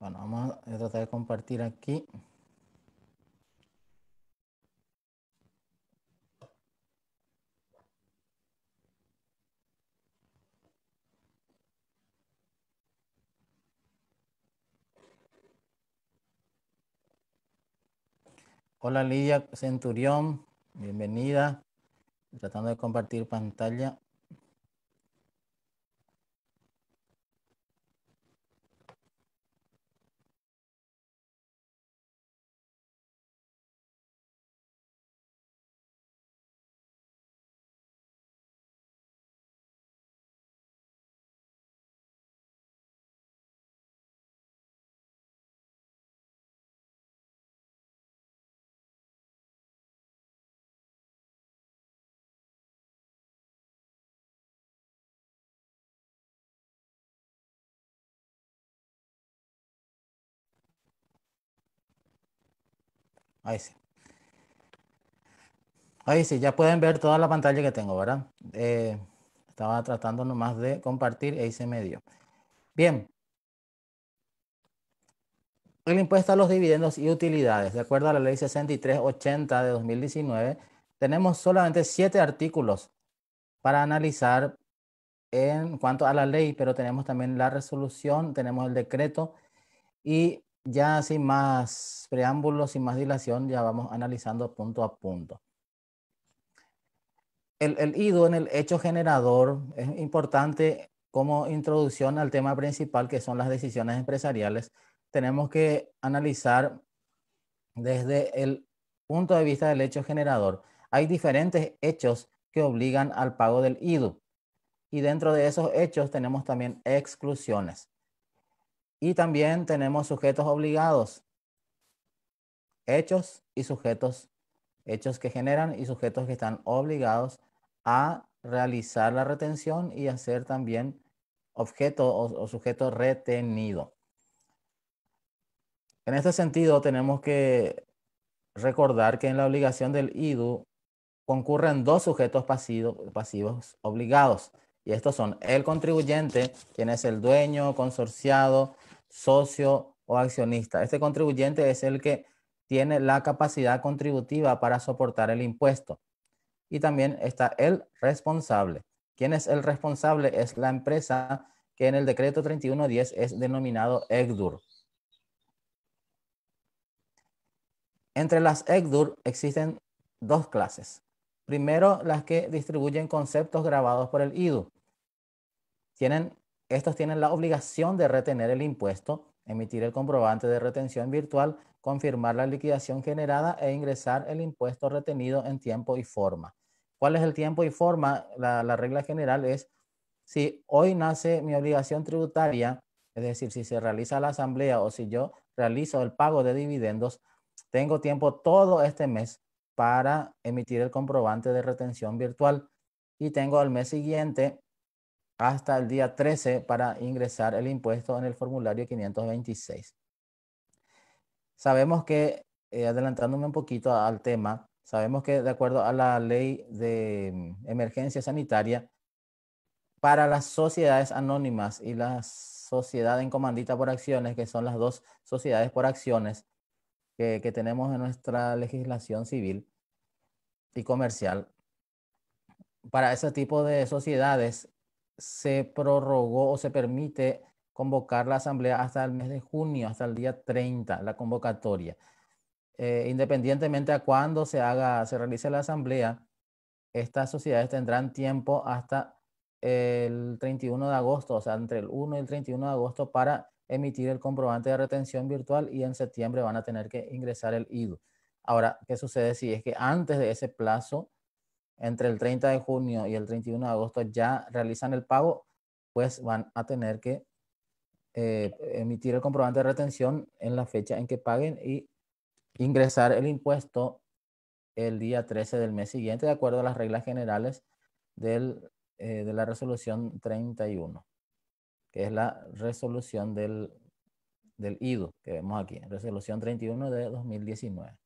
Bueno, vamos a tratar de compartir aquí. Hola Lidia Centurión, bienvenida. Tratando de compartir pantalla. Ahí sí. Ahí sí, ya pueden ver toda la pantalla que tengo, ¿verdad? Eh, estaba tratando nomás de compartir e ahí se Bien. El impuesto a los dividendos y utilidades. De acuerdo a la ley 6380 de 2019, tenemos solamente siete artículos para analizar en cuanto a la ley, pero tenemos también la resolución, tenemos el decreto y ya sin más preámbulos, sin más dilación, ya vamos analizando punto a punto. El, el IDO en el hecho generador es importante como introducción al tema principal que son las decisiones empresariales. Tenemos que analizar desde el punto de vista del hecho generador. Hay diferentes hechos que obligan al pago del IDU. Y dentro de esos hechos tenemos también exclusiones. Y también tenemos sujetos obligados, hechos y sujetos, hechos que generan y sujetos que están obligados a realizar la retención y hacer también objeto o, sujeto retenido. En este sentido, tenemos que recordar que en la obligación del IDU concurren dos sujetos pasivos obligados. Y estos son el contribuyente, quien es el dueño, consorciado socio o accionista. Este contribuyente es el que tiene la capacidad contributiva para soportar el impuesto. Y también está el responsable. ¿Quién es el responsable? Es la empresa que en el decreto 3110 es denominado ECDUR. Entre las ECDUR existen dos clases. Primero, las que distribuyen conceptos grabados por el IDU. Tienen estos tienen la obligación de retener el impuesto, emitir el comprobante de retención virtual, confirmar la liquidación generada e ingresar el impuesto retenido en tiempo y forma. ¿Cuál es el tiempo y forma? La, regla general es, si hoy nace mi obligación tributaria, es decir, si se realiza la asamblea o si yo realizo el pago de dividendos, tengo tiempo todo este mes para emitir el comprobante de retención virtual y tengo al mes siguiente hasta el día 13 para ingresar el impuesto en el formulario 526. Sabemos que, eh, adelantándome un poquito al tema, sabemos que de acuerdo a la ley de mm, emergencia sanitaria, para las sociedades anónimas y la sociedad en comandita por acciones, que son las dos sociedades por acciones que tenemos en nuestra legislación civil y comercial, para ese tipo de sociedades se prorrogó o se permite convocar la asamblea hasta el mes de junio, hasta el día 30, la convocatoria. Eh, independientemente a cuándo se haga, se realice la asamblea, estas sociedades tendrán tiempo hasta el 31 de agosto, o sea, entre el 1 y el 31 de agosto para emitir el comprobante de retención virtual y en septiembre van a tener que ingresar el IDU. Ahora, ¿qué sucede si es que antes de ese plazo entre el 30 de junio y el 31 de agosto ya realizan el pago, pues van a tener que eh, emitir el comprobante de retención en la fecha en que paguen y ingresar el impuesto el día 13 del mes siguiente, de acuerdo a las reglas generales del, eh, de la resolución 31, que es la resolución del, del IDU que vemos aquí, resolución 31 de 2019.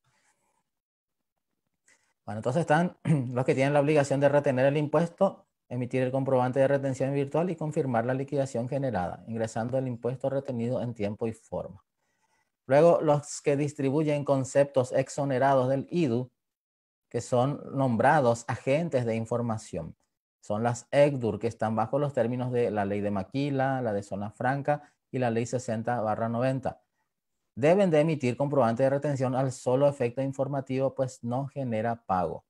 Bueno, entonces están los que tienen la obligación de retener el impuesto, emitir el comprobante de retención virtual y confirmar la liquidación generada, ingresando el impuesto retenido en tiempo y forma. Luego, los que distribuyen conceptos exonerados del IDU, que son nombrados agentes de información. Son las ECDUR, que están bajo los términos de la ley de Maquila, la de Zona Franca y la ley 60 90 deben de emitir comprobante de retención al solo efecto informativo, pues no genera pago.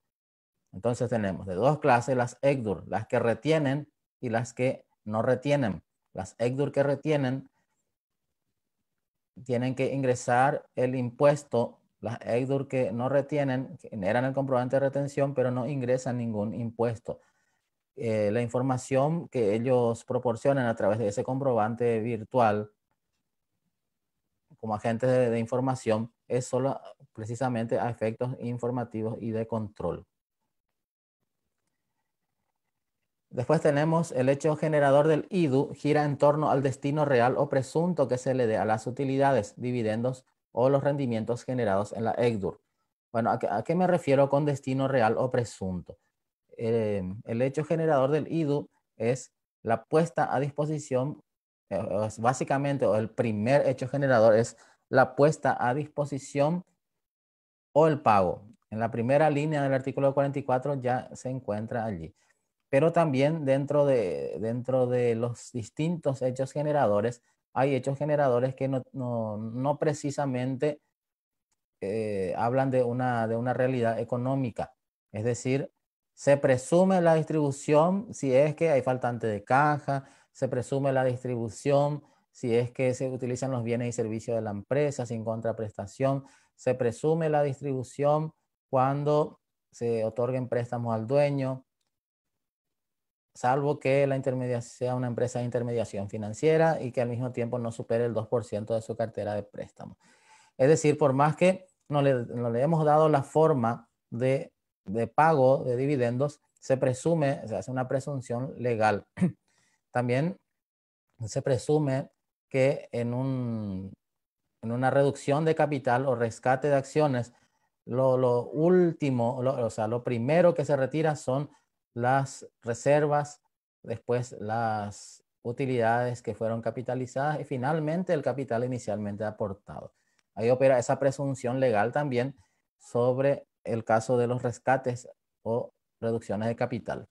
Entonces tenemos de dos clases las ECDUR, las que retienen y las que no retienen. Las ECDUR que retienen tienen que ingresar el impuesto. Las ECDUR que no retienen generan el comprobante de retención, pero no ingresan ningún impuesto. Eh, la información que ellos proporcionan a través de ese comprobante virtual como agente de, información es solo precisamente a efectos informativos y de control. Después tenemos el hecho generador del IDU gira en torno al destino real o presunto que se le dé a las utilidades, dividendos o los rendimientos generados en la ECDUR. Bueno, ¿a qué, me refiero con destino real o presunto? Eh, el hecho generador del IDU es la puesta a disposición eh, básicamente, el primer hecho generador es la puesta a disposición o el pago. En la primera línea del artículo 44 ya se encuentra allí. Pero también dentro de, dentro de los distintos hechos generadores, hay hechos generadores que no, precisamente eh, hablan de una, de una realidad económica. Es decir, se presume la distribución si es que hay faltante de caja, se presume la distribución si es que se utilizan los bienes y servicios de la empresa sin contraprestación, se presume la distribución cuando se otorguen préstamos al dueño, salvo que la intermediación sea una empresa de intermediación financiera y que al mismo tiempo no supere el 2% de su cartera de préstamos. Es decir, por más que no le, hemos dado la forma de, pago de dividendos, se presume, se hace una presunción legal. También se presume que en, un, en una reducción de capital o rescate de acciones, lo, último, o sea, lo primero que se retira son las reservas, después las utilidades que fueron capitalizadas y finalmente el capital inicialmente aportado. Ahí opera esa presunción legal también sobre el caso de los rescates o reducciones de capital.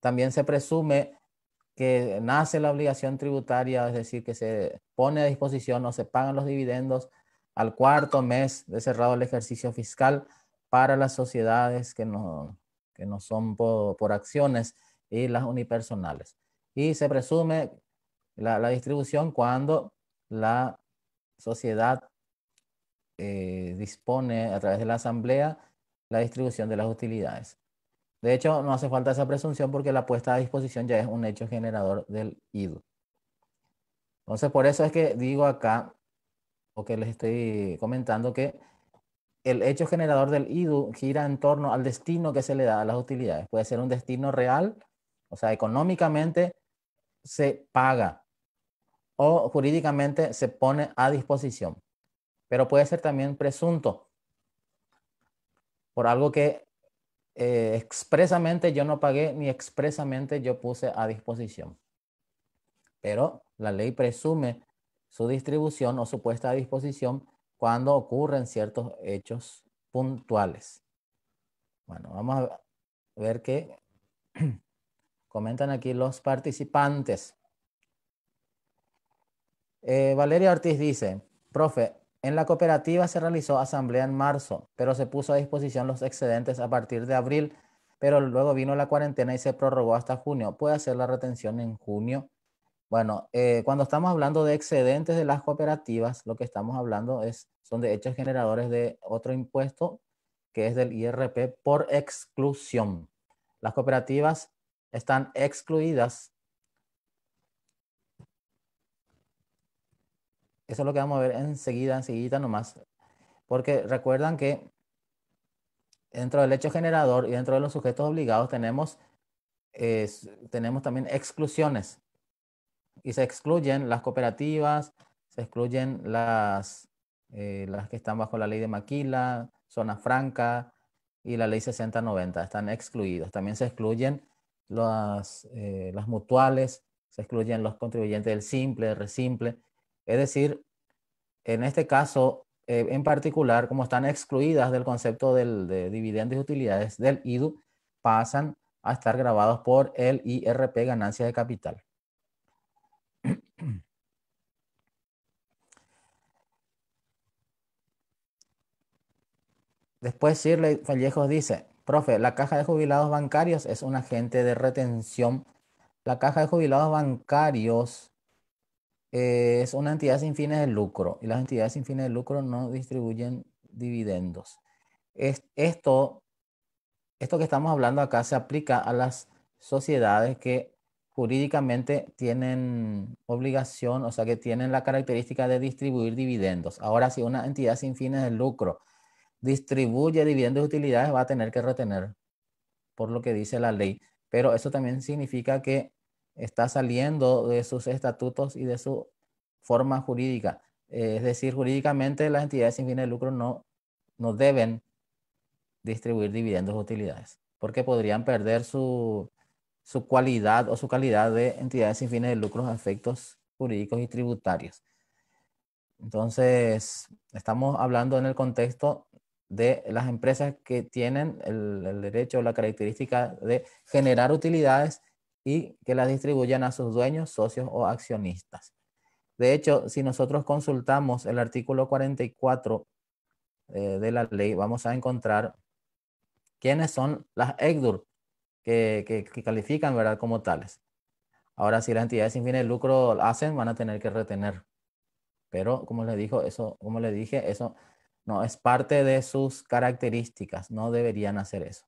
También se presume que nace la obligación tributaria, es decir, que se pone a disposición o se pagan los dividendos al cuarto mes de cerrado el ejercicio fiscal para las sociedades que no, son por, acciones y las unipersonales. Y se presume la, distribución cuando la sociedad eh, dispone a través de la asamblea la distribución de las utilidades. De hecho, no hace falta esa presunción porque la puesta a disposición ya es un hecho generador del ido. Entonces, por eso es que digo acá, o que les estoy comentando, que el hecho generador del IDU gira en torno al destino que se le da a las utilidades. Puede ser un destino real, o sea, económicamente se paga o jurídicamente se pone a disposición, pero puede ser también presunto por algo que eh, expresamente yo no pagué ni expresamente yo puse a disposición. Pero la ley presume su distribución o su puesta a disposición cuando ocurren ciertos hechos puntuales. Bueno, vamos a ver qué comentan aquí los participantes. Eh, Valeria Ortiz dice, profe, en la cooperativa se realizó asamblea en marzo, pero se puso a disposición los excedentes a partir de abril, pero luego vino la cuarentena y se prorrogó hasta junio. ¿Puede hacer la retención en junio? Bueno, eh, cuando estamos hablando de excedentes de las cooperativas, lo que estamos hablando es, son de hechos generadores de otro impuesto, que es del IRP por exclusión. Las cooperativas están excluidas Eso es lo que vamos a ver enseguida, enseguida nomás. Porque recuerdan que dentro del hecho generador y dentro de los sujetos obligados tenemos, tenemos también exclusiones. Y se excluyen las cooperativas, se excluyen las, eh, las que están bajo la ley de Maquila, Zona Franca y la ley 6090. Están excluidos. También se excluyen las, eh, las mutuales, se excluyen los contribuyentes del simple, del resimple. Es decir, en este caso eh, en particular, como están excluidas del concepto de dividendos y utilidades del IDU, pasan a estar grabados por el IRP ganancia de capital. Después Shirley Fallejos dice, profe, la caja de jubilados bancarios es un agente de retención. La caja de jubilados bancarios eh, es una entidad sin fines de lucro y las entidades sin fines de lucro no distribuyen dividendos. esto, esto que estamos hablando acá se aplica a las sociedades que jurídicamente tienen obligación, o sea, que tienen la característica de distribuir dividendos. Ahora, si una entidad sin fines de lucro distribuye dividendos y utilidades, va a tener que retener, por lo que dice la ley. Pero eso también significa que está saliendo de sus estatutos y de su forma jurídica. Eh, es decir, jurídicamente las entidades sin fines de lucro no, no deben distribuir dividendos o utilidades, porque podrían perder su, su cualidad o su calidad de entidades sin fines de lucro a efectos jurídicos y tributarios. Entonces, estamos hablando en el contexto de las empresas que tienen el derecho o la característica de generar utilidades y que las distribuyan a sus dueños, socios o accionistas. De hecho, si nosotros consultamos el artículo 44 eh, de la ley, vamos a encontrar quiénes son las ECDUR que, califican ¿verdad? como tales. Ahora, si las entidades sin fines de lucro hacen, van a tener que retener. Pero, como le dijo, eso, como les dije, eso no es parte de sus características. No deberían hacer eso.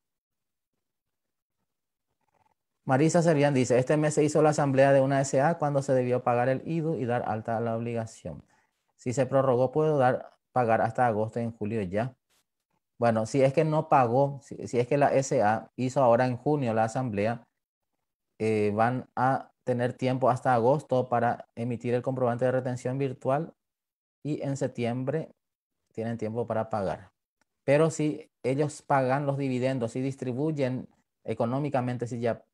Marisa Servian dice, este mes se hizo la asamblea de una SA cuando se debió pagar el IDU y dar alta la obligación. Si se prorrogó, puedo dar, pagar hasta agosto en julio ya. Bueno, si es que no pagó, si, es que la SA hizo ahora en junio la asamblea, eh, van a tener tiempo hasta agosto para emitir el comprobante de retención virtual y en septiembre tienen tiempo para pagar. Pero si ellos pagan los dividendos y distribuyen económicamente, si ya,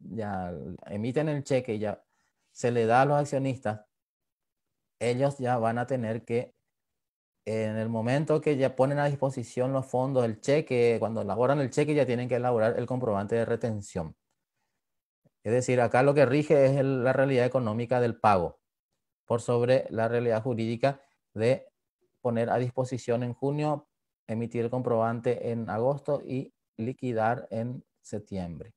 emiten el cheque y ya se le da a los accionistas, ellos ya van a tener que, en el momento que ya ponen a disposición los fondos, el cheque, cuando elaboran el cheque ya tienen que elaborar el comprobante de retención. Es decir, acá lo que rige es la realidad económica del pago por sobre la realidad jurídica de poner a disposición en junio, emitir el comprobante en agosto y liquidar en septiembre.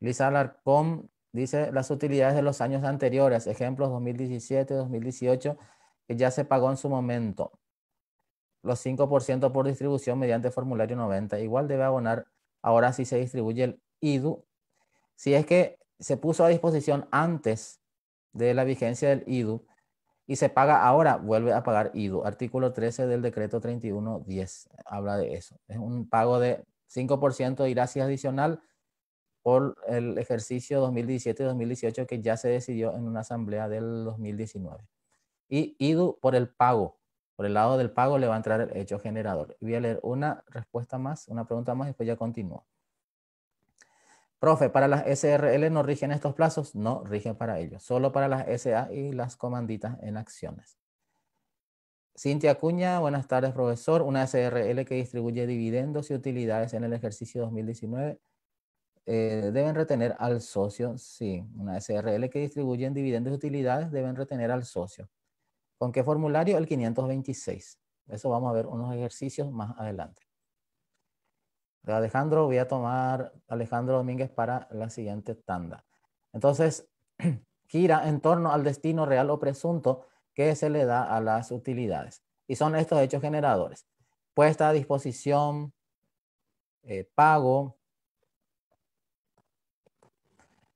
Lisa Alarcón dice las utilidades de los años anteriores, ejemplos 2017, 2018, que ya se pagó en su momento. Los 5% por distribución mediante formulario 90. Igual debe abonar ahora si se distribuye el IDU. Si es que se puso a disposición antes de la vigencia del IDU y se paga ahora, vuelve a pagar IDU. Artículo 13 del decreto 3110 habla de eso. Es un pago de 5% de gracias adicional por el ejercicio 2017-2018 que ya se decidió en una asamblea del 2019. Y IDU por el pago. Por el lado del pago le va a entrar el hecho generador. Voy a leer una respuesta más, una pregunta más y después ya continúo. Profe, ¿para las SRL no rigen estos plazos? No rigen para ellos, solo para las SA y las comanditas en acciones. Cintia Acuña, buenas tardes, profesor. Una SRL que distribuye dividendos y utilidades en el ejercicio 2019. Eh, deben retener al socio, sí. Una SRL que distribuye dividendos y utilidades deben retener al socio. ¿Con qué formulario? El 526. Eso vamos a ver unos ejercicios más adelante. Alejandro, voy a tomar Alejandro Domínguez para la siguiente tanda. Entonces, gira en torno al destino real o presunto que se le da a las utilidades. Y son estos hechos generadores. Puesta a disposición, eh, pago,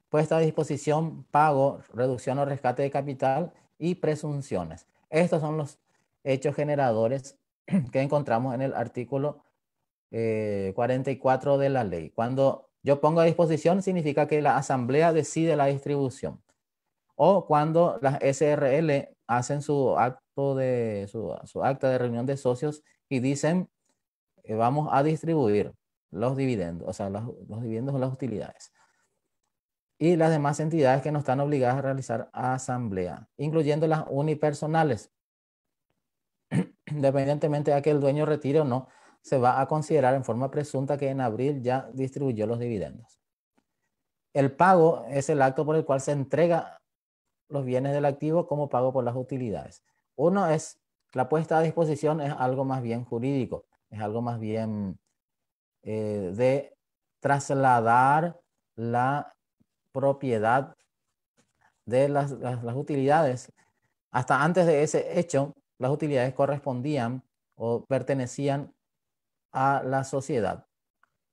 puesta a disposición, pago, reducción o rescate de capital y presunciones. Estos son los hechos generadores que encontramos en el artículo 44 eh, de la ley. Cuando yo pongo a disposición, significa que la asamblea decide la distribución o cuando las SRL hacen su acto de su, acta de reunión de socios y dicen que eh, vamos a distribuir los dividendos, o sea, los, dividendos o las utilidades. Y las demás entidades que no están obligadas a realizar asamblea, incluyendo las unipersonales. Independientemente de que el dueño retire o no, se va a considerar en forma presunta que en abril ya distribuyó los dividendos. El pago es el acto por el cual se entrega los bienes del activo como pago por las utilidades. Uno es la puesta a disposición es algo más bien jurídico, es algo más bien eh, de trasladar la propiedad de las, las utilidades. Hasta antes de ese hecho, las utilidades correspondían o pertenecían a la sociedad,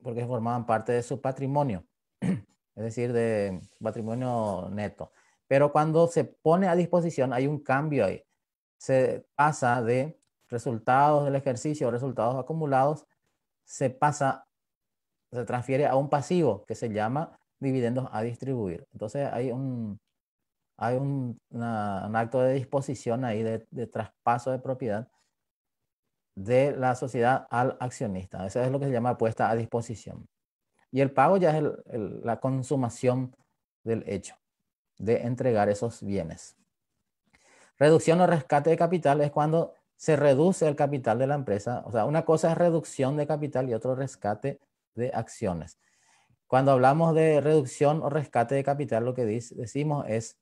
porque formaban parte de su patrimonio, es decir, de patrimonio neto. Pero cuando se pone a disposición hay un cambio ahí. Se pasa de resultados del ejercicio, resultados acumulados, se pasa, se transfiere a un pasivo que se llama dividendos a distribuir. Entonces hay un, hay un, acto de disposición ahí de, traspaso de propiedad de la sociedad al accionista. Eso es lo que se llama puesta a disposición. Y el pago ya es la consumación del hecho de entregar esos bienes. Reducción o rescate de capital es cuando se reduce el capital de la empresa. O sea, una cosa es reducción de capital y otro rescate de acciones. Cuando hablamos de reducción o rescate de capital, lo que decimos es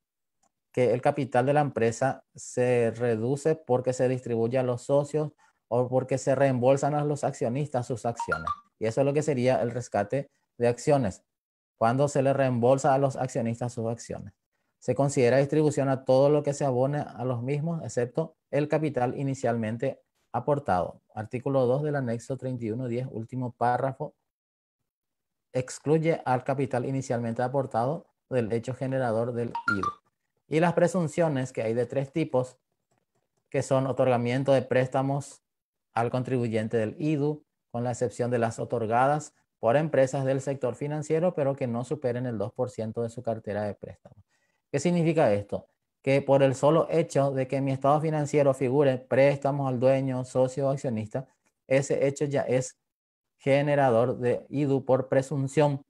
que el capital de la empresa se reduce porque se distribuye a los socios o porque se reembolsan a los accionistas sus acciones. Y eso es lo que sería el rescate de acciones, cuando se le reembolsa a los accionistas sus acciones. Se considera distribución a todo lo que se abone a los mismos, excepto el capital inicialmente aportado. Artículo 2 del anexo 31.10, último párrafo, excluye al capital inicialmente aportado del hecho generador del IDU. Y las presunciones, que hay de tres tipos, que son otorgamiento de préstamos al contribuyente del IDU, con la excepción de las otorgadas por empresas del sector financiero, pero que no superen el 2% de su cartera de préstamos. ¿Qué significa esto? Que por el solo hecho de que mi estado financiero figure préstamos al dueño, socio o accionista, ese hecho ya es generador de IDU por presunción.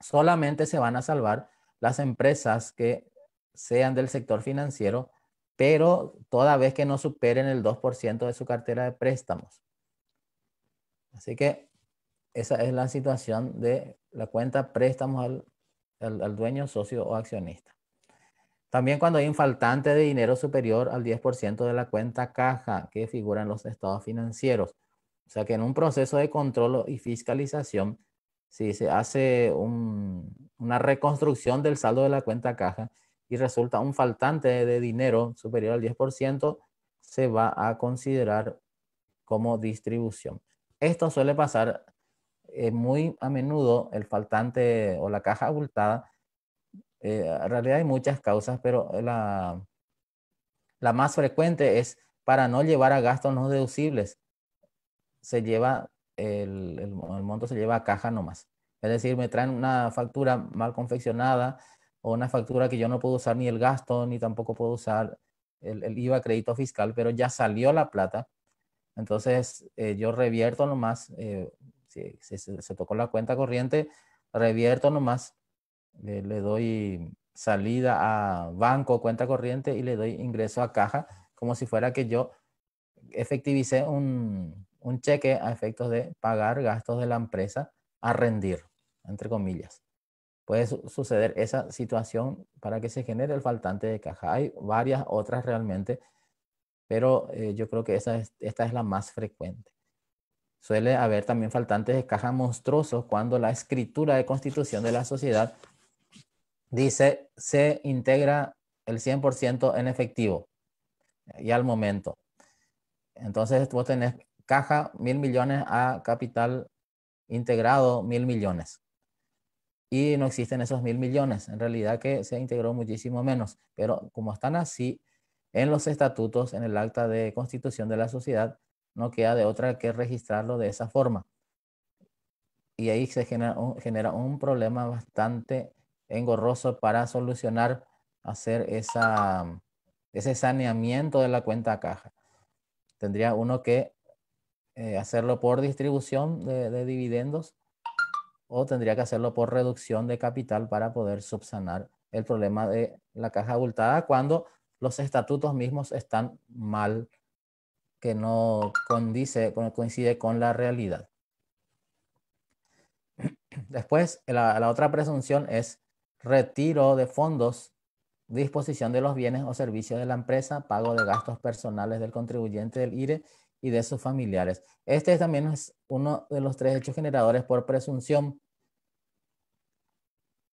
Solamente se van a salvar las empresas que sean del sector financiero, pero toda vez que no superen el 2% de su cartera de préstamos. Así que esa es la situación de la cuenta préstamos al, dueño, socio o accionista. También cuando hay un faltante de dinero superior al 10% de la cuenta caja que figura en los estados financieros. O sea que en un proceso de control y fiscalización, si se hace una reconstrucción del saldo de la cuenta caja y resulta un faltante de dinero superior al 10%, se va a considerar como distribución. Esto suele pasar eh, muy a menudo, el faltante o la caja abultada eh, en realidad hay muchas causas, pero eh, la, la más frecuente es para no llevar a gastos no deducibles. Se lleva, el, el, monto se lleva a caja nomás. Es decir, me traen una factura mal confeccionada o una factura que yo no puedo usar ni el gasto, ni tampoco puedo usar el, el IVA crédito fiscal, pero ya salió la plata. Entonces eh, yo revierto nomás, si, se, se tocó la cuenta corriente, revierto nomás eh, le, doy salida a banco, cuenta corriente y le doy ingreso a caja, como si fuera que yo efectivicé un, cheque a efectos de pagar gastos de la empresa a rendir, entre comillas. Puede suceder esa situación para que se genere el faltante de caja. Hay varias otras realmente, pero eh, yo creo que esa esta es la más frecuente. Suele haber también faltantes de caja monstruosos cuando la escritura de constitución de la sociedad dice, se integra el 100% en efectivo y al momento. Entonces vos tenés caja mil millones a capital integrado mil millones. Y no existen esos mil millones. En realidad que se integró muchísimo menos. Pero como están así, en los estatutos, en el acta de constitución de la sociedad, no queda de otra que registrarlo de esa forma. Y ahí se genera genera un problema bastante engorroso para solucionar, hacer esa, ese saneamiento de la cuenta caja. Tendría uno que eh, hacerlo por distribución de, dividendos o tendría que hacerlo por reducción de capital para poder subsanar el problema de la caja abultada cuando los estatutos mismos están mal, que no condice, coincide con la realidad. Después, la, otra presunción es retiro de fondos, disposición de los bienes o servicios de la empresa, pago de gastos personales del contribuyente del IRE y de sus familiares. Este también es uno de los tres hechos generadores por presunción.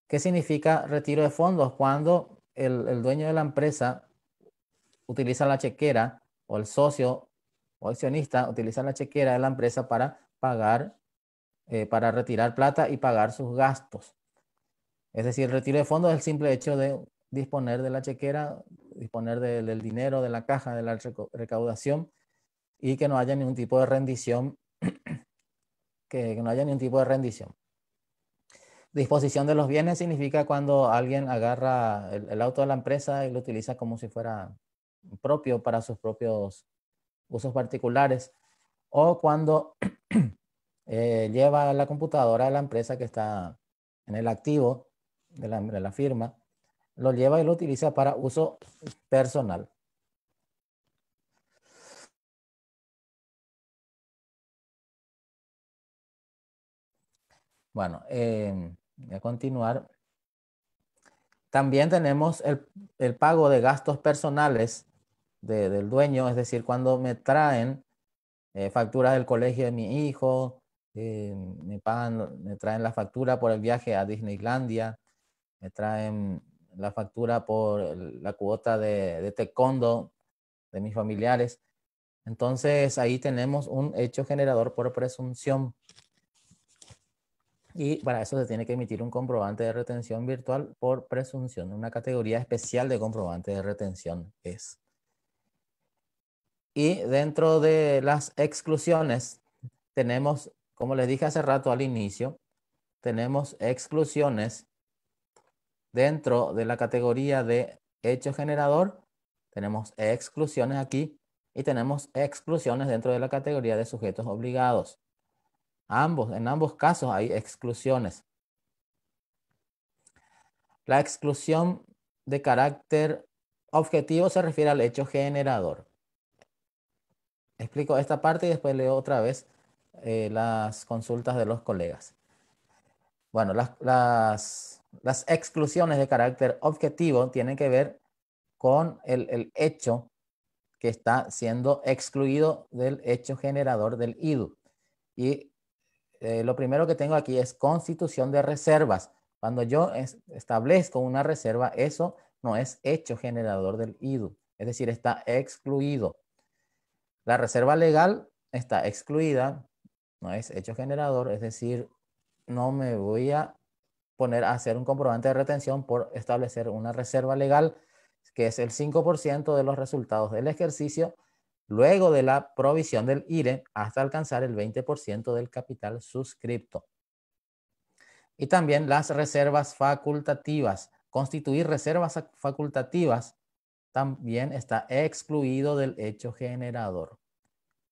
¿Qué significa retiro de fondos? Cuando el, dueño de la empresa utiliza la chequera o el socio o accionista utiliza la chequera de la empresa para pagar, eh, para retirar plata y pagar sus gastos. Es decir, el retiro de fondos es el simple hecho de disponer de la chequera, disponer del dinero, de la caja, de la recaudación y que no haya ningún tipo de rendición, que, no haya ningún tipo de rendición. Disposición de los bienes significa cuando alguien agarra el, auto de la empresa y lo utiliza como si fuera propio para sus propios usos particulares o cuando eh, lleva la computadora de la empresa que está en el activo de la, firma, lo lleva y lo utiliza para uso personal. Bueno, eh, voy a continuar. También tenemos el, pago de gastos personales del dueño, es decir, cuando me traen eh, facturas del colegio de mi hijo, eh, me traen la factura por el viaje a Disneylandia, me traen la factura por la cuota de, de tecondo de mis familiares. Entonces ahí tenemos un hecho generador por presunción. Y para eso se tiene que emitir un comprobante de retención virtual por presunción, una categoría especial de comprobante de retención es. Y dentro de las exclusiones tenemos, como les dije hace rato al inicio, tenemos exclusiones Dentro de la categoría de hecho generador, tenemos exclusiones aquí y tenemos exclusiones dentro de la categoría de sujetos obligados. Ambos, en ambos casos hay exclusiones. La exclusión de carácter objetivo se refiere al hecho generador. Explico esta parte y después leo otra vez eh, las consultas de los colegas. Bueno, las las exclusiones de carácter objetivo tienen que ver con el, hecho que está siendo excluido del hecho generador del IDU. Y eh, lo primero que tengo aquí es constitución de reservas. Cuando yo establezco una reserva, eso no es hecho generador del IDU, es decir, está excluido. La reserva legal está excluida, no es hecho generador, es decir, no me voy a poner a hacer un comprobante de retención por establecer una reserva legal que es el 5% de los resultados del ejercicio luego de la provisión del IRE hasta alcanzar el 20% del capital suscripto. Y también las reservas facultativas. Constituir reservas facultativas también está excluido del hecho generador.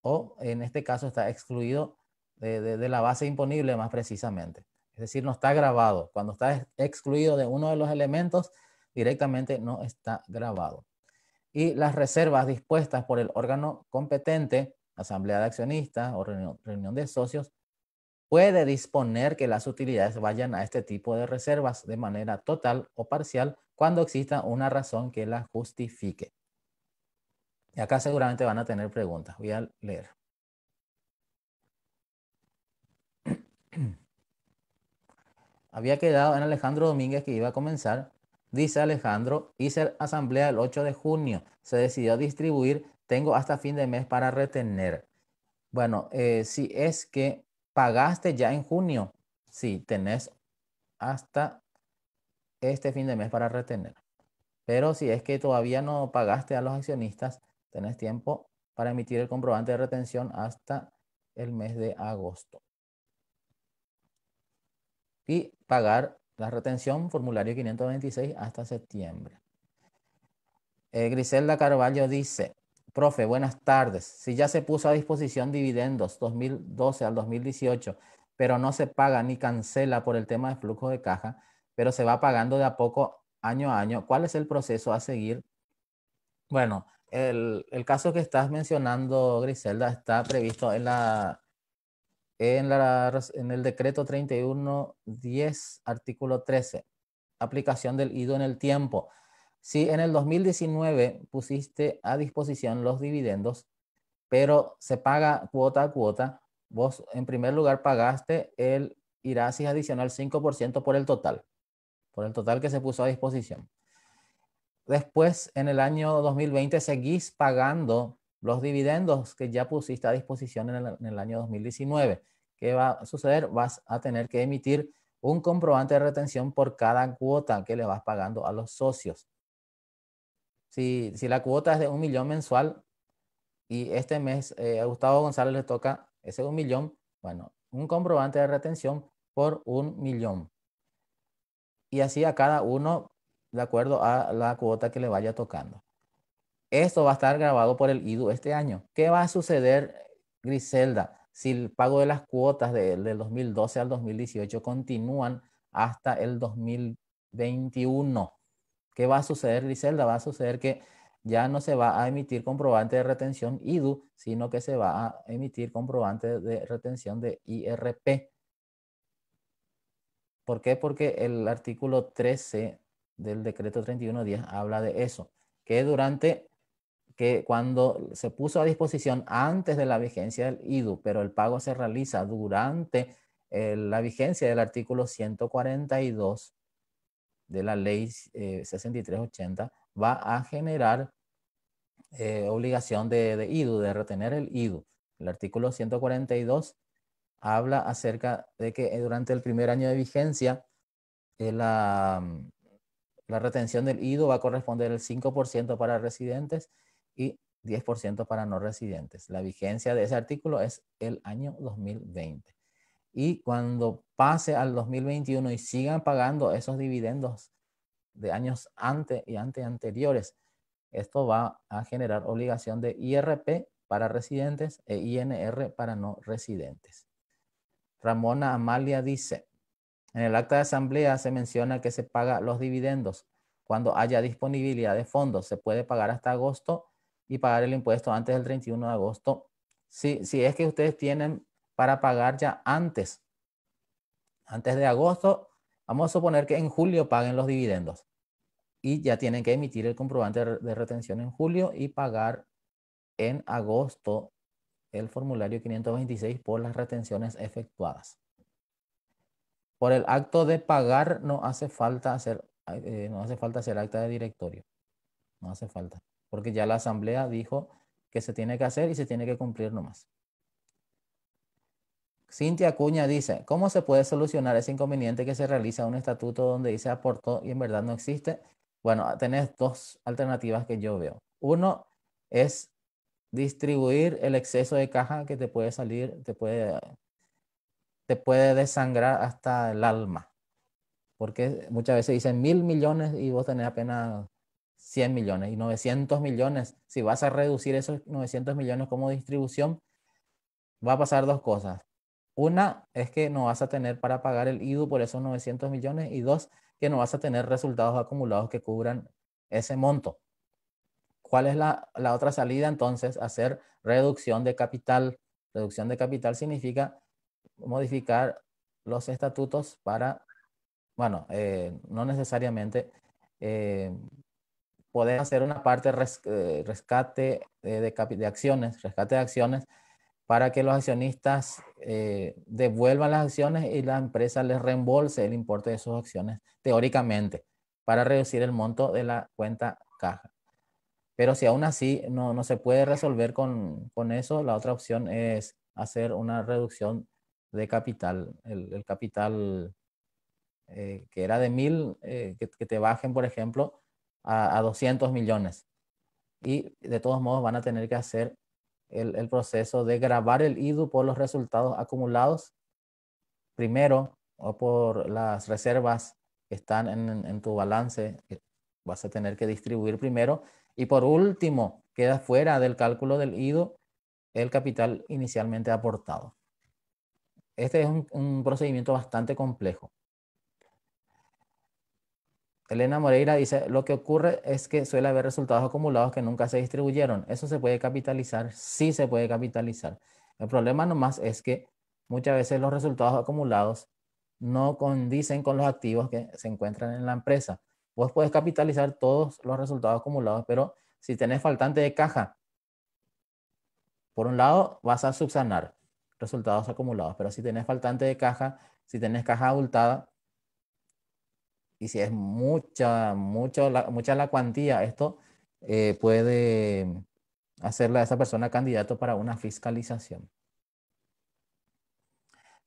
O en este caso está excluido de, de la base imponible más precisamente. Es decir, no está grabado. Cuando está excluido de uno de los elementos, directamente no está grabado. Y las reservas dispuestas por el órgano competente, asamblea de accionistas o reunión, de socios, puede disponer que las utilidades vayan a este tipo de reservas de manera total o parcial cuando exista una razón que la justifique. Y acá seguramente van a tener preguntas. Voy a leer. había quedado en Alejandro Domínguez que iba a comenzar. Dice Alejandro, hice asamblea el 8 de junio, se decidió distribuir, tengo hasta fin de mes para retener. Bueno, eh, si es que pagaste ya en junio, sí, tenés hasta este fin de mes para retener. Pero si es que todavía no pagaste a los accionistas, tenés tiempo para emitir el comprobante de retención hasta el mes de agosto y pagar la retención, formulario 526 hasta septiembre. Eh, Griselda Carballo dice, profe, buenas tardes. Si ya se puso a disposición dividendos 2012 al 2018, pero no se paga ni cancela por el tema de flujo de caja, pero se va pagando de a poco año a año, ¿cuál es el proceso a seguir? Bueno, el caso que estás mencionando, Griselda, está previsto en la en, la, en el decreto 3110, artículo 13, aplicación del IDO en el tiempo. Si en el 2019 pusiste a disposición los dividendos, pero se paga cuota a cuota, vos en primer lugar pagaste el IRASIS adicional 5% por el total, por el total que se puso a disposición. Después, en el año 2020, seguís pagando los dividendos que ya pusiste a disposición en el, año 2019. ¿Qué va a suceder? Vas a tener que emitir un comprobante de retención por cada cuota que le vas pagando a los socios. Si, la cuota es de un millón mensual y este mes eh, a Gustavo González le toca ese un millón, bueno, un comprobante de retención por un millón. Y así a cada uno de acuerdo a la cuota que le vaya tocando. Esto va a estar grabado por el IDU este año. ¿Qué va a suceder, Griselda, si el pago de las cuotas de, del 2012 al 2018 continúan hasta el 2021? ¿Qué va a suceder, Griselda? Va a suceder que ya no se va a emitir comprobante de retención IDU, sino que se va a emitir comprobante de retención de IRP. ¿Por qué? Porque el artículo 13 del decreto 3110 habla de eso, que durante que cuando se puso a disposición antes de la vigencia del IDU, pero el pago se realiza durante eh, la vigencia del artículo 142 de la ley 6380, eh, va a generar eh, obligación de, de IDU, de retener el IDU. El artículo 142 habla acerca de que durante el primer año de vigencia la, la retención del IDU va a corresponder el 5% para residentes y 10% para no residentes. La vigencia de ese artículo es el año 2020. Y cuando pase al 2021 y sigan pagando esos dividendos de años antes y ante anteriores, esto va a generar obligación de IRP para residentes e INR para no residentes. Ramona Amalia dice, en el acta de asamblea se menciona que se paga los dividendos. Cuando haya disponibilidad de fondos, se puede pagar hasta agosto y pagar el impuesto antes del 31 de agosto. Si, si es que ustedes tienen para pagar ya antes, antes de agosto, vamos a suponer que en julio paguen los dividendos y ya tienen que emitir el comprobante de retención en julio y pagar en agosto el formulario 526 por las retenciones efectuadas. Por el acto de pagar no hace falta hacer, eh, no hace falta hacer acta de directorio. No hace falta porque ya la asamblea dijo que se tiene que hacer y se tiene que cumplir nomás. Cintia Cuña dice, ¿cómo se puede solucionar ese inconveniente que se realiza un estatuto donde dice aportó y en verdad no existe? Bueno, tenés dos alternativas que yo veo. Uno es distribuir el exceso de caja que te puede salir, te puede, te puede desangrar hasta el alma. Porque muchas veces dicen mil millones y vos tenés apenas 100 millones y 900 millones. Si vas a reducir esos 900 millones como distribución, va a pasar dos cosas. Una es que no vas a tener para pagar el IDU por esos 900 millones y dos, que no vas a tener resultados acumulados que cubran ese monto. ¿Cuál es la, la otra salida entonces? Hacer reducción de capital. Reducción de capital significa modificar los estatutos para, bueno, eh, no necesariamente eh, poder hacer una parte eh, rescate de, de, acciones, rescate de acciones, para que los accionistas eh, devuelvan las acciones y la empresa les reembolse el importe de sus acciones, teóricamente, para reducir el monto de la cuenta caja. Pero si aún así no, no se puede resolver con, con, eso, la otra opción es hacer una reducción de capital, el, el capital eh, que era de mil, eh, que, que te bajen, por ejemplo, a, 200 millones. Y de todos modos van a tener que hacer el, proceso de grabar el IDU por los resultados acumulados, primero, o por las reservas que están en, tu balance, vas a tener que distribuir primero. Y por último, queda fuera del cálculo del IDU el capital inicialmente aportado. Este es un procedimiento bastante complejo. Elena Moreira dice, lo que ocurre es que suele haber resultados acumulados que nunca se distribuyeron. ¿Eso se puede capitalizar? Sí se puede capitalizar. El problema nomás es que muchas veces los resultados acumulados no condicen con los activos que se encuentran en la empresa. Vos puedes capitalizar todos los resultados acumulados, pero si tenés faltante de caja, por un lado vas a subsanar resultados acumulados, pero si tenés faltante de caja, si tenés caja abultada, y si es mucha, mucho, la, mucha la cuantía, esto eh, puede hacerle a esa persona candidato para una fiscalización.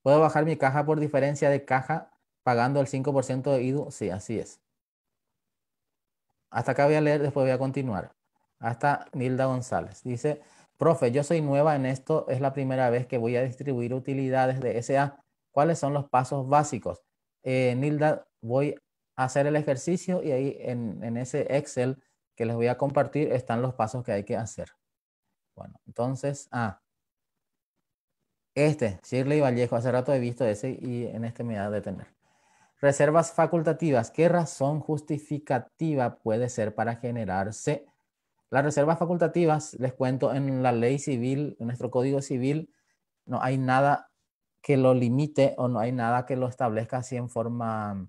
¿Puedo bajar mi caja por diferencia de caja pagando el 5% de IDU? Sí, así es. Hasta acá voy a leer, después voy a continuar. Hasta Nilda González. Dice, profe, yo soy nueva en esto, es la primera vez que voy a distribuir utilidades de SA. ¿Cuáles son los pasos básicos? Eh, Nilda, voy hacer el ejercicio y ahí en, ese Excel que les voy a compartir están los pasos que hay que hacer. Bueno, entonces, ah, este, Shirley Vallejo, hace rato he visto ese y en este me da de tener. Reservas facultativas, ¿qué razón justificativa puede ser para generarse? Las reservas facultativas, les cuento, en la ley civil, en nuestro código civil, no hay nada que lo limite o no hay nada que lo establezca así en forma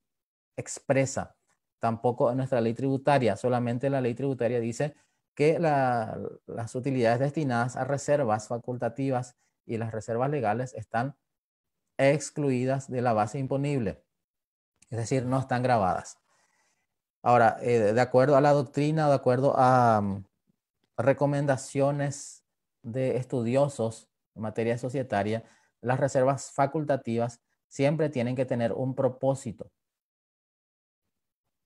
expresa, tampoco en nuestra ley tributaria, solamente la ley tributaria dice que las utilidades destinadas a reservas facultativas y las reservas legales están excluidas de la base imponible, es decir, no están grabadas. Ahora, eh, de acuerdo a la doctrina, de acuerdo a mm, recomendaciones de estudiosos en materia societaria, las reservas facultativas siempre tienen que tener un propósito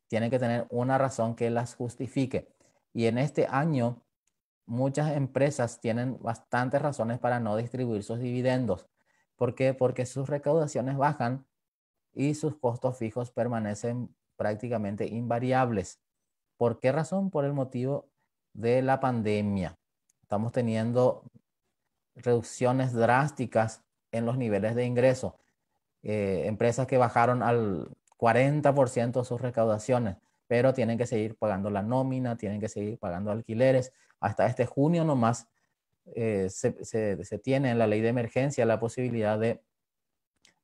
tienen que tener una razón que las justifique. Y en este año, muchas empresas tienen bastantes razones para no distribuir sus dividendos. ¿Por qué? Porque sus recaudaciones bajan y sus costos fijos permanecen prácticamente invariables. ¿Por qué razón? Por el motivo de la pandemia. Estamos teniendo reducciones drásticas en los niveles de ingreso. Eh, empresas que bajaron al 40% de sus recaudaciones, pero tienen que seguir pagando la nómina, tienen que seguir pagando alquileres. Hasta este junio nomás eh, se, tiene en la ley de emergencia la posibilidad de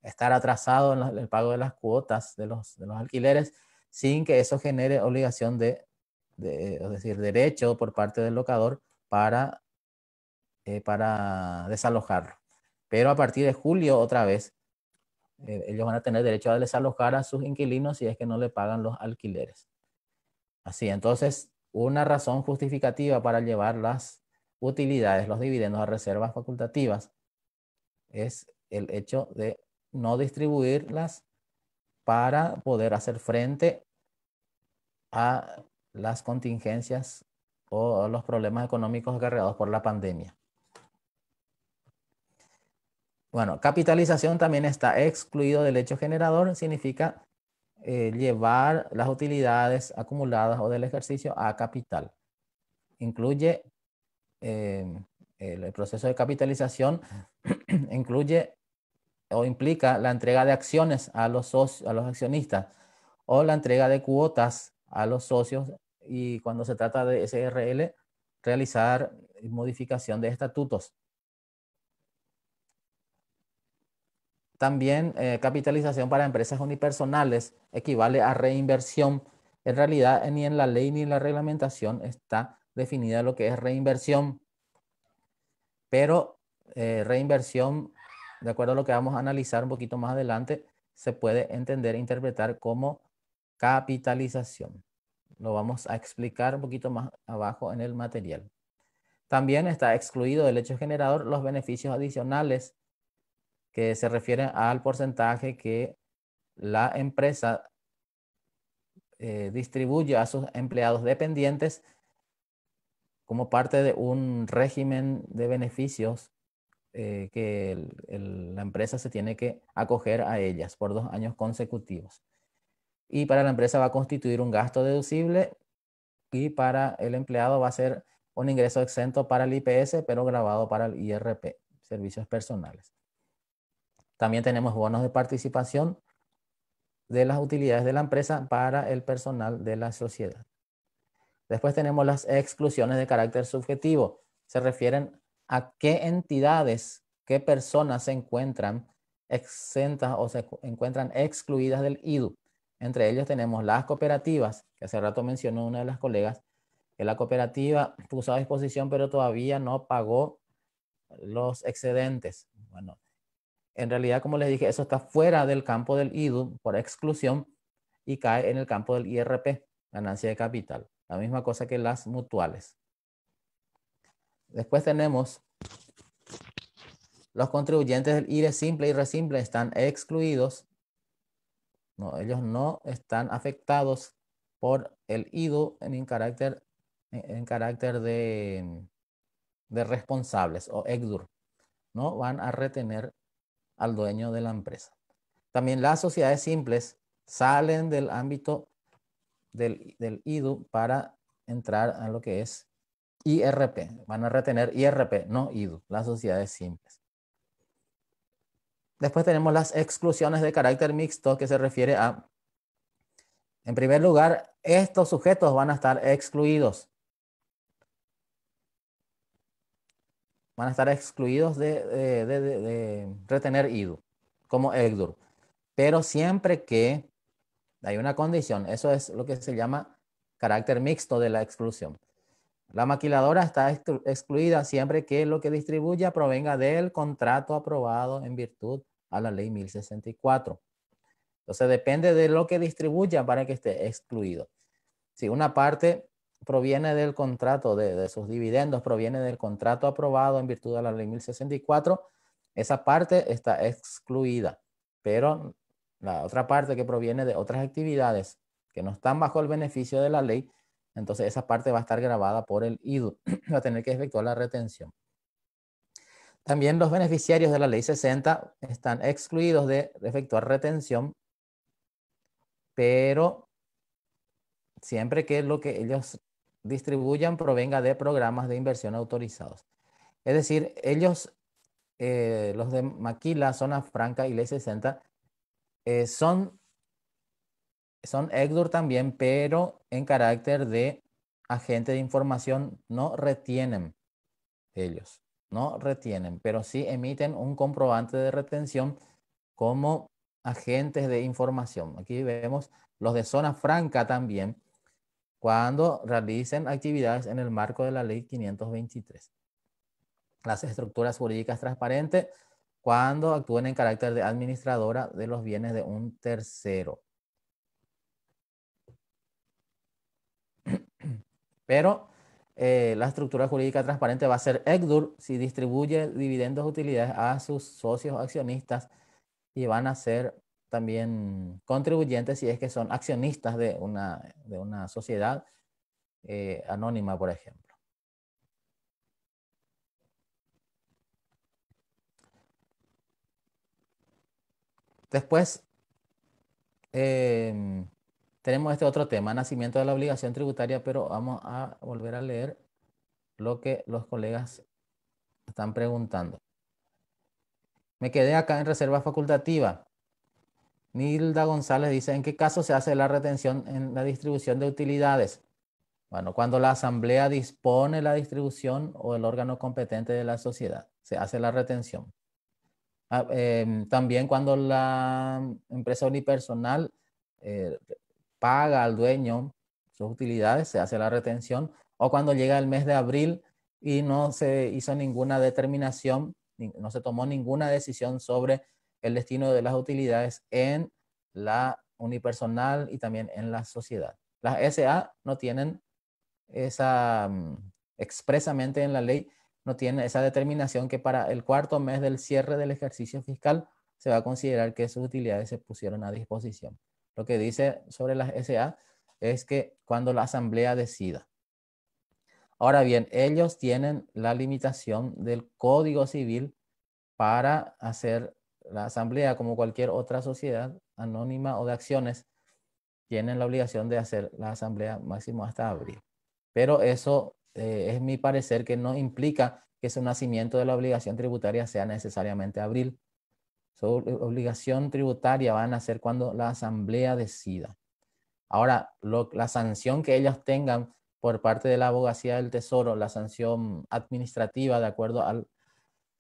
estar atrasado en, el pago de las cuotas de los, alquileres sin que eso genere obligación de, es decir, derecho por parte del locador para, eh, para desalojarlo. Pero a partir de julio otra vez eh, ellos van a tener derecho a desalojar a sus inquilinos si es que no le pagan los alquileres. Así, entonces, una razón justificativa para llevar las utilidades, los dividendos a reservas facultativas es el hecho de no distribuirlas para poder hacer frente a las contingencias o los problemas económicos agarrados por la pandemia. Bueno, capitalización también está excluido del hecho generador, significa eh, llevar las utilidades acumuladas o del ejercicio a capital. Incluye em, el, proceso de capitalización, incluye o implica la entrega de acciones a los, a los accionistas o la entrega de cuotas a los socios y cuando se trata de SRL, realizar modificación de estatutos. También eh, capitalización para empresas unipersonales equivale a reinversión. En realidad, ni en la ley ni en la reglamentación está definida lo que es reinversión. Pero eh, reinversión, de acuerdo a lo que vamos a analizar un poquito más adelante, se puede entender e interpretar como capitalización. Lo vamos a explicar un poquito más abajo en el material. También está excluido del hecho generador los beneficios adicionales que se refiere al porcentaje que la empresa eh, distribuye a sus empleados dependientes como parte de un régimen de beneficios eh, que la empresa se tiene que acoger a ellas por dos años consecutivos. Y para la empresa va a constituir un gasto deducible y para el empleado va a ser un ingreso exento para el IPS, pero grabado para el IRP, servicios personales. También tenemos bonos de participación de las utilidades de la empresa para el personal de la sociedad. Después tenemos las exclusiones de carácter subjetivo. Se refieren a qué entidades, qué personas se encuentran exentas o se encuentran excluidas del IDU. Entre ellos tenemos las cooperativas, que hace rato mencionó una de las colegas, que la cooperativa puso a disposición pero todavía no pagó los excedentes. Bueno, en realidad, como les dije, eso está fuera del campo del IDU por exclusión y cae en el campo del IRP, ganancia de capital. La misma cosa que las mutuales. Después tenemos los contribuyentes del IRE simple y resimple están excluidos. No, ellos no están afectados por el IDU en carácter, en carácter de, de responsables o ECDUR. No van a retener al dueño de la empresa. También las sociedades simples salen del ámbito del, IDU para entrar a lo que es IRP. Van a retener IRP, no IDU, las sociedades simples. Después tenemos las exclusiones de carácter mixto que se refiere a, en primer lugar, estos sujetos van a estar excluidos. van a estar excluidos de, retener IDU, como EGDUR. Pero siempre que hay una condición, eso es lo que se llama carácter mixto de la exclusión. La maquiladora está excluida siempre que lo que distribuya provenga del contrato aprobado en virtud a la ley 1064. Entonces depende de lo que distribuya para que esté excluido. Si una parte proviene del contrato de, sus dividendos, proviene del contrato aprobado en virtud de la ley 1064, esa parte está excluida, pero la otra parte que proviene de otras actividades que no están bajo el beneficio de la ley, entonces esa parte va a estar grabada por el IDU, va a tener que efectuar la retención. También los beneficiarios de la ley 60 están excluidos de efectuar retención, pero siempre que lo que ellos distribuyan provenga de programas de inversión autorizados. Es decir, ellos, eh, los de Maquila, Zona Franca y Ley 60, eh, son, son ECDUR también, pero en carácter de agente de información no retienen ellos, no retienen, pero sí emiten un comprobante de retención como agentes de información. Aquí vemos los de Zona Franca también, cuando realicen actividades en el marco de la ley 523. Las estructuras jurídicas transparentes cuando actúen en carácter de administradora de los bienes de un tercero. Pero eh, la estructura jurídica transparente va a ser ECDUR si distribuye dividendos utilidades a sus socios accionistas y van a ser también contribuyentes si es que son accionistas de una, sociedad eh, anónima, por ejemplo. Después, em, tenemos este otro tema, nacimiento de la obligación tributaria, pero vamos a volver a leer lo que los colegas están preguntando. Me quedé acá en reserva facultativa. Nilda González dice, ¿en qué caso se hace la retención en la distribución de utilidades? Bueno, cuando la asamblea dispone la distribución o el órgano competente de la sociedad, se hace la retención. Ah, em, también cuando la empresa unipersonal eh, paga al dueño sus utilidades, se hace la retención. O cuando llega el mes de abril y no se hizo ninguna determinación, no se tomó ninguna decisión sobre el destino de las utilidades en la unipersonal y también en la sociedad. Las SA no tienen esa, mm, expresamente en la ley, no tienen esa determinación que para el cuarto mes del cierre del ejercicio fiscal se va a considerar que sus utilidades se pusieron a disposición. Lo que dice sobre las SA es que cuando la asamblea decida. Ahora bien, ellos tienen la limitación del Código Civil para hacer la asamblea, como cualquier otra sociedad anónima o de acciones, tienen la obligación de hacer la asamblea máximo hasta abril. Pero eso eh, es mi parecer que no implica que su nacimiento de la obligación tributaria sea necesariamente abril. Su obligación tributaria va a nacer cuando la asamblea decida. Ahora, la sanción que ellas tengan por parte de la abogacía del Tesoro, la sanción administrativa de acuerdo al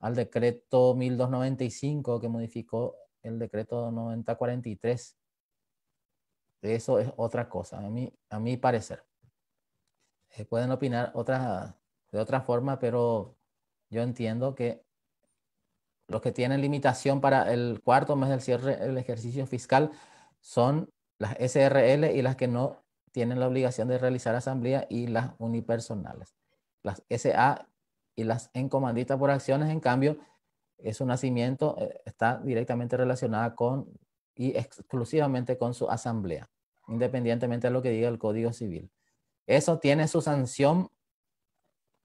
al decreto 1295 que modificó el decreto 9043. Eso es otra cosa, a mí, a mi parecer. Se eh, pueden opinar de otra forma, pero yo entiendo que los que tienen limitación para el cuarto mes del cierre del ejercicio fiscal son las SRL y las que no tienen la obligación de realizar asamblea y las unipersonales. Las SA y las encomanditas por acciones, en cambio, eh, su nacimiento eh, está directamente relacionada con y exclusivamente con su asamblea, independientemente de lo que diga el Código Civil. Eso tiene su sanción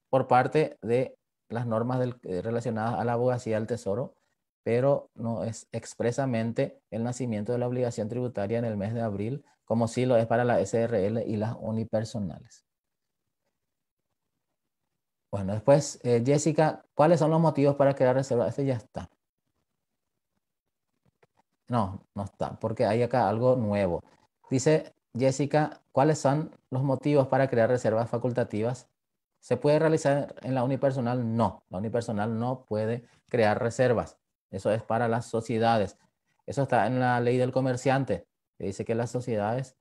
por parte de las normas eh, relacionadas a la abogacía del Tesoro, pero no es expresamente el nacimiento de la obligación tributaria en el mes de abril, como sí lo es para las SRL y las unipersonales. Bueno, después, eh, Jessica, ¿cuáles son los motivos para crear reservas? Este ya está. No, no está, porque hay acá algo nuevo. Dice Jessica, ¿cuáles son los motivos para crear reservas facultativas? ¿Se puede realizar en la unipersonal? No, la unipersonal no puede crear reservas. Eso es para las sociedades. Eso está en la ley del comerciante, que dice que las sociedades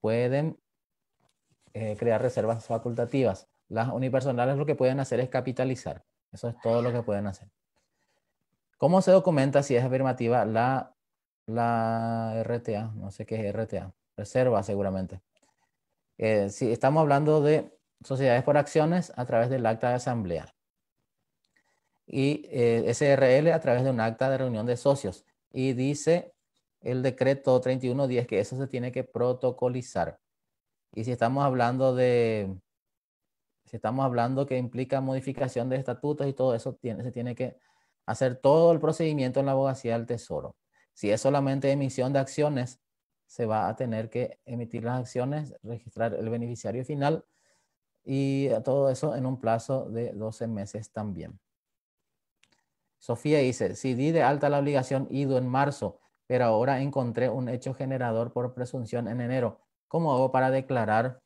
pueden eh, crear reservas facultativas. Las unipersonales lo que pueden hacer es capitalizar. Eso es todo lo que pueden hacer. ¿Cómo se documenta si es afirmativa la, la RTA? No sé qué es RTA. Reserva seguramente. Eh, si estamos hablando de sociedades por acciones a través del acta de asamblea y eh, SRL a través de un acta de reunión de socios. Y dice el decreto 3110 que eso se tiene que protocolizar. Y si estamos hablando de si estamos hablando que implica modificación de estatutos y todo eso, se tiene que hacer todo el procedimiento en la abogacía del tesoro. Si es solamente emisión de acciones, se va a tener que emitir las acciones, registrar el beneficiario final y todo eso en un plazo de 12 meses también. Sofía dice, si di de alta la obligación IDO en marzo, pero ahora encontré un hecho generador por presunción en enero, ¿cómo hago para declarar?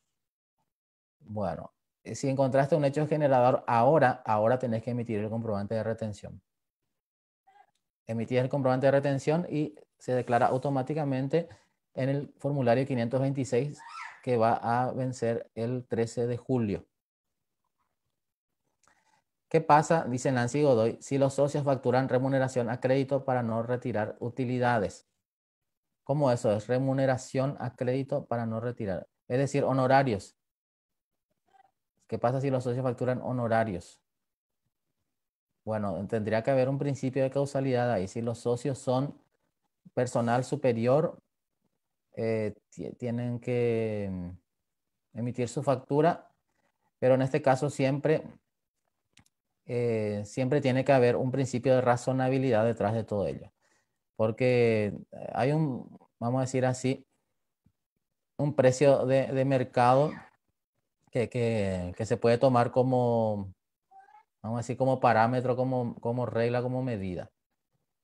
Bueno, eh, si encontraste un hecho generador ahora, ahora tenés que emitir el comprobante de retención. Emitís el comprobante de retención y se declara automáticamente en el formulario 526 que va a vencer el 13 de julio. ¿Qué pasa, dice Nancy Godoy, si los socios facturan remuneración a crédito para no retirar utilidades? ¿Cómo eso es? Remuneración a crédito para no retirar. Es decir, honorarios ¿Qué pasa si los socios facturan honorarios? Bueno, tendría que haber un principio de causalidad ahí. Si los socios son personal superior, eh, tienen que mm, emitir su factura, pero en este caso siempre, eh, siempre tiene que haber un principio de razonabilidad detrás de todo ello. Porque eh, hay un, vamos a decir así, un precio de mercado que, que, que se puede tomar como, vamos a decir, como parámetro, como, como regla, como medida.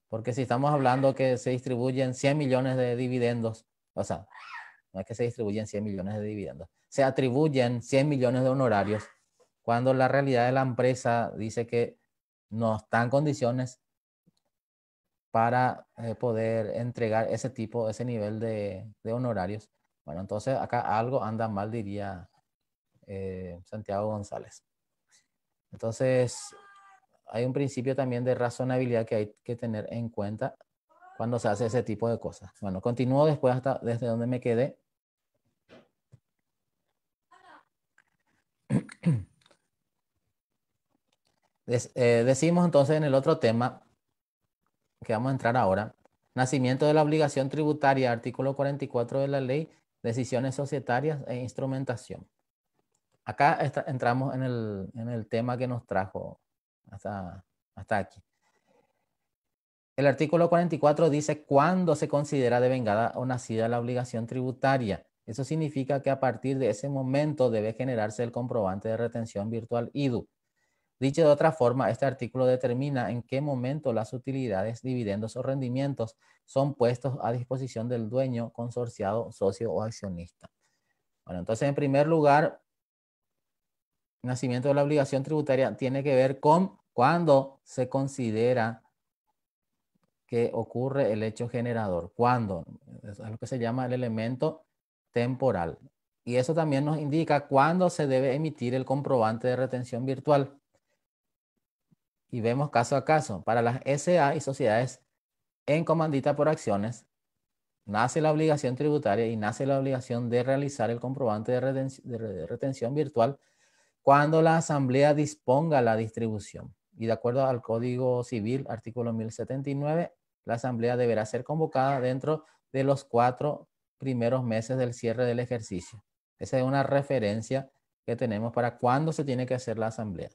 Porque si estamos hablando que se distribuyen 100 millones de dividendos, o sea, no es que se distribuyen 100 millones de dividendos, se atribuyen 100 millones de honorarios, cuando la realidad de la empresa dice que no están condiciones para eh, poder entregar ese tipo, ese nivel de, de, honorarios. Bueno, entonces acá algo anda mal, diría eh, Santiago González. Entonces, hay un principio también de razonabilidad que hay que tener en cuenta cuando se hace ese tipo de cosas. Bueno, continúo después hasta desde donde me quedé. Eh, decimos entonces en el otro tema que vamos a entrar ahora, nacimiento de la obligación tributaria, artículo 44 de la ley, decisiones societarias e instrumentación acá entramos en el, tema que nos trajo hasta, hasta aquí. El artículo 44 dice cuándo se considera devengada o nacida la obligación tributaria. Eso significa que a partir de ese momento debe generarse el comprobante de retención virtual IDU. Dicho de otra forma, este artículo determina en qué momento las utilidades, dividendos o rendimientos son puestos a disposición del dueño, consorciado, socio o accionista. Bueno, entonces en primer lugar nacimiento de la obligación tributaria tiene que ver con cuándo se considera que ocurre el hecho generador, cuándo, es lo que se llama el elemento temporal. Y eso también nos indica cuándo se debe emitir el comprobante de retención virtual. Y vemos caso a caso. Para las SA y sociedades en comandita por acciones, nace la obligación tributaria y nace la obligación de realizar el comprobante de retención virtual cuando la Asamblea disponga la distribución. Y de acuerdo al Código Civil, artículo 1079, la Asamblea deberá ser convocada dentro de los cuatro primeros meses del cierre del ejercicio. Esa es una referencia que tenemos para cuándo se tiene que hacer la Asamblea.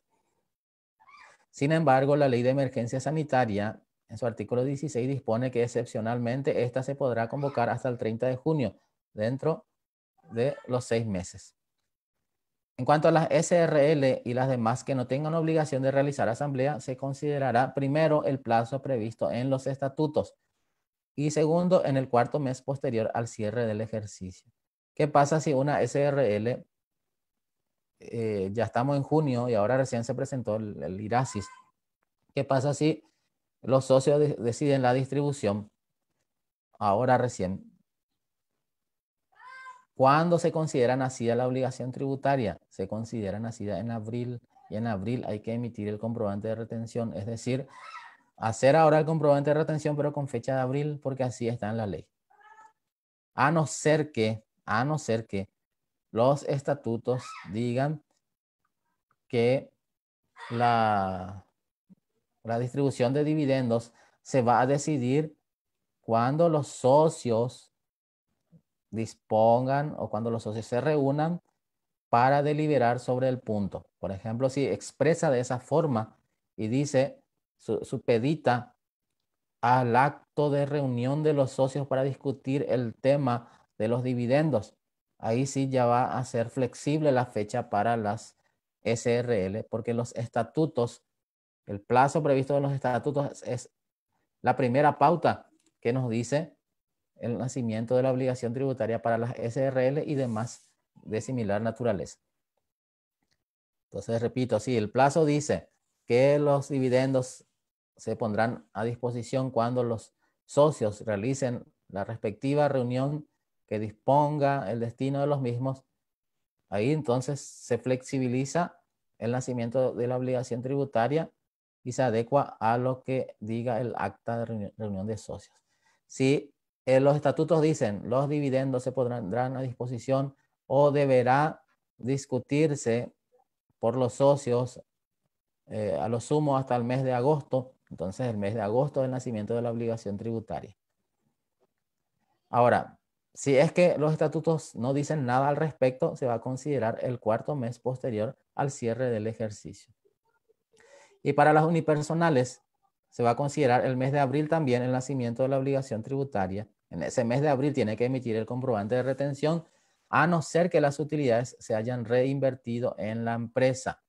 Sin embargo, la Ley de Emergencia Sanitaria, en su artículo 16, dispone que excepcionalmente esta se podrá convocar hasta el 30 de junio, dentro de los seis meses. En cuanto a las SRL y las demás que no tengan obligación de realizar asamblea, se considerará primero el plazo previsto en los estatutos y segundo en el cuarto mes posterior al cierre del ejercicio. ¿Qué pasa si una SRL, eh, ya estamos en junio y ahora recién se presentó el, IRASIS? ¿Qué pasa si los socios deciden la distribución ahora recién ¿Cuándo se considera nacida la obligación tributaria? Se considera nacida en abril y en abril hay que emitir el comprobante de retención, es decir, hacer ahora el comprobante de retención pero con fecha de abril porque así está en la ley. A no ser que, a no ser que los estatutos digan que la, la distribución de dividendos se va a decidir cuando los socios dispongan o cuando los socios se reúnan para deliberar sobre el punto. Por ejemplo, si expresa de esa forma y dice su, pedita al acto de reunión de los socios para discutir el tema de los dividendos, ahí sí ya va a ser flexible la fecha para las SRL, porque los estatutos, el plazo previsto de los estatutos es la primera pauta que nos dice el nacimiento de la obligación tributaria para las SRL y demás de similar naturaleza. Entonces, repito, sí, el plazo dice que los dividendos se pondrán a disposición cuando los socios realicen la respectiva reunión que disponga el destino de los mismos. Ahí entonces se flexibiliza el nacimiento de la obligación tributaria y se adecua a lo que diga el acta de reunión de socios. Si eh, los estatutos dicen, los dividendos se pondrán a disposición o deberá discutirse por los socios eh, a lo sumo hasta el mes de agosto, entonces el mes de agosto del nacimiento de la obligación tributaria. Ahora, si es que los estatutos no dicen nada al respecto, se va a considerar el cuarto mes posterior al cierre del ejercicio. Y para las unipersonales, se va a considerar el mes de abril también el nacimiento de la obligación tributaria. En ese mes de abril tiene que emitir el comprobante de retención, a no ser que las utilidades se hayan reinvertido en la empresa.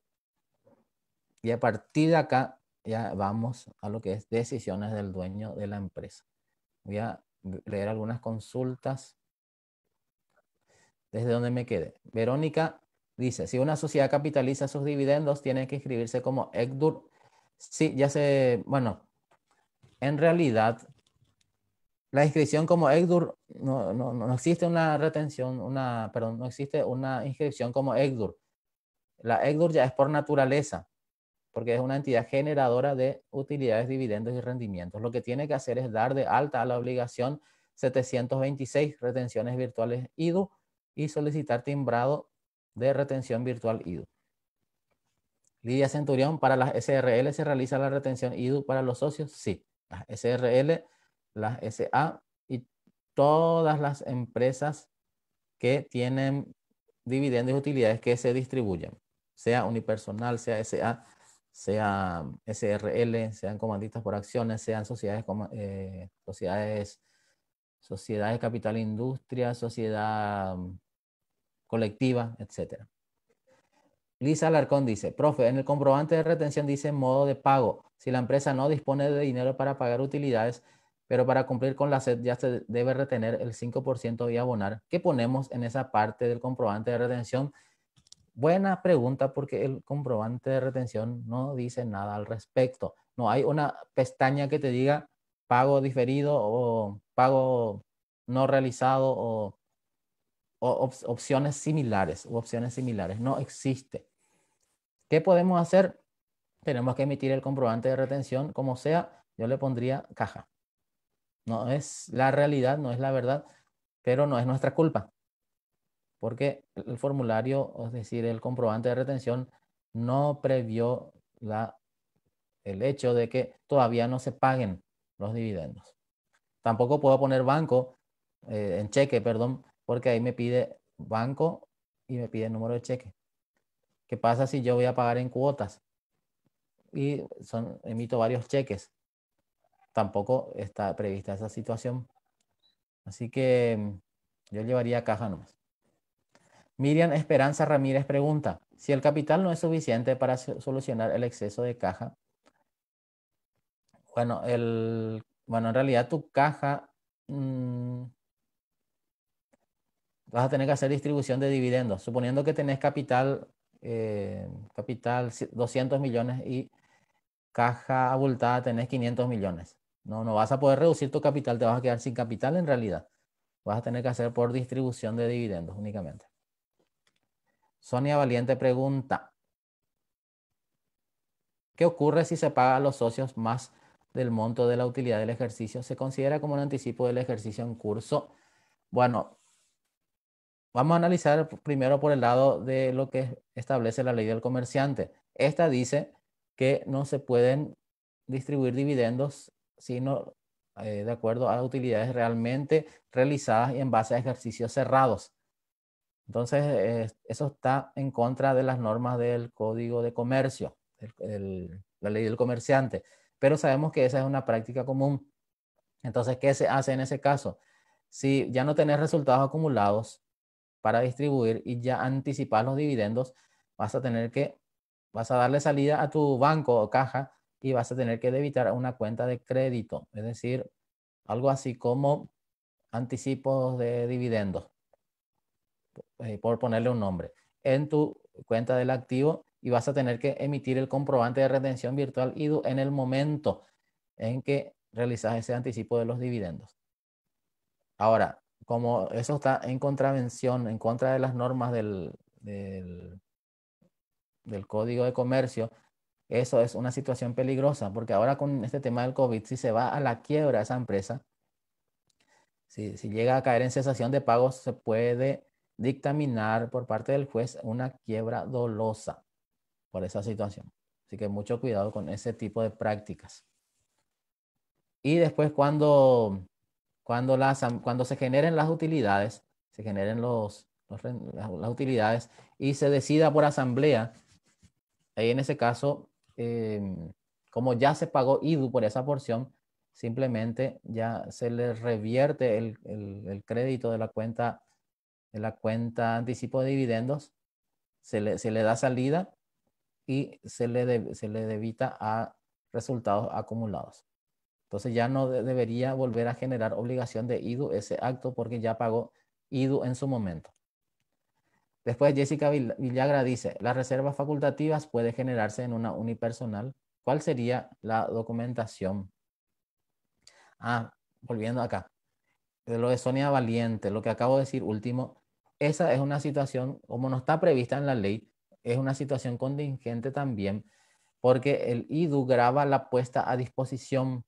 Y a partir de acá ya vamos a lo que es decisiones del dueño de la empresa. Voy a leer algunas consultas desde donde me quede Verónica dice, si una sociedad capitaliza sus dividendos, tiene que inscribirse como ECDUR Sí, ya sé, bueno, en realidad la inscripción como ECDUR, no, no, existe una retención, una, perdón, no existe una inscripción como ECDUR. La ECDUR ya es por naturaleza, porque es una entidad generadora de utilidades, dividendos y rendimientos. Lo que tiene que hacer es dar de alta a la obligación 726 retenciones virtuales IDU y solicitar timbrado de retención virtual IDU. Lidia Centurión, para las SRL se realiza la retención IDU para los socios, sí. Las SRL, las SA y todas las empresas que tienen dividendos y utilidades que se distribuyen, sea unipersonal, sea SA, sea SRL, sean comanditas por acciones, sean sociedades, eh, sociedades, sociedades capital industria, sociedad mm, colectiva, etcétera. Lisa Alarcón dice, profe, en el comprobante de retención dice modo de pago. Si la empresa no dispone de dinero para pagar utilidades, pero para cumplir con la SED ya se debe retener el 5% y abonar. ¿Qué ponemos en esa parte del comprobante de retención? Buena pregunta porque el comprobante de retención no dice nada al respecto. No hay una pestaña que te diga pago diferido o pago no realizado o, opciones similares opciones similares. No existe. ¿Qué podemos hacer? Tenemos que emitir el comprobante de retención, como sea, yo le pondría caja. No es la realidad, no es la verdad, pero no es nuestra culpa. Porque el formulario, es decir, el comprobante de retención no previó el hecho de que todavía no se paguen los dividendos. Tampoco puedo poner banco eh, en cheque, perdón, porque ahí me pide banco y me pide número de cheque. ¿Qué pasa si yo voy a pagar en cuotas? Y son, emito varios cheques. Tampoco está prevista esa situación. Así que mm, yo llevaría caja nomás. Miriam Esperanza Ramírez pregunta, si el capital no es suficiente para solucionar el exceso de caja, bueno, el, bueno en realidad tu caja mm, vas a tener que hacer distribución de dividendos. Suponiendo que tenés capital eh, capital 200 millones y caja abultada tenés 500 millones. No, no vas a poder reducir tu capital, te vas a quedar sin capital en realidad. Vas a tener que hacer por distribución de dividendos únicamente. Sonia Valiente pregunta, ¿qué ocurre si se paga a los socios más del monto de la utilidad del ejercicio? ¿Se considera como un anticipo del ejercicio en curso? Bueno, Vamos a analizar primero por el lado de lo que establece la ley del comerciante. Esta dice que no se pueden distribuir dividendos sino eh, de acuerdo a utilidades realmente realizadas y en base a ejercicios cerrados. Entonces, eh, eso está en contra de las normas del Código de Comercio, la ley del comerciante. Pero sabemos que esa es una práctica común. Entonces, ¿qué se hace en ese caso? Si ya no tenés resultados acumulados, para distribuir y ya anticipar los dividendos, vas a tener que, vas a darle salida a tu banco o caja y vas a tener que debitar una cuenta de crédito, es decir, algo así como anticipos de dividendos, eh, por ponerle un nombre, en tu cuenta del activo y vas a tener que emitir el comprobante de retención virtual IDU en el momento en que realizas ese anticipo de los dividendos. Ahora, como eso está en contravención, en contra de las normas del, del, Código de Comercio, eso es una situación peligrosa, porque ahora con este tema del COVID, si se va a la quiebra esa empresa, si, si llega a caer en cesación de pagos, se puede dictaminar por parte del juez una quiebra dolosa por esa situación. Así que mucho cuidado con ese tipo de prácticas. Y después cuando cuando, las, cuando se generen las utilidades, se generen los, las, utilidades y se decida por asamblea, ahí en ese caso, em, como ya se pagó IDU por esa porción, simplemente ya se le revierte el, el, crédito de la cuenta de la cuenta anticipo de dividendos, se le, se le da salida y se le, se le debita a resultados acumulados. Entonces ya no debería volver a generar obligación de IDU ese acto porque ya pagó IDU en su momento. Después Jessica Villagra dice, las reservas facultativas puede generarse en una unipersonal. ¿Cuál sería la documentación? Ah, volviendo acá. lo de Sonia Valiente, lo que acabo de decir último, esa es una situación, como no está prevista en la ley, es una situación contingente también, porque el IDU graba la puesta a disposición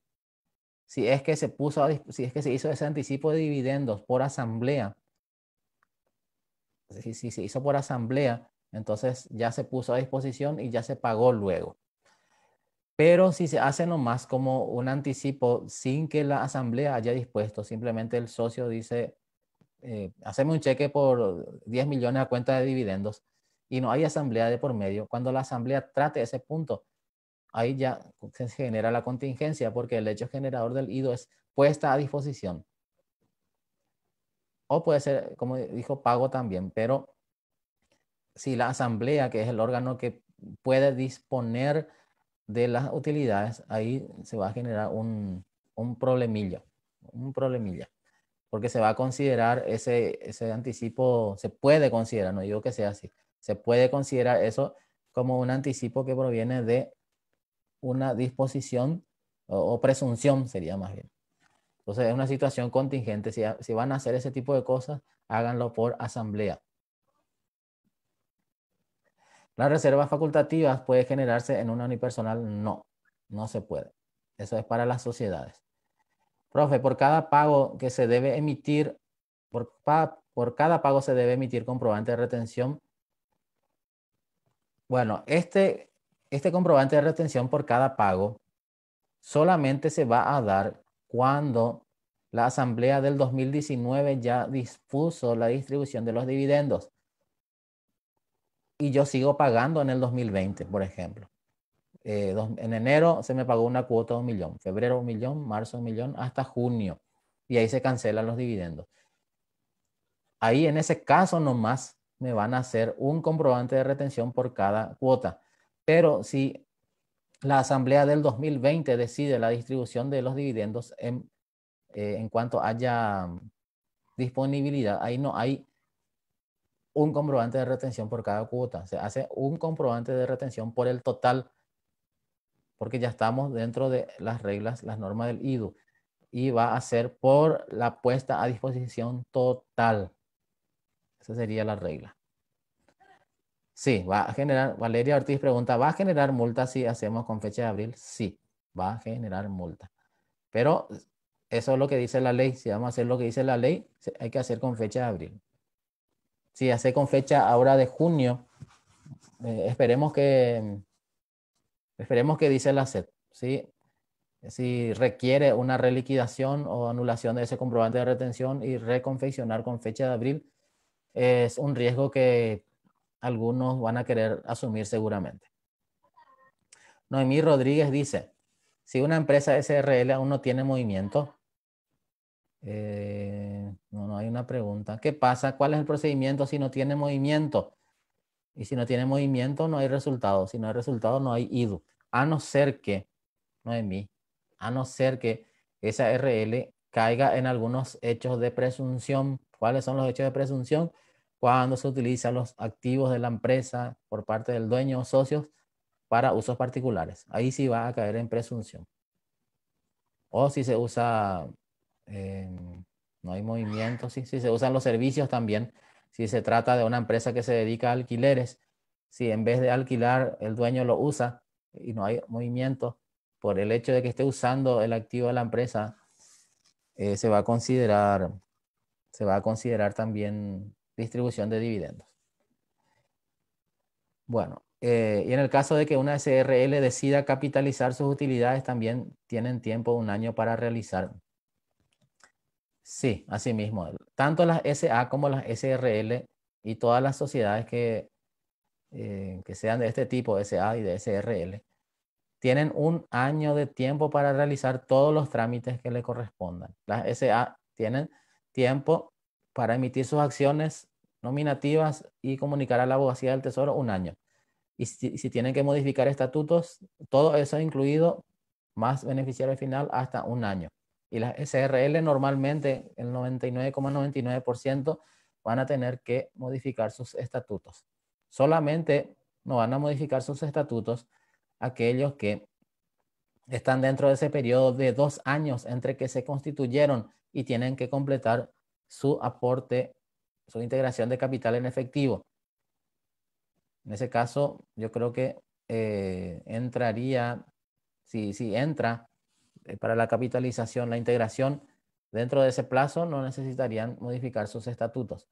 si es que se puso que se hizo ese anticipo de dividendos por asamblea, si, se hizo por asamblea, entonces ya se puso a disposición y ya se pagó luego. Pero si se hace nomás como un anticipo sin que la asamblea haya dispuesto, simplemente el socio dice, eh, haceme un cheque por 10 millones a cuenta de dividendos y no hay asamblea de por medio, cuando la asamblea trate ese punto, ahí ya se genera la contingencia porque el hecho generador del IDO es puesta a disposición. O puede ser, como dijo, pago también, pero si la asamblea, que es el órgano que puede disponer de las utilidades, ahí se va a generar un, un problemilla, un problemilla, porque se va a considerar ese, ese anticipo, se puede considerar, no digo que sea así, se puede considerar eso como un anticipo que proviene de una disposición o, presunción sería más bien. Entonces es una situación contingente. Si, van a hacer ese tipo de cosas, háganlo por asamblea. Las reservas facultativas puede generarse en una unipersonal. No, no se puede. Eso es para las sociedades. Profe, por cada pago que se debe emitir, por, por cada pago se debe emitir comprobante de retención. Bueno, este este comprobante de retención por cada pago solamente se va a dar cuando la asamblea del 2019 ya dispuso la distribución de los dividendos. Y yo sigo pagando en el 2020, por ejemplo. Eh, en enero se me pagó una cuota de un millón, febrero un millón, marzo un millón, hasta junio. Y ahí se cancelan los dividendos. Ahí en ese caso nomás me van a hacer un comprobante de retención por cada cuota. Pero si la Asamblea del 2020 decide la distribución de los dividendos eh, en, cuanto haya disponibilidad, ahí no hay un comprobante de retención por cada cuota. Se hace un comprobante de retención por el total, porque ya estamos dentro de las reglas, las normas del IDU. Y va a ser por la puesta a disposición total. Esa sería la regla. Sí, va a generar, Valeria Ortiz pregunta, ¿va a generar multa si hacemos con fecha de abril? Sí, va a generar multa. Pero eso es lo que dice la ley. Si vamos a hacer lo que dice la ley, hay que hacer con fecha de abril. Si hace con fecha ahora de junio, eh, esperemos que esperemos que dice la SED. ¿sí? Si requiere una reliquidación o anulación de ese comprobante de retención y reconfeccionar con fecha de abril, es un riesgo que algunos van a querer asumir seguramente. Noemí Rodríguez dice, si una empresa SRL aún no tiene movimiento, eh, no, no hay una pregunta. ¿Qué pasa? ¿Cuál es el procedimiento si no tiene movimiento? Y si no tiene movimiento, no hay resultado. Si no hay resultado, no hay IDU. A no ser que, Noemí, a no ser que esa RL caiga en algunos hechos de presunción. ¿Cuáles son los hechos de presunción? cuando se utilizan los activos de la empresa por parte del dueño o socios para usos particulares. Ahí sí va a caer en presunción. O si se usa, eh, no hay movimiento, sí, si se usan los servicios también, si se trata de una empresa que se dedica a alquileres, si en vez de alquilar el dueño lo usa y no hay movimiento, por el hecho de que esté usando el activo de la empresa, eh, se va a considerar, se va a considerar también distribución de dividendos. Bueno, eh, y en el caso de que una SRL decida capitalizar sus utilidades, también tienen tiempo de un año para realizar. Sí, así mismo. Tanto las SA como las SRL y todas las sociedades que, eh, que sean de este tipo, SA y de SRL, tienen un año de tiempo para realizar todos los trámites que le correspondan. Las SA tienen tiempo para emitir sus acciones nominativas y comunicar a la abogacía del Tesoro un año. Y si, tienen que modificar estatutos, todo eso incluido, más beneficiario final, hasta un año. Y las SRL normalmente, el 99,99% van a tener que modificar sus estatutos. Solamente no van a modificar sus estatutos aquellos que están dentro de ese periodo de dos años entre que se constituyeron y tienen que completar su aporte, su integración de capital en efectivo. En ese caso, yo creo que eh, entraría, si, entra eh, para la capitalización, la integración, dentro de ese plazo no necesitarían modificar sus estatutos.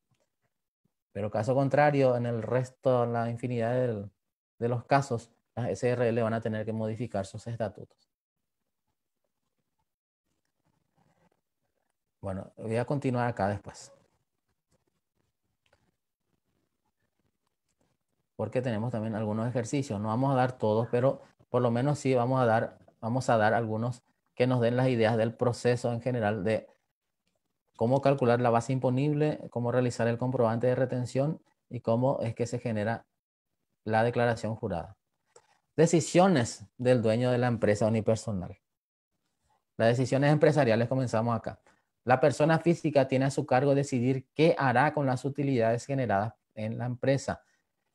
Pero caso contrario, en el resto, en la infinidad de los casos, las SRL van a tener que modificar sus estatutos. Bueno, voy a continuar acá después. Porque tenemos también algunos ejercicios. No vamos a dar todos, pero por lo menos sí vamos a dar, vamos a dar algunos que nos den las ideas del proceso en general de cómo calcular la base imponible, cómo realizar el comprobante de retención y cómo es que se genera la declaración jurada. Decisiones del dueño de la empresa unipersonal. Las decisiones empresariales comenzamos acá. La persona física tiene a su cargo decidir qué hará con las utilidades generadas en la empresa.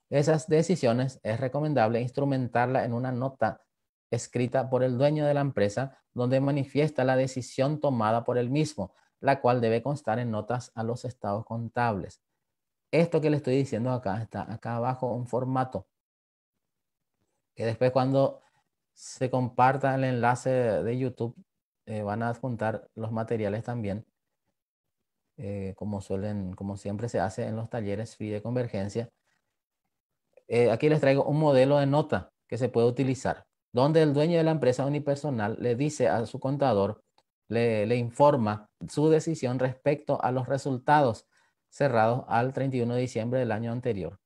Esas decisiones es recomendable instrumentarla en una nota escrita por el dueño de la empresa donde manifiesta la decisión tomada por él mismo, la cual debe constar en notas a los estados contables. Esto que le estoy diciendo acá está acá abajo un formato que después cuando se comparta el enlace de YouTube eh, van a adjuntar los materiales también, eh, como suelen, como siempre se hace en los talleres FI de convergencia. Eh, aquí les traigo un modelo de nota que se puede utilizar, donde el dueño de la empresa unipersonal le dice a su contador, le, le informa su decisión respecto a los resultados cerrados al 31 de diciembre del año anterior.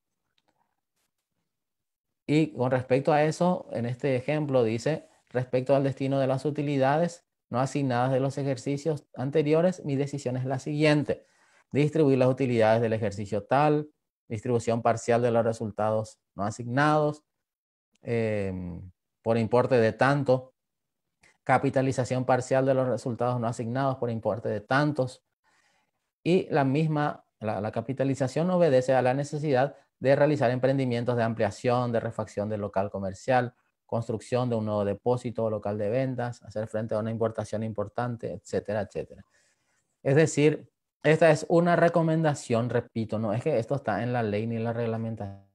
Y con respecto a eso, en este ejemplo dice, respecto al destino de las utilidades, no asignadas de los ejercicios anteriores, mi decisión es la siguiente. Distribuir las utilidades del ejercicio tal, distribución parcial de los resultados no asignados, em, por importe de tanto, capitalización parcial de los resultados no asignados por importe de tantos, y la misma, la, capitalización obedece a la necesidad de realizar emprendimientos de ampliación, de refacción del local comercial, construcción de un nuevo depósito local de ventas, hacer frente a una importación importante, etcétera, etcétera. Es decir, esta es una recomendación, repito, no es que esto está en la ley ni en la reglamentación.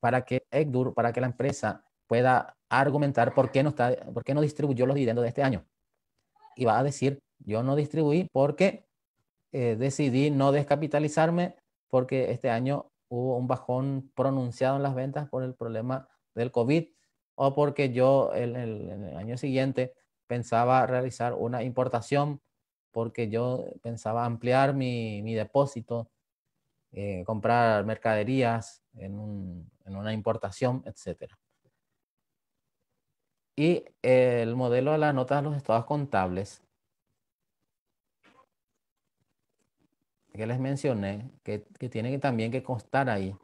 para que ECDUR, para que la empresa pueda argumentar por qué no, está, por qué no distribuyó los dividendos de este año. Y va a decir, yo no distribuí porque eh, decidí no descapitalizarme porque este año hubo un bajón pronunciado en las ventas por el problema del COVID o porque yo en el, año siguiente pensaba realizar una importación porque yo pensaba ampliar mi, depósito, eh, comprar mercaderías en, en, una importación, etc. Y el modelo de las notas de los estados contables que les mencioné, que, que tiene que también que constar ahí.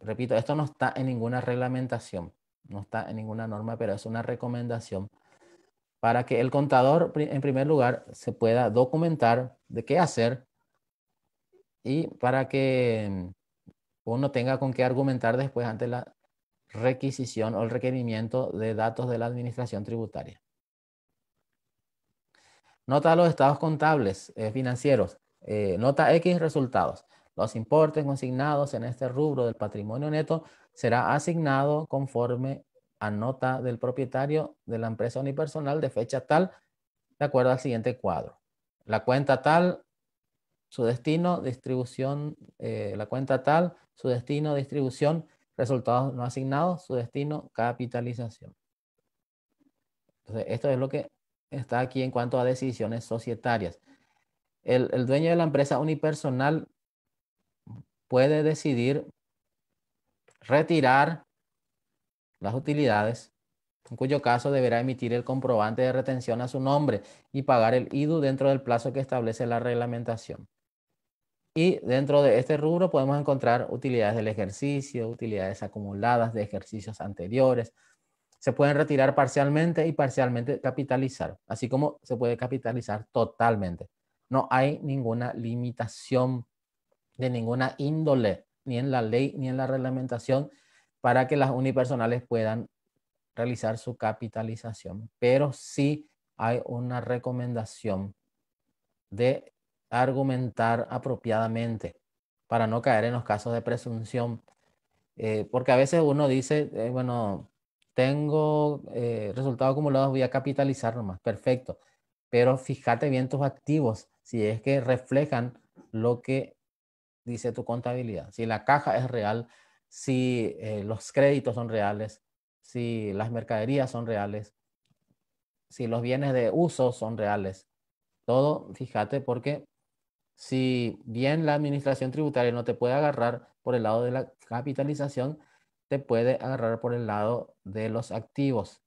Repito, esto no está en ninguna reglamentación, no está en ninguna norma, pero es una recomendación para que el contador, en primer lugar, se pueda documentar de qué hacer y para que mm, uno tenga con qué argumentar después ante la requisición o el requerimiento de datos de la administración tributaria. Nota a los estados contables eh, financieros. Eh, nota X resultados. Los importes consignados en este rubro del patrimonio neto será asignado conforme a nota del propietario de la empresa unipersonal de fecha tal, de acuerdo al siguiente cuadro. La cuenta tal, su destino, distribución, eh, la cuenta tal, su destino, distribución, resultados no asignados, su destino, capitalización. Entonces, esto es lo que está aquí en cuanto a decisiones societarias el, dueño de la empresa unipersonal puede decidir retirar las utilidades, en cuyo caso deberá emitir el comprobante de retención a su nombre y pagar el IDU dentro del plazo que establece la reglamentación. Y dentro de este rubro podemos encontrar utilidades del ejercicio, utilidades acumuladas de ejercicios anteriores. Se pueden retirar parcialmente y parcialmente capitalizar, así como se puede capitalizar totalmente. No hay ninguna limitación de ninguna índole, ni en la ley, ni en la reglamentación, para que las unipersonales puedan realizar su capitalización. Pero sí hay una recomendación de argumentar apropiadamente para no caer en los casos de presunción. Eh, porque a veces uno dice, eh, bueno, tengo eh, resultados acumulados, voy a capitalizar nomás, perfecto. Pero fíjate bien tus activos, si es que reflejan lo que dice tu contabilidad, si la caja es real, si eh, los créditos son reales, si las mercaderías son reales, si los bienes de uso son reales. Todo, fíjate, porque si bien la administración tributaria no te puede agarrar por el lado de la capitalización, te puede agarrar por el lado de los activos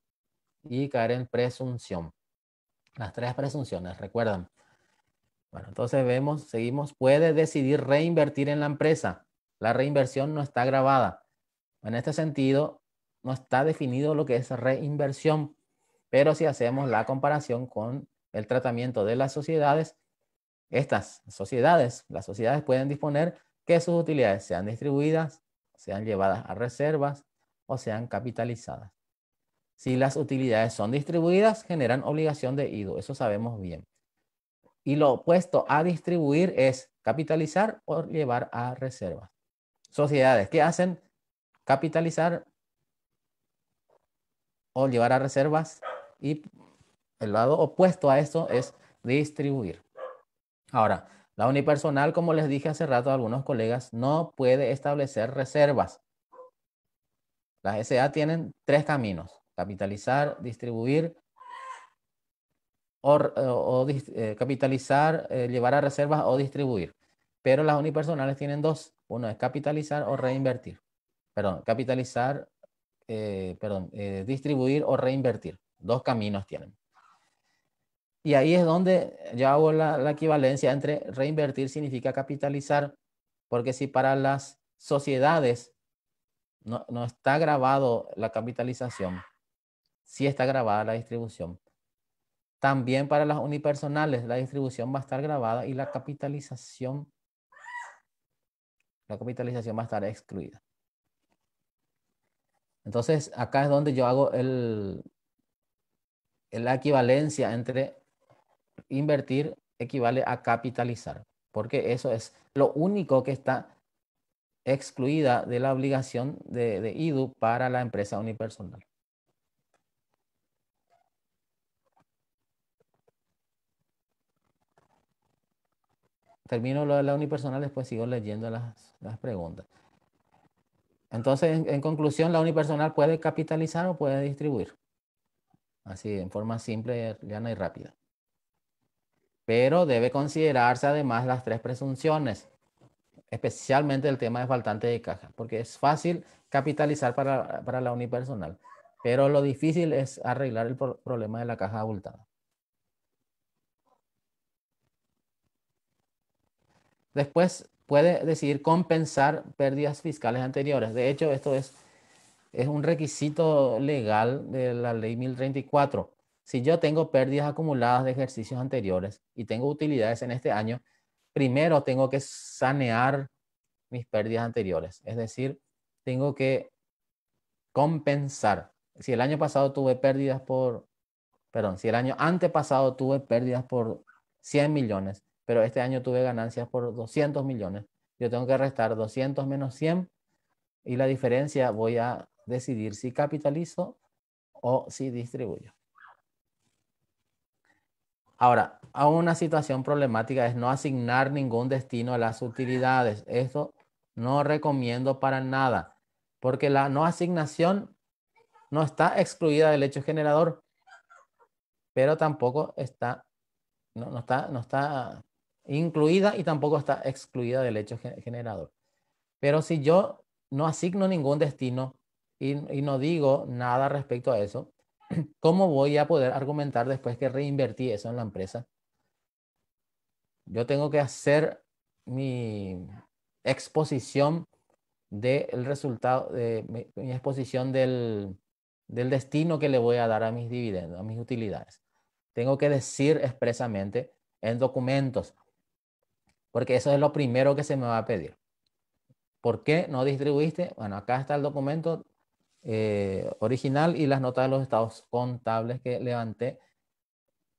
y caer en presunción. Las tres presunciones, recuerdan. Bueno, entonces vemos, seguimos, puede decidir reinvertir en la empresa. La reinversión no está grabada. En este sentido, no está definido lo que es reinversión, pero si hacemos la comparación con el tratamiento de las sociedades, estas sociedades, las sociedades pueden disponer que sus utilidades sean distribuidas, sean llevadas a reservas o sean capitalizadas. Si las utilidades son distribuidas, generan obligación de ido, eso sabemos bien. Y lo opuesto a distribuir es capitalizar o llevar a reservas. Sociedades que hacen capitalizar o llevar a reservas y el lado opuesto a esto es distribuir. Ahora, la unipersonal, como les dije hace rato a algunos colegas, no puede establecer reservas. Las SA tienen tres caminos, capitalizar, distribuir o, eh, eh, capitalizar, eh, llevar a reservas o distribuir. Pero las unipersonales tienen dos. Uno es capitalizar o reinvertir. Perdón, capitalizar, perdón, distribuir o reinvertir. Dos caminos tienen. Y ahí es donde yo hago la, equivalencia entre reinvertir significa capitalizar, porque si para las sociedades no, no está grabado la capitalización, sí está grabada la distribución. También para las unipersonales, la distribución va a estar grabada y la capitalización, la capitalización va a estar excluida. Entonces, acá es donde yo hago el, la equivalencia entre invertir equivale a capitalizar, porque eso es lo único que está excluida de la obligación de IDU para la empresa unipersonal. termino de la unipersonal, después sigo leyendo las, preguntas. Entonces, en, conclusión, la unipersonal puede capitalizar o puede distribuir. Así, en forma simple, llana y rápida. Pero debe considerarse además las tres presunciones, especialmente el tema de faltante de caja, porque es fácil capitalizar para, la unipersonal, pero lo difícil es arreglar el problema de la caja abultada. Después puede decidir compensar pérdidas fiscales anteriores. De hecho, esto es, es un requisito legal de la ley 1034. Si yo tengo pérdidas acumuladas de ejercicios anteriores y tengo utilidades en este año, primero tengo que sanear mis pérdidas anteriores. Es decir, tengo que compensar. Si el año pasado tuve pérdidas por, perdón, si el año antepasado tuve pérdidas por 100 millones, pero este año tuve ganancias por 200 millones. Yo tengo que restar 200 menos 100 y la diferencia voy a decidir si capitalizo o si distribuyo. Ahora, a una situación problemática es no asignar ningún destino a las utilidades. Esto no recomiendo para nada, porque la no asignación no está excluida del hecho generador, pero tampoco está, no está, no está incluida y tampoco está excluida del hecho generador. Pero si yo no asigno ningún destino y, no digo nada respecto a eso, ¿cómo voy a poder argumentar después que reinvertí eso en la empresa? Yo tengo que hacer mi exposición del resultado, de mi, exposición del, del destino que le voy a dar a mis dividendos, a mis utilidades. Tengo que decir expresamente en documentos, porque eso es lo primero que se me va a pedir. ¿Por qué no distribuiste? Bueno, acá está el documento eh, original y las notas de los estados contables que levanté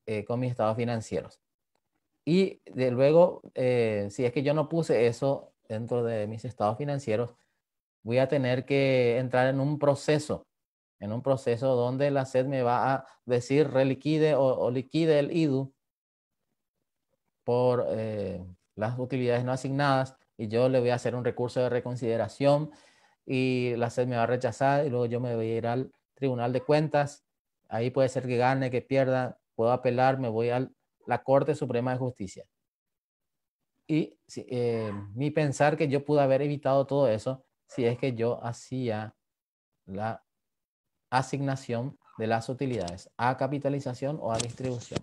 eh, con mis estados financieros. Y de luego, eh, si es que yo no puse eso dentro de mis estados financieros, voy a tener que entrar en un proceso, en un proceso donde la SED me va a decir reliquide o, liquide el IDU por, las utilidades no asignadas y yo le voy a hacer un recurso de reconsideración y la SED me va a rechazar y luego yo me voy a ir al Tribunal de Cuentas. Ahí puede ser que gane, que pierda, puedo apelar, me voy a la Corte Suprema de Justicia. Y eh, mi pensar que yo pude haber evitado todo eso si es que yo hacía la asignación de las utilidades a capitalización o a distribución.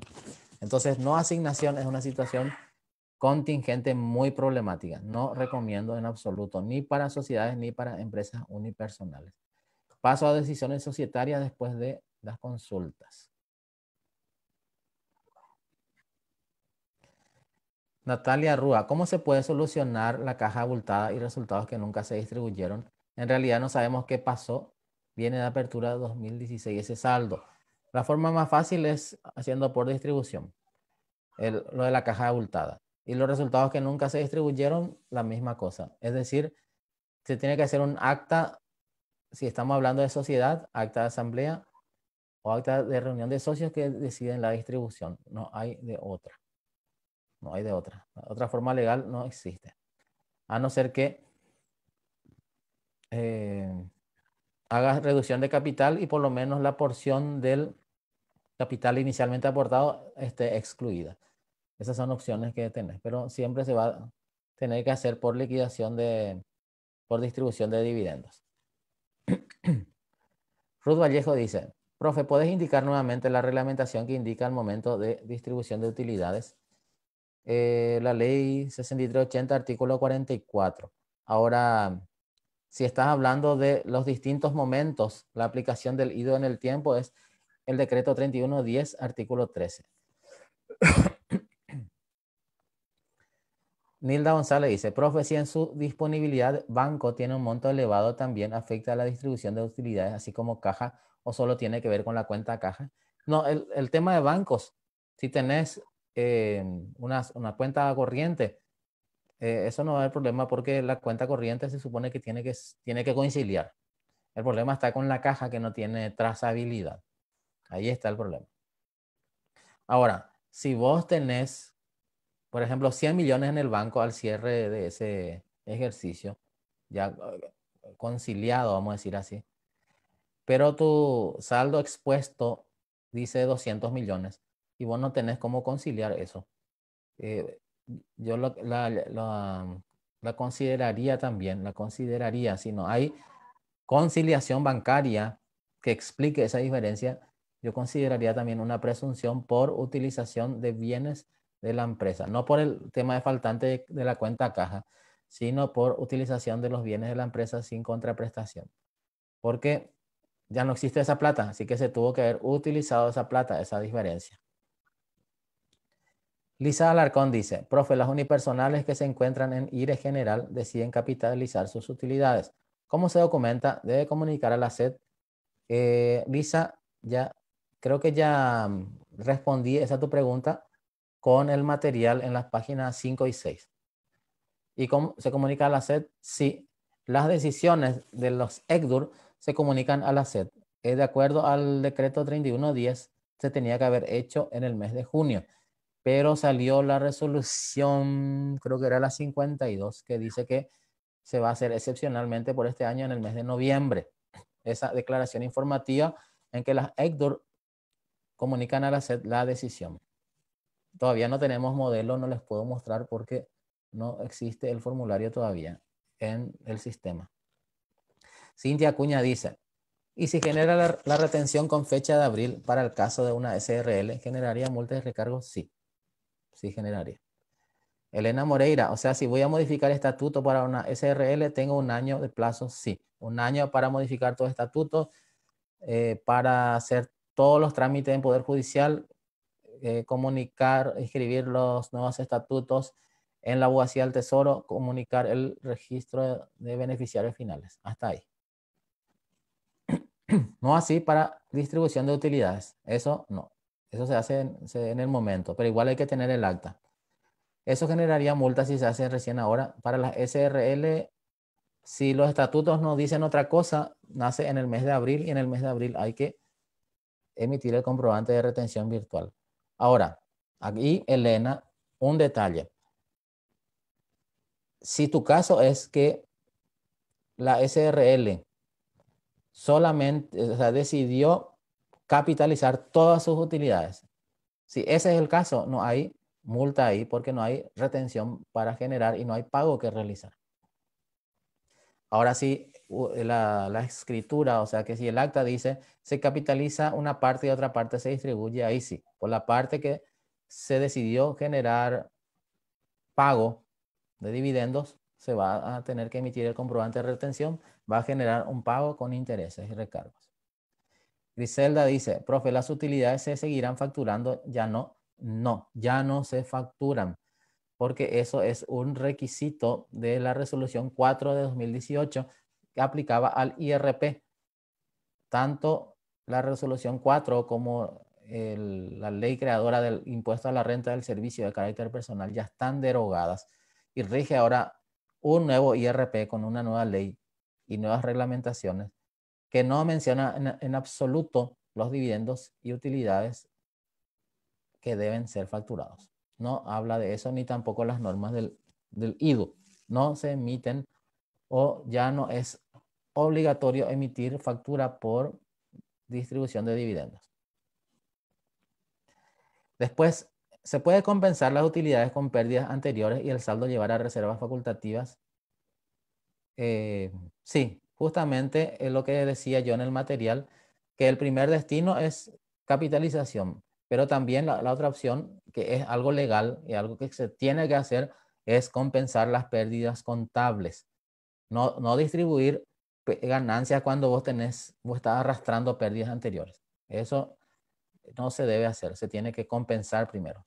Entonces, no asignación es una situación contingente muy problemática. No recomiendo en absoluto, ni para sociedades ni para empresas unipersonales. Paso a decisiones societarias después de las consultas. Natalia Rúa, ¿cómo se puede solucionar la caja abultada y resultados que nunca se distribuyeron? En realidad no sabemos qué pasó. Viene de apertura de 2016 ese saldo. La forma más fácil es haciendo por distribución. lo de la caja abultada y los resultados que nunca se distribuyeron, la misma cosa. Es decir, se tiene que hacer un acta, si estamos hablando de sociedad, acta de asamblea o acta de reunión de socios que deciden la distribución. No hay de otra. No hay de otra. Otra forma legal no existe. A no ser que eh, haga hagas reducción de capital y por lo menos la porción del capital inicialmente aportado esté excluida. Esas son opciones que tenés, pero siempre se va a tener que hacer por liquidación de, por distribución de dividendos. Ruth Vallejo dice, profe, ¿puedes indicar nuevamente la reglamentación que indica el momento de distribución de utilidades? Eh, la ley 6380, artículo 44. Ahora, si estás hablando de los distintos momentos, la aplicación del IDO en el tiempo es el decreto 3110, artículo 13. Nilda González dice, profe, si en su disponibilidad banco tiene un monto elevado, ¿también afecta a la distribución de utilidades, así como caja, o solo tiene que ver con la cuenta caja? No, el, tema de bancos, si tenés eh, una, cuenta corriente, eh, eso no va a problema porque la cuenta corriente se supone que tiene, que tiene que conciliar. El problema está con la caja que no tiene trazabilidad. Ahí está el problema. Ahora, si vos tenés por ejemplo, 100 millones en el banco al cierre de ese ejercicio, ya eh, conciliado, vamos a decir así. Pero tu saldo expuesto dice 200 millones y vos no tenés cómo conciliar eso. Eh, yo la, la, consideraría también, la consideraría, si no hay conciliación bancaria que explique esa diferencia, yo consideraría también una presunción por utilización de bienes de la empresa, no por el tema de faltante de la cuenta caja, sino por utilización de los bienes de la empresa sin contraprestación. Porque ya no existe esa plata, así que se tuvo que haber utilizado esa plata, esa diferencia. Lisa Alarcón dice, profe, las unipersonales que se encuentran en IRE general deciden capitalizar sus utilidades. ¿Cómo se documenta? Debe comunicar a la SED. Eh, Lisa, ya creo que ya mm, respondí esa tu pregunta con el material en las páginas 5 y 6. ¿Y cómo se comunica a la SED? Sí, las decisiones de los ECDUR se comunican a la SED. Eh, de acuerdo al decreto 3110, se tenía que haber hecho en el mes de junio, pero salió la resolución, creo que era la 52, que dice que se va a hacer excepcionalmente por este año en el mes de noviembre. Esa declaración informativa en que las ECDUR comunican a la SED la decisión. Todavía no tenemos modelo, no les puedo mostrar porque no existe el formulario todavía en el sistema. Cintia Acuña dice, y si genera la, retención con fecha de abril para el caso de una SRL, ¿generaría multa de recargo? Sí, sí generaría. Elena Moreira, o sea, si voy a modificar estatuto para una SRL, tengo un año de plazo, sí. Un año para modificar todo estatuto, eh, para hacer todos los trámites en Poder Judicial, eh, comunicar, escribir los nuevos estatutos en la abogacía del tesoro, comunicar el registro de beneficiarios finales. Hasta ahí. No así para distribución de utilidades. Eso no. Eso se hace en, en el momento, pero igual hay que tener el acta. Eso generaría multas si se hace recién ahora. Para las SRL, si los estatutos no dicen otra cosa, nace en el mes de abril y en el mes de abril hay que emitir el comprobante de retención virtual. Ahora, aquí, Elena, un detalle. Si tu caso es que la SRL solamente o sea, decidió capitalizar todas sus utilidades. Si ese es el caso, no hay multa ahí porque no hay retención para generar y no hay pago que realizar. Ahora sí, la, escritura, o sea que si el acta dice se capitaliza una parte y otra parte se distribuye, ahí sí, por la parte que se decidió generar pago de dividendos, se va a tener que emitir el comprobante de retención, va a generar un pago con intereses y recargos. Griselda dice, profe, las utilidades se seguirán facturando, ya no, no, ya no se facturan, porque eso es un requisito de la resolución 4 de 2018 que aplicaba al IRP, tanto la resolución 4 como la ley creadora del impuesto a la renta del servicio de carácter personal ya están derogadas y rige ahora un nuevo IRP con una nueva ley y nuevas reglamentaciones que no menciona en, absoluto los dividendos y utilidades que deben ser facturados. No habla de eso ni tampoco las normas del, del IDU. No se emiten o ya no es obligatorio emitir factura por distribución de dividendos. Después, se puede compensar las utilidades con pérdidas anteriores y el saldo llevar a reservas facultativas. Eh, sí, justamente es lo que decía yo en el material, que el primer destino es capitalización, pero también la otra opción, que es algo legal y algo que se tiene que hacer, es compensar las pérdidas contables. No, distribuir ganancias cuando vos tenés, vos estás arrastrando pérdidas anteriores. Eso no se debe hacer, se tiene que compensar primero.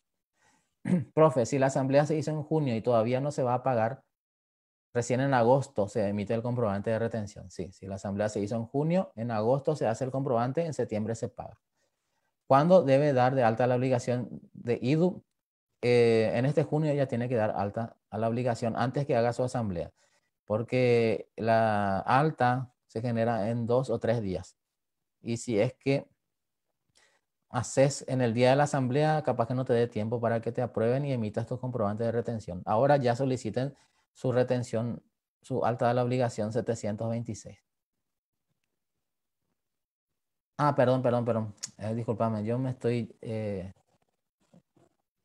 Profe, si la asamblea se hizo en junio y todavía no se va a pagar, recién en agosto se emite el comprobante de retención. Sí, si la asamblea se hizo en junio, en agosto se hace el comprobante, en septiembre se paga. ¿Cuándo debe dar de alta la obligación de IDU? Eh, en este junio ya tiene que dar alta a la obligación antes que haga su asamblea porque la alta se genera en dos o tres días. Y si es que haces en el día de la asamblea, capaz que no te dé tiempo para que te aprueben y emitas tus comprobantes de retención. Ahora ya soliciten su retención, su alta de la obligación 726. Ah, perdón, perdón, perdón. Eh, disculpame, yo me estoy... Eh,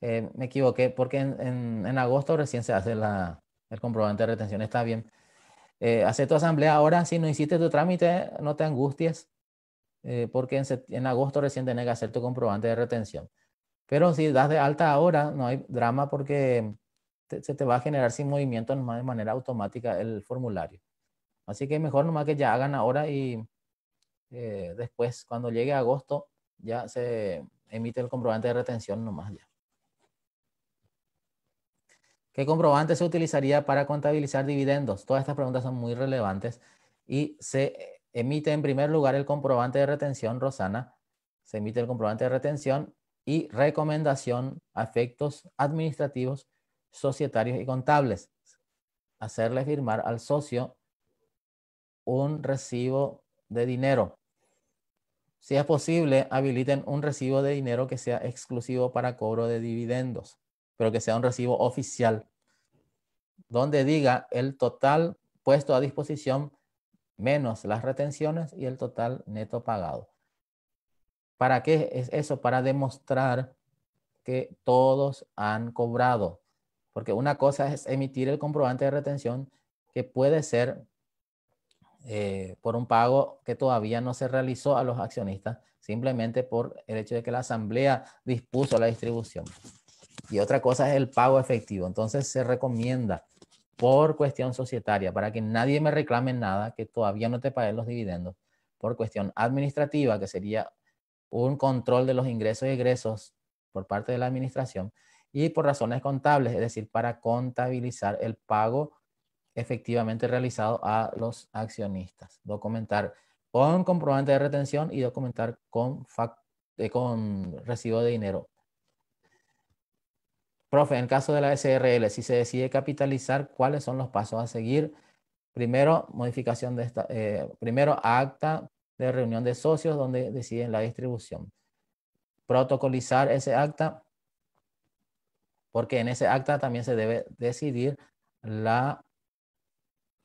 eh, me equivoqué porque en agosto recién se hace la, el comprobante de retención, está bien. Eh, hace tu asamblea ahora, si no hiciste tu trámite, no te angusties, eh, porque en, agosto recién tenés que hacer tu comprobante de retención. Pero si das de alta ahora, no hay drama porque se te va a generar sin movimiento nomás de manera automática el formulario. Así que mejor nomás que ya hagan ahora y eh, después, cuando llegue agosto, ya se emite el comprobante de retención nomás ya. ¿Qué comprobante se utilizaría para contabilizar dividendos? Todas estas preguntas son muy relevantes y se emite en primer lugar el comprobante de retención, Rosana. Se emite el comprobante de retención y recomendación a efectos administrativos, societarios y contables. Hacerle firmar al socio un recibo de dinero. Si es posible, habiliten un recibo de dinero que sea exclusivo para cobro de dividendos pero que sea un recibo oficial, donde diga el total puesto a disposición menos las retenciones y el total neto pagado. ¿Para qué es eso? Para demostrar que todos han cobrado. Porque una cosa es emitir el comprobante de retención que puede ser eh, por un pago que todavía no se realizó a los accionistas, simplemente por el hecho de que la asamblea dispuso la distribución y otra cosa es el pago efectivo. Entonces se recomienda por cuestión societaria, para que nadie me reclame nada, que todavía no te paguen los dividendos, por cuestión administrativa, que sería un control de los ingresos y egresos por parte de la administración, y por razones contables, es decir, para contabilizar el pago efectivamente realizado a los accionistas. Documentar con comprobante de retención y documentar con, eh, con recibo de dinero Profe, en caso de la SRL, si se decide capitalizar, ¿cuáles son los pasos a seguir? Primero, modificación de esta, eh, primero acta de reunión de socios donde deciden la distribución. Protocolizar ese acta, porque en ese acta también se debe decidir la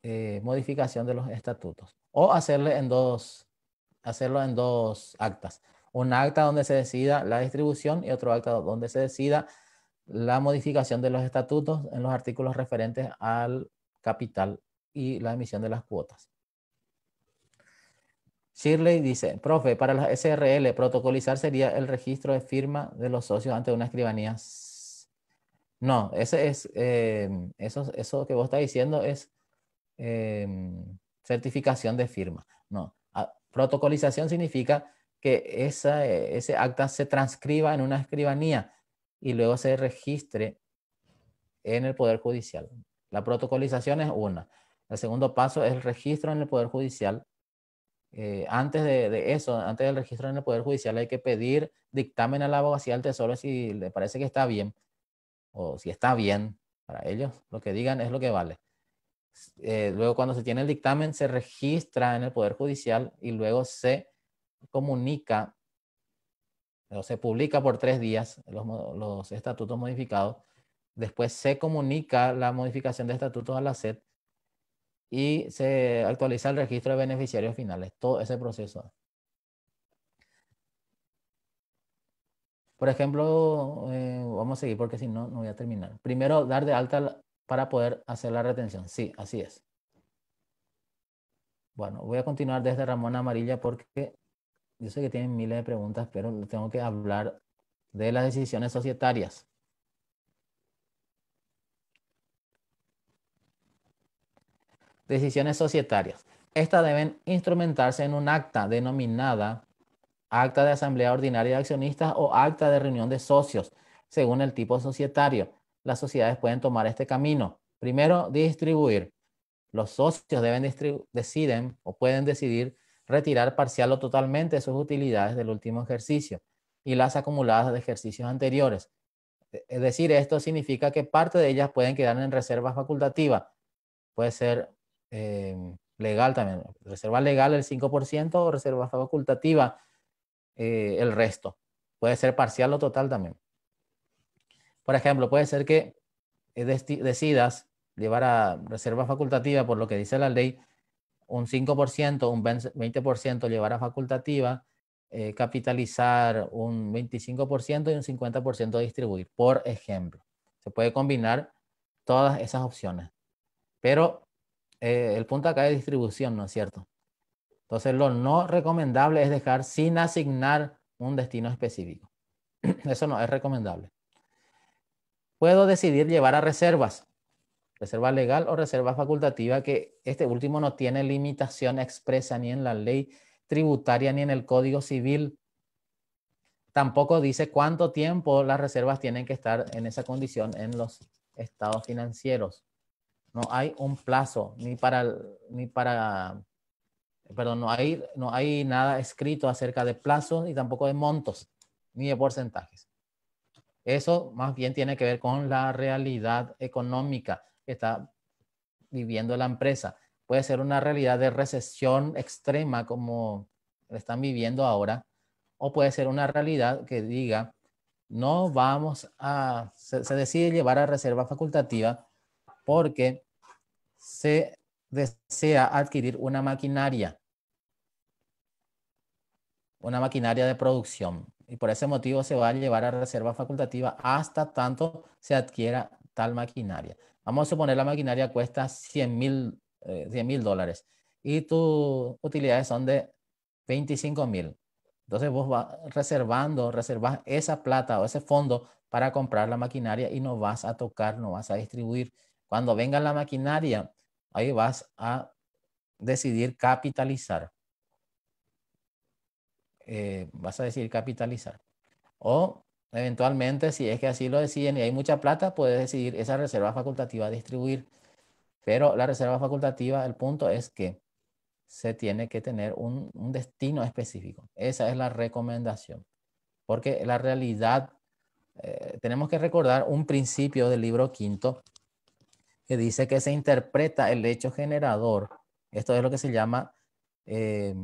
eh, modificación de los estatutos. O hacerle en dos, hacerlo en dos actas. Un acta donde se decida la distribución y otro acta donde se decida la modificación de los estatutos en los artículos referentes al capital y la emisión de las cuotas. Shirley dice, profe, para las SRL protocolizar sería el registro de firma de los socios ante una escribanía. No, ese es, eh, eso, que vos estás diciendo es eh, certificación de firma. No, protocolización significa que esa, ese acta se transcriba en una escribanía y luego se registre en el Poder Judicial. La protocolización es una. El segundo paso es el registro en el Poder Judicial. Eh, antes de, eso, antes del registro en el Poder Judicial, hay que pedir dictamen a la abogacía al Tesoro si le parece que está bien o si está bien para ellos. Lo que digan es lo que vale. Eh, luego, cuando se tiene el dictamen, se registra en el Poder Judicial y luego se comunica se publica por tres días los, estatutos modificados, después se comunica la modificación de estatutos a la SED y se actualiza el registro de beneficiarios finales, todo ese proceso. Por ejemplo, eh, vamos a seguir porque si no, no voy a terminar. Primero, dar de alta para poder hacer la retención. Sí, así es. Bueno, voy a continuar desde Ramón Amarilla porque yo sé que tienen miles de preguntas, pero tengo que hablar de las decisiones societarias. Decisiones societarias. Estas deben instrumentarse en un acta denominada acta de asamblea ordinaria de accionistas o acta de reunión de socios, según el tipo societario. Las sociedades pueden tomar este camino. Primero, distribuir. Los socios deben deciden o pueden decidir retirar parcial o totalmente sus utilidades del último ejercicio y las acumuladas de ejercicios anteriores. E, es decir, esto significa que parte de ellas pueden quedar en reserva facultativa. Puede ser eh, legal también, reserva legal el 5% o reserva facultativa eh, el resto. Puede ser parcial o total también. Por ejemplo, puede ser que eh, decidas llevar a reserva facultativa por lo que dice la ley un 5%, un 20% llevar a facultativa, eh, capitalizar un 25% y un 50% distribuir, por ejemplo. Se puede combinar todas esas opciones. Pero eh, el punto acá es distribución, ¿no es cierto? Entonces, lo no recomendable es dejar sin asignar un destino específico. Eso no es recomendable. Puedo decidir llevar a reservas reserva legal o reserva facultativa, que este último no tiene limitación expresa ni en la ley tributaria ni en el Código Civil. Tampoco dice cuánto tiempo las reservas tienen que estar en esa condición en los estados financieros. No hay un plazo ni para, ni para perdón, no hay, no hay nada escrito acerca de plazos ni tampoco de montos ni de porcentajes. Eso más bien tiene que ver con la realidad económica que está viviendo la empresa. Puede ser una realidad de recesión extrema como están viviendo ahora, o puede ser una realidad que diga, no vamos a, se decide llevar a reserva facultativa porque se desea adquirir una maquinaria, una maquinaria de producción. Y por ese motivo se va a llevar a reserva facultativa hasta tanto se adquiera tal maquinaria. Vamos a suponer la maquinaria cuesta 100 eh, mil dólares y tus utilidades son de 25 mil. Entonces vos vas reservando, reservas esa plata o ese fondo para comprar la maquinaria y no vas a tocar, no vas a distribuir. Cuando venga la maquinaria, ahí vas a decidir capitalizar. Eh, vas a decidir capitalizar. O Eventualmente, si es que así lo deciden y hay mucha plata, puedes decidir esa reserva facultativa distribuir. Pero la reserva facultativa, el punto es que se tiene que tener un, destino específico. Esa es la recomendación. Porque la realidad, eh, tenemos que recordar un principio del libro quinto que dice que se interpreta el hecho generador. Esto es lo que se llama, eh,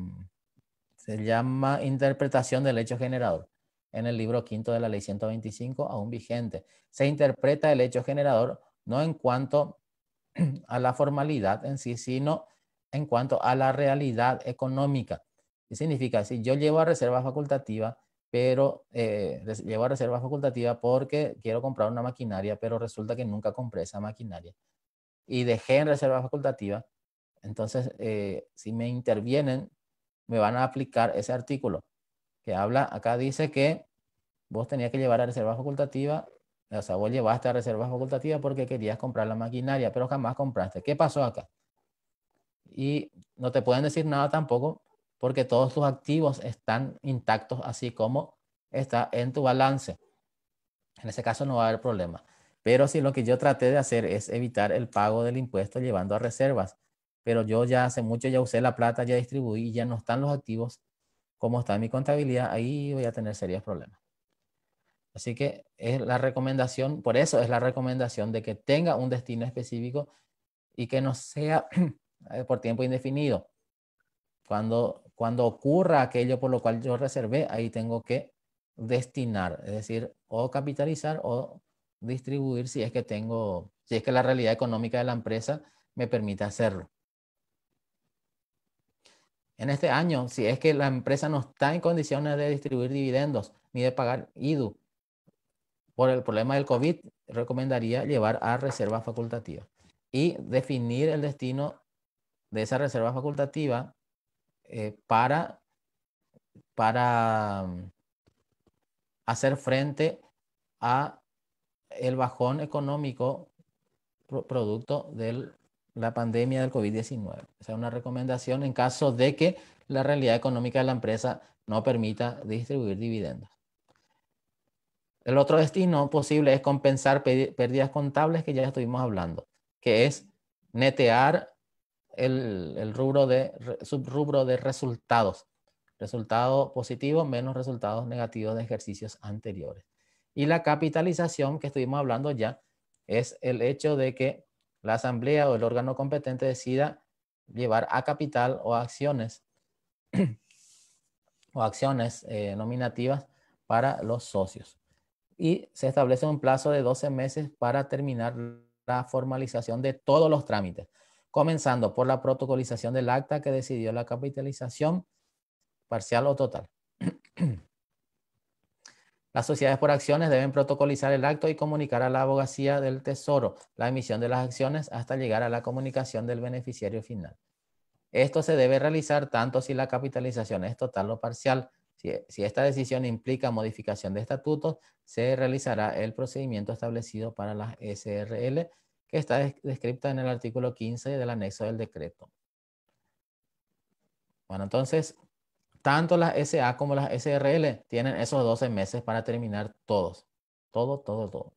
se llama interpretación del hecho generador en el libro quinto de la ley 125 aún vigente. Se interpreta el hecho generador no en cuanto a la formalidad en sí, sino en cuanto a la realidad económica. ¿Qué significa? Si yo llevo a reserva facultativa, pero eh, llevo a reserva facultativa porque quiero comprar una maquinaria, pero resulta que nunca compré esa maquinaria y dejé en reserva facultativa, entonces eh, si me intervienen, me van a aplicar ese artículo habla, acá dice que vos tenías que llevar a reserva facultativa, o sea, vos llevaste a reserva facultativa porque querías comprar la maquinaria, pero jamás compraste. ¿Qué pasó acá? Y no te pueden decir nada tampoco porque todos tus activos están intactos así como está en tu balance. En ese caso no va a haber problema. Pero si lo que yo traté de hacer es evitar el pago del impuesto llevando a reservas, pero yo ya hace mucho ya usé la plata, ya distribuí, ya no están los activos, cómo está mi contabilidad, ahí voy a tener serios problemas. Así que es la recomendación, por eso es la recomendación de que tenga un destino específico y que no sea eh, por tiempo indefinido. Cuando, cuando ocurra aquello por lo cual yo reservé, ahí tengo que destinar, es decir, o capitalizar o distribuir si es que tengo, si es que la realidad económica de la empresa me permite hacerlo en este año si es que la empresa no está en condiciones de distribuir dividendos ni de pagar IDU. Por el problema del COVID, recomendaría llevar a reserva facultativa y definir el destino de esa reserva facultativa eh, para, para mm, hacer frente a el bajón económico producto del la pandemia del COVID-19. O sea, una recomendación en caso de que la realidad económica de la empresa no permita distribuir dividendos. El otro destino posible es compensar pérdidas contables que ya estuvimos hablando, que es netear el, rubro de, subrubro de resultados. Resultado positivo menos resultados negativos de ejercicios anteriores. Y la capitalización que estuvimos hablando ya es el hecho de que la asamblea o el órgano competente decida llevar a capital o acciones o acciones eh, nominativas para los socios. Y se establece un plazo de 12 meses para terminar la formalización de todos los trámites, comenzando por la protocolización del acta que decidió la capitalización parcial o total. Las sociedades por acciones deben protocolizar el acto y comunicar a la abogacía del tesoro la emisión de las acciones hasta llegar a la comunicación del beneficiario final. Esto se debe realizar tanto si la capitalización es total o parcial. Si, esta decisión implica modificación de estatutos, se realizará el procedimiento establecido para las SRL que está descrita en el artículo 15 del anexo del decreto. Bueno, entonces tanto las SA como las SRL tienen esos 12 meses para terminar todos. Todo, todo, todo.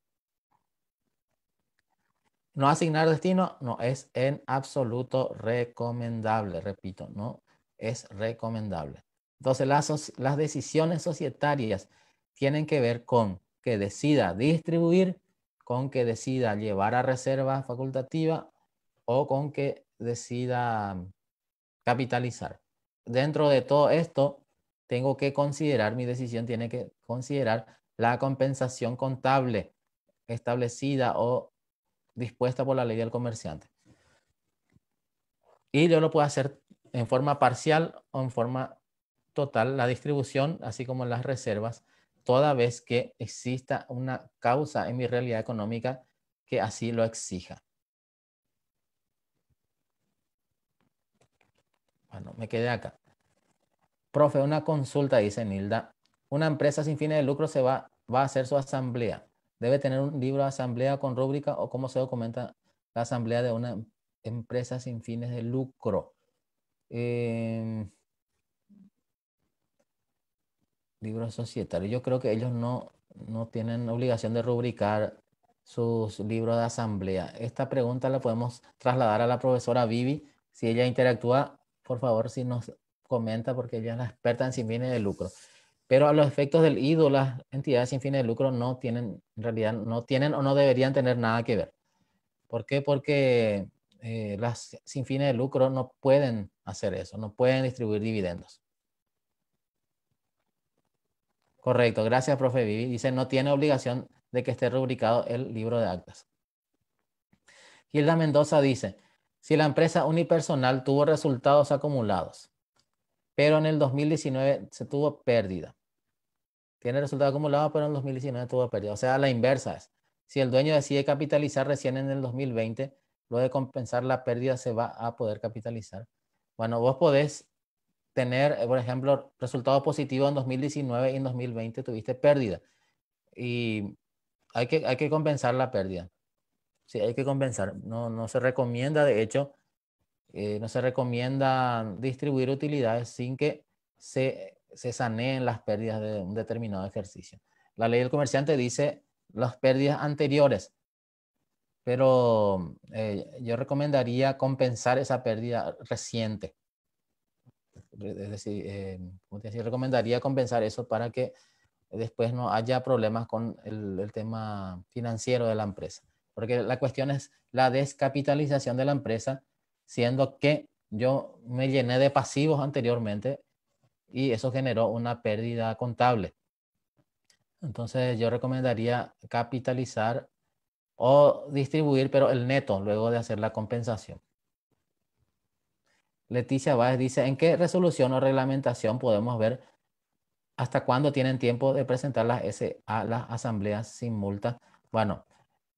No asignar destino no es en absoluto recomendable, repito, no es recomendable. Entonces las, las decisiones societarias tienen que ver con que decida distribuir, con que decida llevar a reserva facultativa o con que decida capitalizar dentro de todo esto, tengo que considerar, mi decisión tiene que considerar la compensación contable establecida o dispuesta por la ley del comerciante. Y yo lo puedo hacer en forma parcial o en forma total, la distribución, así como las reservas, toda vez que exista una causa en mi realidad económica que así lo exija. Bueno, me quedé acá. Profe, una consulta, dice Nilda. Una empresa sin fines de lucro se va, va a hacer su asamblea. ¿Debe tener un libro de asamblea con rúbrica o cómo se documenta la asamblea de una empresa sin fines de lucro? Eh, libro societario. Yo creo que ellos no, no tienen obligación de rubricar sus libros de asamblea. Esta pregunta la podemos trasladar a la profesora Vivi. Si ella interactúa por favor, si nos comenta, porque ella es la experta en sin fines de lucro. Pero a los efectos del IDO, las entidades sin fines de lucro no tienen, en realidad, no tienen o no deberían tener nada que ver. ¿Por qué? Porque eh, las sin fines de lucro no pueden hacer eso, no pueden distribuir dividendos. Correcto, gracias, profe Vivi. Dice, no tiene obligación de que esté rubricado el libro de actas. Gilda Mendoza dice, si la empresa unipersonal tuvo resultados acumulados, pero en el 2019 se tuvo pérdida. Tiene resultados acumulados, pero en el 2019 tuvo pérdida. O sea, la inversa es, si el dueño decide capitalizar recién en el 2020, luego de compensar la pérdida se va a poder capitalizar. Bueno, vos podés tener, eh, por ejemplo, resultados positivos en 2019 y en 2020 tuviste pérdida. Y hay que, hay que compensar la pérdida. Sí, hay que compensar. No, se recomienda, de hecho, eh, no se recomienda distribuir utilidades sin que se, se saneen las pérdidas de un determinado ejercicio. La ley del comerciante dice las pérdidas anteriores, pero eh, yo recomendaría compensar esa pérdida reciente. Es decir, eh, recomendaría compensar eso para que después no haya problemas con el tema financiero de la empresa porque la cuestión es la descapitalización de la empresa, siendo que yo me llené de pasivos anteriormente y eso generó una pérdida contable. Entonces yo recomendaría capitalizar o distribuir, pero el neto luego de hacer la compensación. Leticia Báez dice, ¿en qué resolución o reglamentación podemos ver hasta cuándo tienen tiempo de presentar las las asambleas sin multa? Bueno,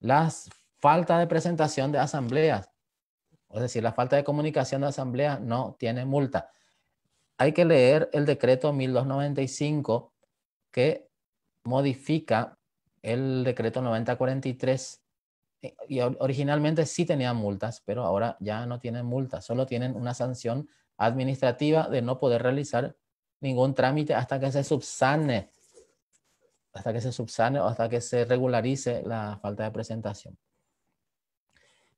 las falta de presentación de asambleas, es decir, la falta de comunicación de asambleas no tiene multa. Hay que leer el decreto 1295 que modifica el decreto 9043 y eh, originalmente sí tenían multas, pero ahora ya no tienen multas, solo tienen una sanción administrativa de no poder realizar ningún trámite hasta que se subsane hasta que se subsane o hasta que se regularice la falta de presentación.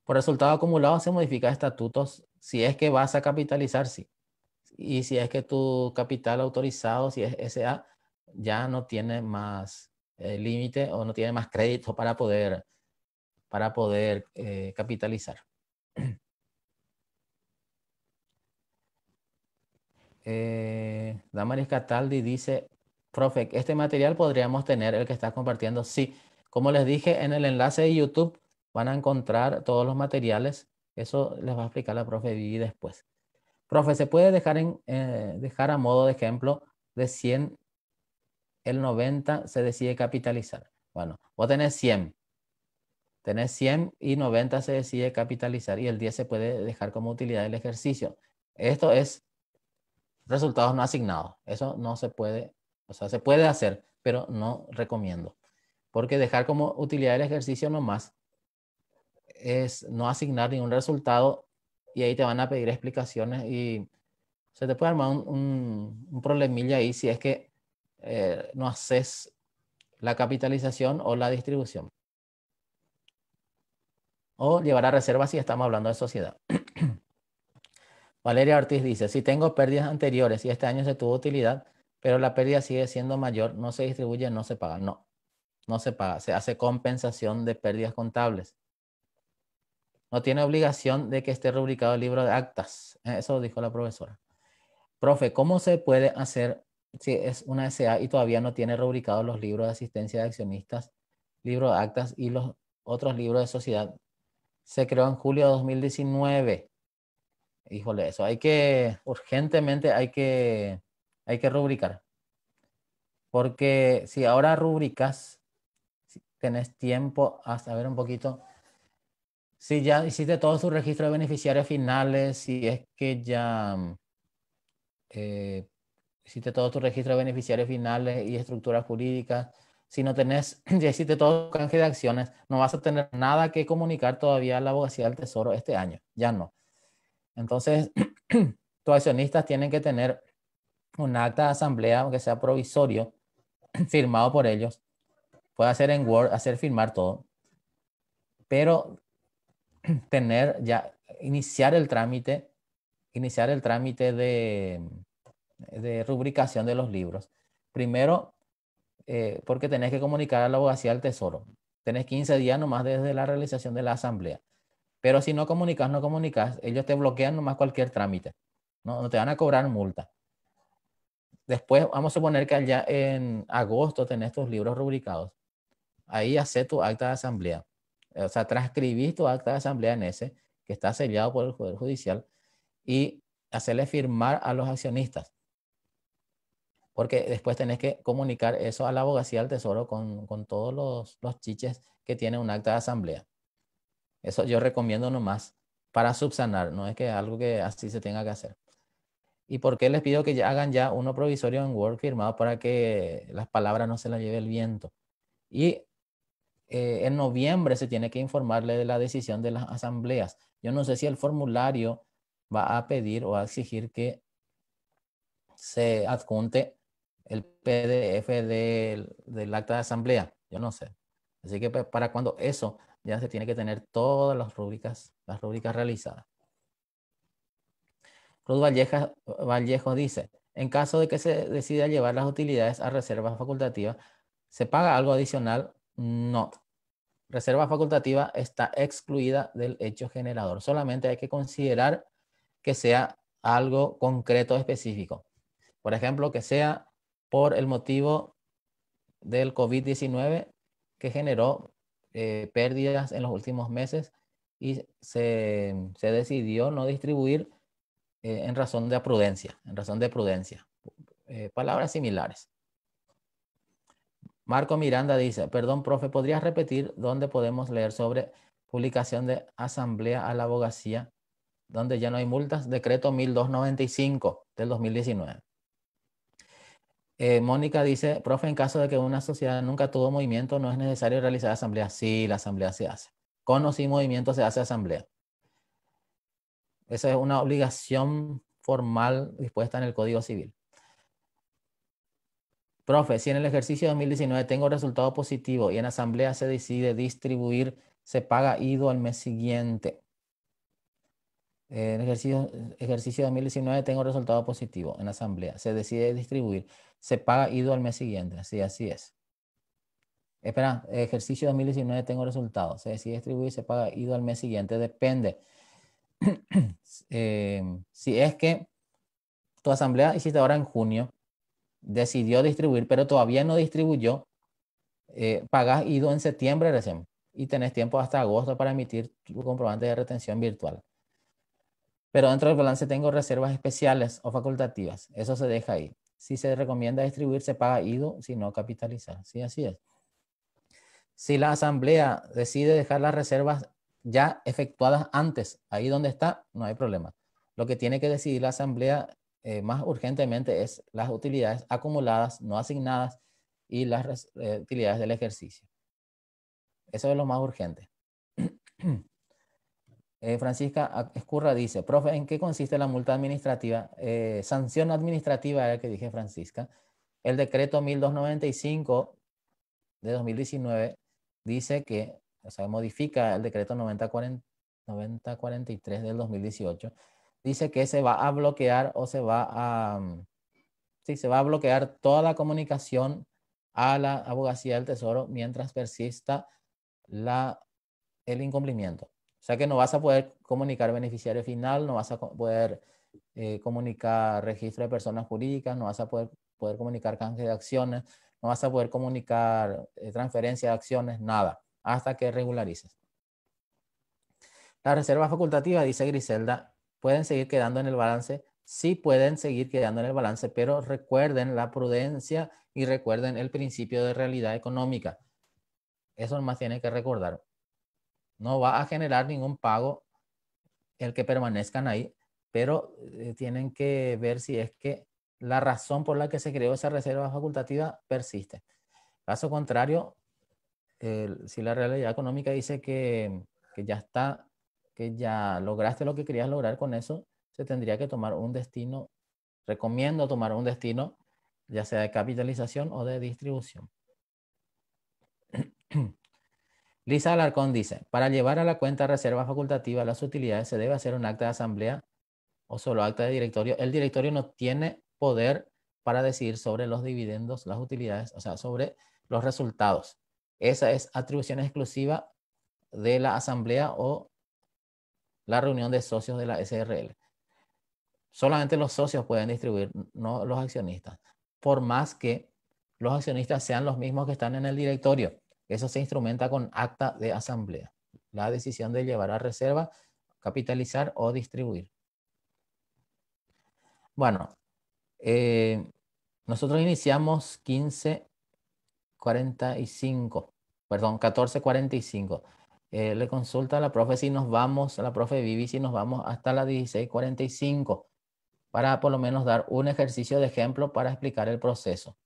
Por resultado acumulado se modifica estatutos si es que vas a capitalizar, sí. Y si es que tu capital autorizado, si es SA, ya no tiene más eh, límite o no tiene más crédito para poder, para poder eh, capitalizar. Eh, Damaris Cataldi dice, Profe, ¿este material podríamos tener el que está compartiendo? Sí. Como les dije, en el enlace de YouTube van a encontrar todos los materiales. Eso les va a explicar la profe Vivi después. Profe, ¿se puede dejar, en, eh, dejar a modo de ejemplo de 100, el 90 se decide capitalizar? Bueno, vos tenés 100. Tenés 100 y 90 se decide capitalizar y el 10 se puede dejar como utilidad del ejercicio. Esto es resultados no asignados. Eso no se puede o sea, se puede hacer, pero no recomiendo. Porque dejar como utilidad el ejercicio nomás es no asignar ningún resultado y ahí te van a pedir explicaciones y se te puede armar un, un, problemilla ahí si es que eh, no haces la capitalización o la distribución. O llevar a reserva si estamos hablando de sociedad. Valeria Ortiz dice, si tengo pérdidas anteriores y este año se tuvo utilidad, pero la pérdida sigue siendo mayor, no se distribuye, no se paga. No, no se paga. Se hace compensación de pérdidas contables. No tiene obligación de que esté rubricado el libro de actas. Eso dijo la profesora. Profe, ¿cómo se puede hacer si es una SA y todavía no tiene rubricado los libros de asistencia de accionistas, libro de actas y los otros libros de sociedad? Se creó en julio de 2019. Híjole, eso hay que, urgentemente hay que hay que rubricar. Porque si ahora rubricas, tenés tiempo hasta ver un poquito si ya hiciste todo su registro de beneficiarios finales, si es que ya mm, eh, hiciste todo tu registro de beneficiarios finales y estructuras jurídicas, si no tenés, ya hiciste todo canje de acciones, no vas a tener nada que comunicar todavía a la abogacía del tesoro este año, ya no. Entonces, tus accionistas tienen que tener un acta de asamblea, aunque sea provisorio, firmado por ellos. Puede hacer en Word, hacer firmar todo. Pero tener ya, iniciar el trámite, iniciar el trámite de, de rubricación de los libros. Primero, eh, porque tenés que comunicar a la abogacía del Tesoro. Tenés 15 días nomás desde la realización de la asamblea. Pero si no comunicas, no comunicas, ellos te bloquean nomás cualquier trámite. No, no te van a cobrar multa. Después, vamos a suponer que allá en agosto tenés tus libros rubricados. Ahí hace tu acta de asamblea. Eh, o sea, transcribís tu acta de asamblea en ese, que está sellado por el Poder Judicial, y hacerle firmar a los accionistas. Porque después tenés que comunicar eso a la abogacía del Tesoro con, todos los, los chiches que tiene un acta de asamblea. Eso yo recomiendo nomás para subsanar, no es que algo que así se tenga que hacer y por qué les pido que hagan ya uno provisorio en Word firmado para que las palabras no se las lleve el viento. Y eh, en noviembre se tiene que informarle de la decisión de las asambleas. Yo no sé si el formulario va a pedir o a exigir que se adjunte el PDF del, del acta de asamblea. Yo no sé. Así que pues, para cuando eso ya se tiene que tener todas las rúbricas, las rúbricas realizadas. Cruz Vallejo dice, en caso de que se decida llevar las utilidades a reservas facultativas, ¿se paga algo adicional? No. Reserva facultativa está excluida del hecho generador. Solamente hay que considerar que sea algo concreto específico. Por ejemplo, que sea por el motivo del COVID-19 que generó eh, pérdidas en los últimos meses y se, se decidió no distribuir eh, en razón de prudencia, en razón de prudencia. Eh, palabras similares. Marco Miranda dice, perdón, profe, ¿podrías repetir dónde podemos leer sobre publicación de asamblea a la abogacía, donde ya no hay multas? Decreto 1295 del 2019. Eh, Mónica dice, profe, en caso de que una sociedad nunca tuvo movimiento, no es necesario realizar asamblea. Sí, la asamblea se hace. Con o sin movimiento se hace asamblea. Esa es una obligación formal dispuesta en el Código Civil. Profe, si en el ejercicio 2019 tengo resultado positivo y en asamblea se decide distribuir, se paga IDO al mes siguiente. En ejercicio, ejercicio 2019 tengo resultado positivo en asamblea. Se decide distribuir. Se paga IDO al mes siguiente. Así así es. Espera, ejercicio 2019 tengo resultado. Se decide distribuir, se paga IDO al mes siguiente. Depende si eh, es que tu asamblea, hiciste ahora en junio, decidió distribuir, pero todavía no distribuyó, eh, pagas IDO en septiembre y tenés tiempo hasta agosto para emitir tu comprobante de retención virtual. Pero dentro del balance tengo reservas especiales o facultativas. Eso se deja ahí. Si se recomienda distribuir, se paga IDO, si no, capitalizar. Sí, así es. Si la asamblea decide dejar las reservas ya efectuadas antes. Ahí donde está, no hay problema. Lo que tiene que decidir la Asamblea eh, más urgentemente es las utilidades acumuladas, no asignadas y las eh, utilidades del ejercicio. Eso es lo más urgente. Eh, Francisca Escurra dice, profe, ¿en qué consiste la multa administrativa? sanción administrativa era que dije Francisca. El decreto 1295 de 2019 dice que o sea, modifica el decreto 9043 del 2018, dice que se va a bloquear o se va a, mm, sí, se va a bloquear toda la comunicación a la abogacía del Tesoro mientras persista el incumplimiento. O sea que no vas a poder comunicar beneficiario final, no vas a poder eh, comunicar registro de personas jurídicas, no vas a poder, poder comunicar canje de acciones, no vas a poder comunicar eh, transferencia de acciones, nada hasta que regularices. La reserva facultativa, dice Griselda, pueden seguir quedando en el balance. Sí pueden seguir quedando en el balance, pero recuerden la prudencia y recuerden el principio de realidad económica. Eso más tienen que recordar. No va a generar ningún pago el que permanezcan ahí, pero eh, tienen que ver si es que la razón por la que se creó esa reserva facultativa persiste. Caso contrario, si la realidad económica dice que, que, ya está, que ya lograste lo que querías lograr con eso, se tendría que tomar un destino, recomiendo tomar un destino, ya sea de capitalización o de distribución. Lisa Alarcón dice, para llevar a la cuenta reserva facultativa las utilidades se debe hacer un acta de asamblea o solo acta de directorio. El directorio no tiene poder para decidir sobre los dividendos, las utilidades, o sea, sobre los resultados. Esa es atribución exclusiva de la asamblea o la reunión de socios de la SRL. Solamente los socios pueden distribuir, no los accionistas, por más que los accionistas sean los mismos que están en el directorio. Eso se instrumenta con acta de asamblea, la decisión de llevar a reserva, capitalizar o distribuir. Bueno, eh, nosotros iniciamos 15 45, perdón, 1445. Eh, le consulta a la profe si nos vamos, a la profe Vivi, si nos vamos hasta la 1645 para por lo menos dar un ejercicio de ejemplo para explicar el proceso.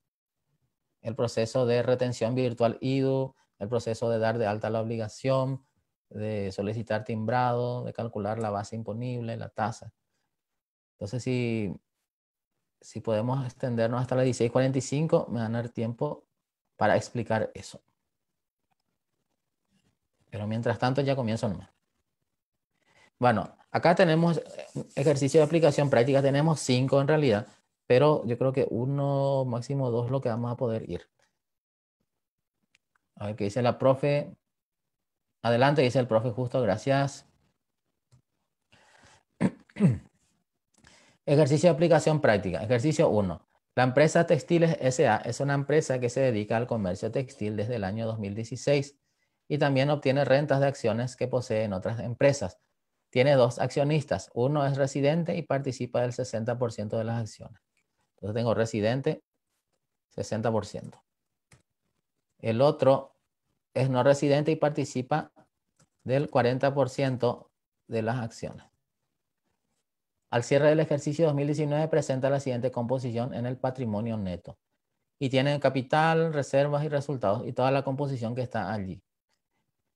El proceso de retención virtual IDU, el proceso de dar de alta la obligación, de solicitar timbrado, de calcular la base imponible, la tasa. Entonces, si, si podemos extendernos hasta la 16.45, me van a dar tiempo para explicar eso. Pero mientras tanto ya comienzo mes. Bueno, acá tenemos eh, ejercicio de aplicación práctica, tenemos cinco en realidad, pero yo creo que uno, máximo dos, lo que vamos a poder ir. A ver qué dice la profe. Adelante, dice el profe justo, gracias. ejercicio de aplicación práctica, ejercicio uno. La empresa Textiles SA es una empresa que se dedica al comercio textil desde el año 2016 y también obtiene rentas de acciones que poseen otras empresas. Tiene dos accionistas, uno es residente y participa del 60% de las acciones. Entonces tengo residente, 60%. El otro es no residente y participa del 40% de las acciones. Al cierre del ejercicio 2019 presenta la siguiente composición en el patrimonio neto. Y tiene capital, reservas y resultados y toda la composición que está allí.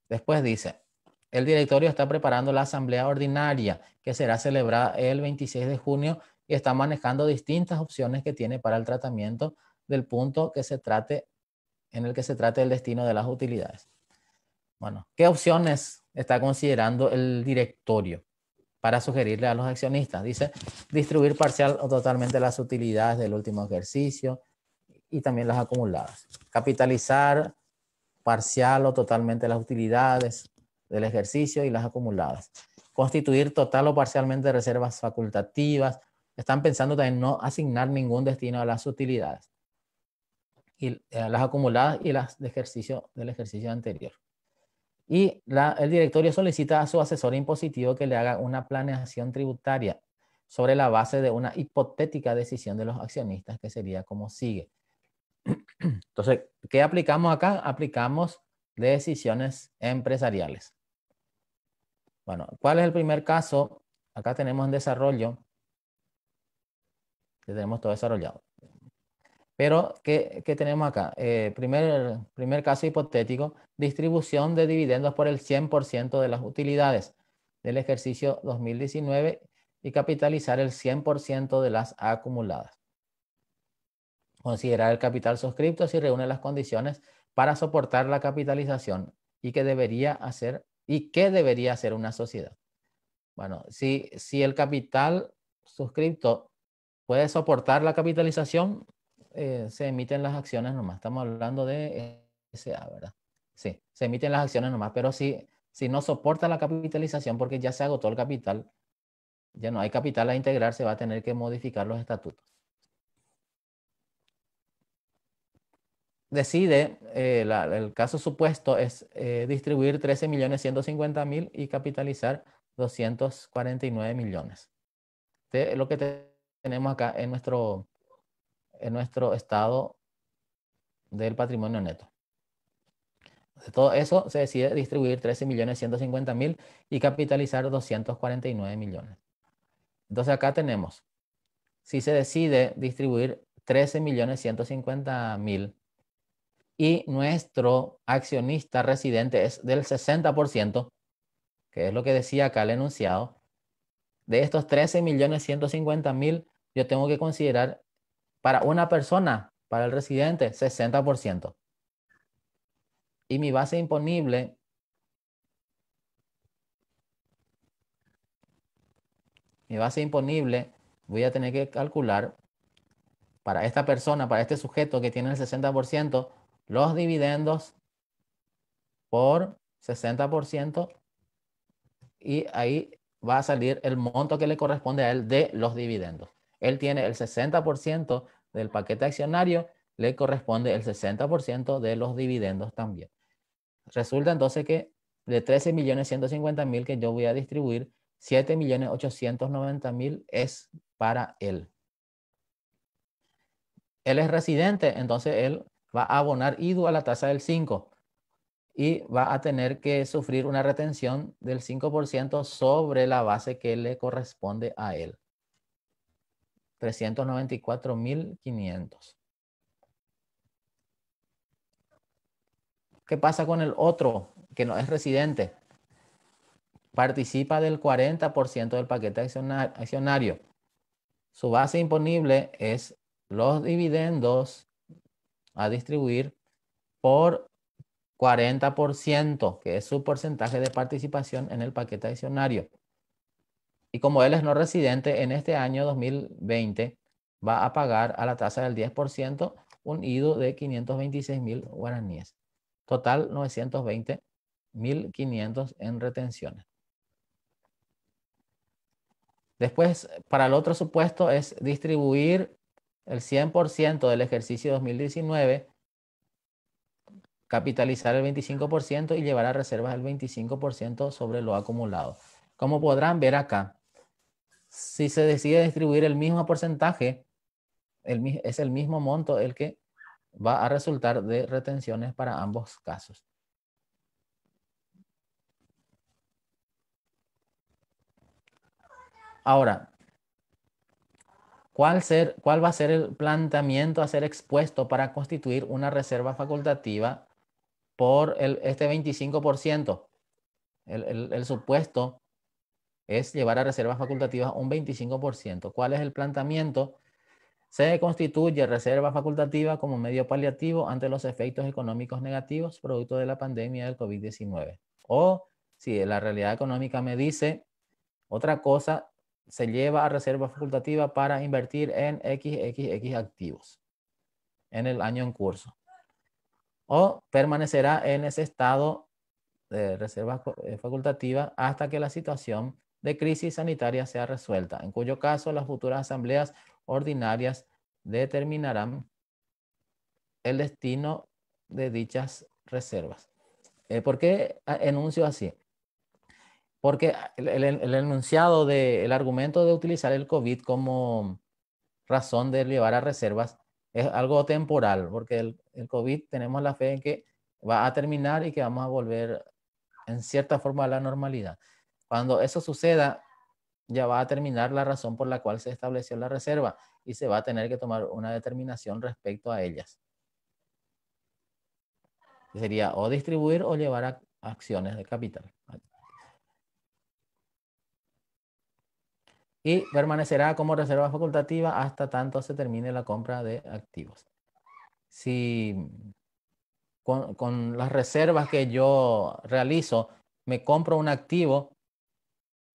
Después dice, el directorio está preparando la asamblea ordinaria que será celebrada el 26 de junio y está manejando distintas opciones que tiene para el tratamiento del punto que se trate, en el que se trate el destino de las utilidades. Bueno, ¿qué opciones está considerando el directorio? para sugerirle a los accionistas. Dice distribuir parcial o totalmente las utilidades del último ejercicio y también las acumuladas. Capitalizar parcial o totalmente las utilidades del ejercicio y las acumuladas. Constituir total o parcialmente reservas facultativas. Están pensando en no asignar ningún destino a las utilidades. Y eh, las acumuladas y las de ejercicio, del ejercicio anterior y el directorio solicita a su asesor impositivo que le haga una planeación tributaria sobre la base de una hipotética decisión de los accionistas, que sería como sigue. Entonces, ¿qué aplicamos acá? Aplicamos decisiones empresariales. Bueno, ¿cuál es el primer caso? Acá tenemos en desarrollo, que tenemos todo desarrollado. Pero, ¿qué, tenemos acá? Eh, primer, primer caso hipotético, distribución de dividendos por el 100% de las utilidades del ejercicio 2019 y capitalizar el 100% de las acumuladas. Considerar el capital suscripto si reúne las condiciones para soportar la capitalización y que debería hacer y qué debería hacer una sociedad. Bueno, si, si el capital suscripto puede soportar la capitalización, eh, se emiten las acciones nomás. Estamos hablando de SA, ¿verdad? Sí, se emiten las acciones nomás, pero si, si no soporta la capitalización porque ya se agotó el capital, ya no hay capital a integrar, se va a tener que modificar los estatutos. Decide, eh, el caso supuesto es eh, distribuir 13.150.000 y capitalizar 249 millones. lo que tenemos acá en nuestro en nuestro estado del patrimonio neto. De todo eso se decide distribuir 13.150.000 y capitalizar 249 millones. Entonces acá tenemos, si se decide distribuir 13.150.000 y nuestro accionista residente es del 60%, que es lo que decía acá el enunciado, de estos 13.150.000 yo tengo que considerar para una persona, para el residente, 60%. Y mi base imponible mi base imponible voy a tener que calcular para esta persona, para este sujeto que tiene el 60%, los dividendos por 60% y ahí va a salir el monto que le corresponde a él de los dividendos. Él tiene el 60% del paquete accionario, le corresponde el 60% de los dividendos también. Resulta entonces que de 13.150.000 que yo voy a distribuir, 7.890.000 es para él. Él es residente, entonces él va a abonar IDU a la tasa del 5 y va a tener que sufrir una retención del 5% sobre la base que le corresponde a él. 394.500. ¿Qué pasa con el otro que no es residente? Participa del 40% del paquete accionario. Su base imponible es los dividendos a distribuir por 40%, que es su porcentaje de participación en el paquete accionario. Y como él es no residente, en este año 2020 va a pagar a la tasa del 10% un ido de 526 mil guaraníes. Total 920 mil 500 en retenciones. Después, para el otro supuesto es distribuir el 100% del ejercicio 2019, capitalizar el 25% y llevar a reservas el 25% sobre lo acumulado. Como podrán ver acá, si se decide distribuir el mismo porcentaje, es el mismo monto el que va a resultar de retenciones para ambos casos. Ahora, ¿cuál, va a ser el planteamiento a ser expuesto para constituir una reserva facultativa por este 25%? El, el supuesto es llevar a reservas facultativas un 25%. ¿Cuál es el planteamiento? Se constituye reserva facultativa como medio paliativo ante los efectos económicos negativos producto de la pandemia del COVID-19. O si la realidad económica me dice otra cosa, se lleva a reserva facultativa para invertir en XXX activos en el año en curso. O permanecerá en ese estado de reserva eh, facultativa hasta que la situación de crisis sanitaria sea resuelta, en cuyo caso las futuras asambleas ordinarias determinarán el destino de dichas reservas. Eh, ¿Por qué enuncio así? Porque el, enunciado del argumento de utilizar el COVID como razón de llevar a reservas es algo temporal, porque el, COVID tenemos la fe en que va a terminar y que vamos a volver en cierta forma a la normalidad. Cuando eso suceda, ya va a terminar la razón por la cual se estableció la reserva y se va a tener que tomar una determinación respecto a ellas. Sería o distribuir o llevar a acciones de capital. Y permanecerá como reserva facultativa hasta tanto se termine la compra de activos. Si con, con las reservas que yo realizo me compro un activo,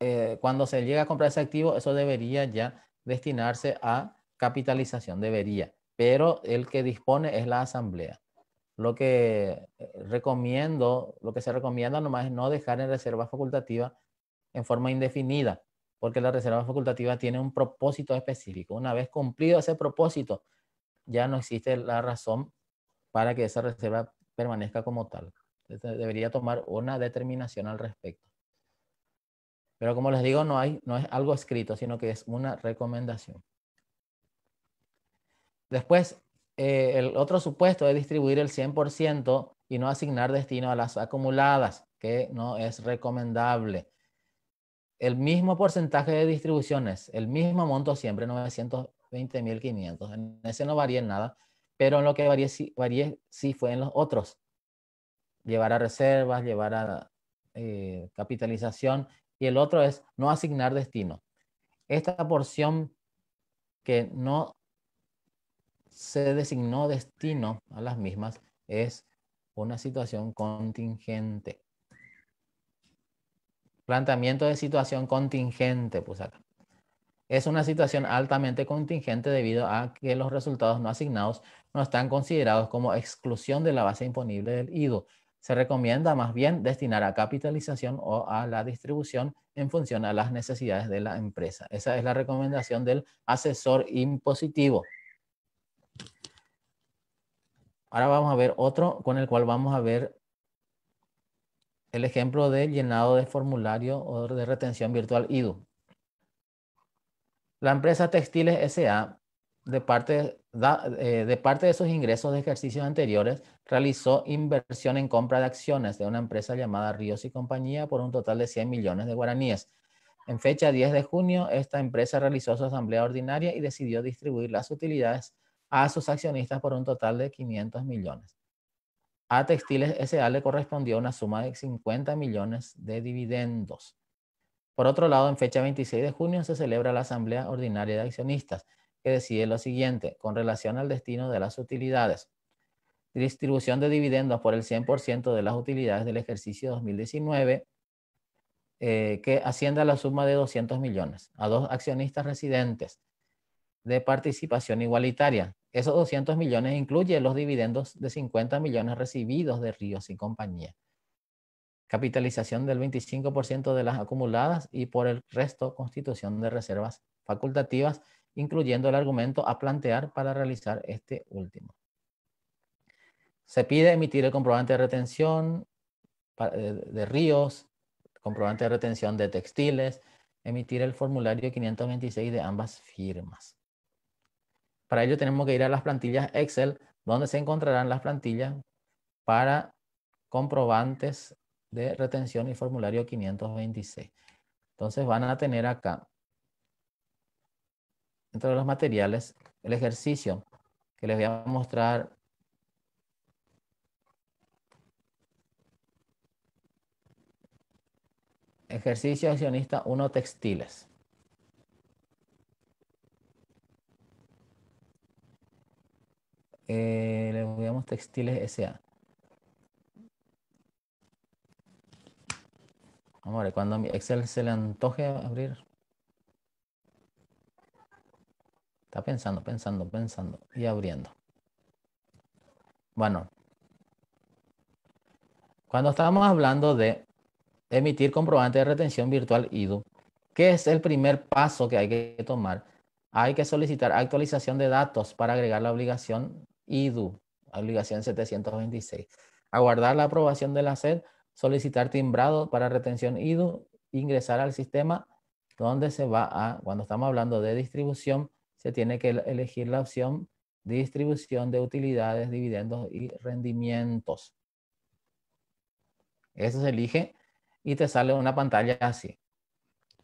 eh, cuando se llega a comprar ese activo, eso debería ya destinarse a capitalización, debería. Pero el que dispone es la asamblea. Lo que eh, recomiendo, lo que se recomienda nomás es no dejar en reserva facultativa en forma indefinida, porque la reserva facultativa tiene un propósito específico. Una vez cumplido ese propósito, ya no existe la razón para que esa reserva permanezca como tal. debería tomar una determinación al respecto. Pero como les digo, no, hay, no es algo escrito, sino que es una recomendación. Después, eh, el otro supuesto es distribuir el 100% y no asignar destino a las acumuladas, que no es recomendable. El mismo porcentaje de distribuciones, el mismo monto siempre, 920.500. En ese no varía en nada, pero en lo que varía sí, fue en los otros. Llevar a reservas, llevar a eh, capitalización y el otro es no asignar destino. Esta porción que no se designó destino a las mismas es una situación contingente. Planteamiento de situación contingente, pues acá. Es una situación altamente contingente debido a que los resultados no asignados no están considerados como exclusión de la base imponible del IDO se recomienda más bien destinar a capitalización o a la distribución en función a las necesidades de la empresa. Esa es la recomendación del asesor impositivo. Ahora vamos a ver otro con el cual vamos a ver el ejemplo de llenado de formulario o de retención virtual IDU. La empresa Textiles SA, de parte, de, eh, de parte de sus ingresos de ejercicios anteriores, realizó inversión en compra de acciones de una empresa llamada Ríos y Compañía por un total de 100 millones de guaraníes. En fecha 10 de junio, esta empresa realizó su asamblea ordinaria y decidió distribuir las utilidades a sus accionistas por un total de 500 millones. A Textiles S.A. le correspondió una suma de 50 millones de dividendos. Por otro lado, en fecha 26 de junio se celebra la Asamblea Ordinaria de Accionistas, que decide lo siguiente con relación al destino de las utilidades distribución de dividendos por el 100% de las utilidades del ejercicio 2019, eh, que asciende a la suma de 200 millones a dos accionistas residentes de participación igualitaria. Esos 200 millones incluyen los dividendos de 50 millones recibidos de Ríos y compañía. Capitalización del 25% de las acumuladas y por el resto constitución de reservas facultativas, incluyendo el argumento a plantear para realizar este último. Se pide emitir el comprobante de retención de ríos, comprobante de retención de textiles, emitir el formulario 526 de ambas firmas. Para ello tenemos que ir a las plantillas Excel, donde se encontrarán las plantillas para comprobantes de retención y formulario 526. Entonces van a tener acá, dentro de los materiales, el ejercicio que les voy a mostrar Ejercicio accionista 1 textiles. Eh, le enviamos textiles SA. ver, cuando mi Excel se le antoje abrir. Está pensando, pensando, pensando y abriendo. Bueno. Cuando estábamos hablando de emitir comprobante de retención virtual IDU, ¿Qué es el primer paso que hay que tomar. Hay que solicitar actualización de datos para agregar la obligación IDU, obligación 726. Aguardar la aprobación de la SED, solicitar timbrado para retención IDU, ingresar al sistema donde se va a, cuando estamos hablando de distribución, se tiene que elegir la opción distribución de utilidades, dividendos y rendimientos. Eso se elige y te sale una pantalla así.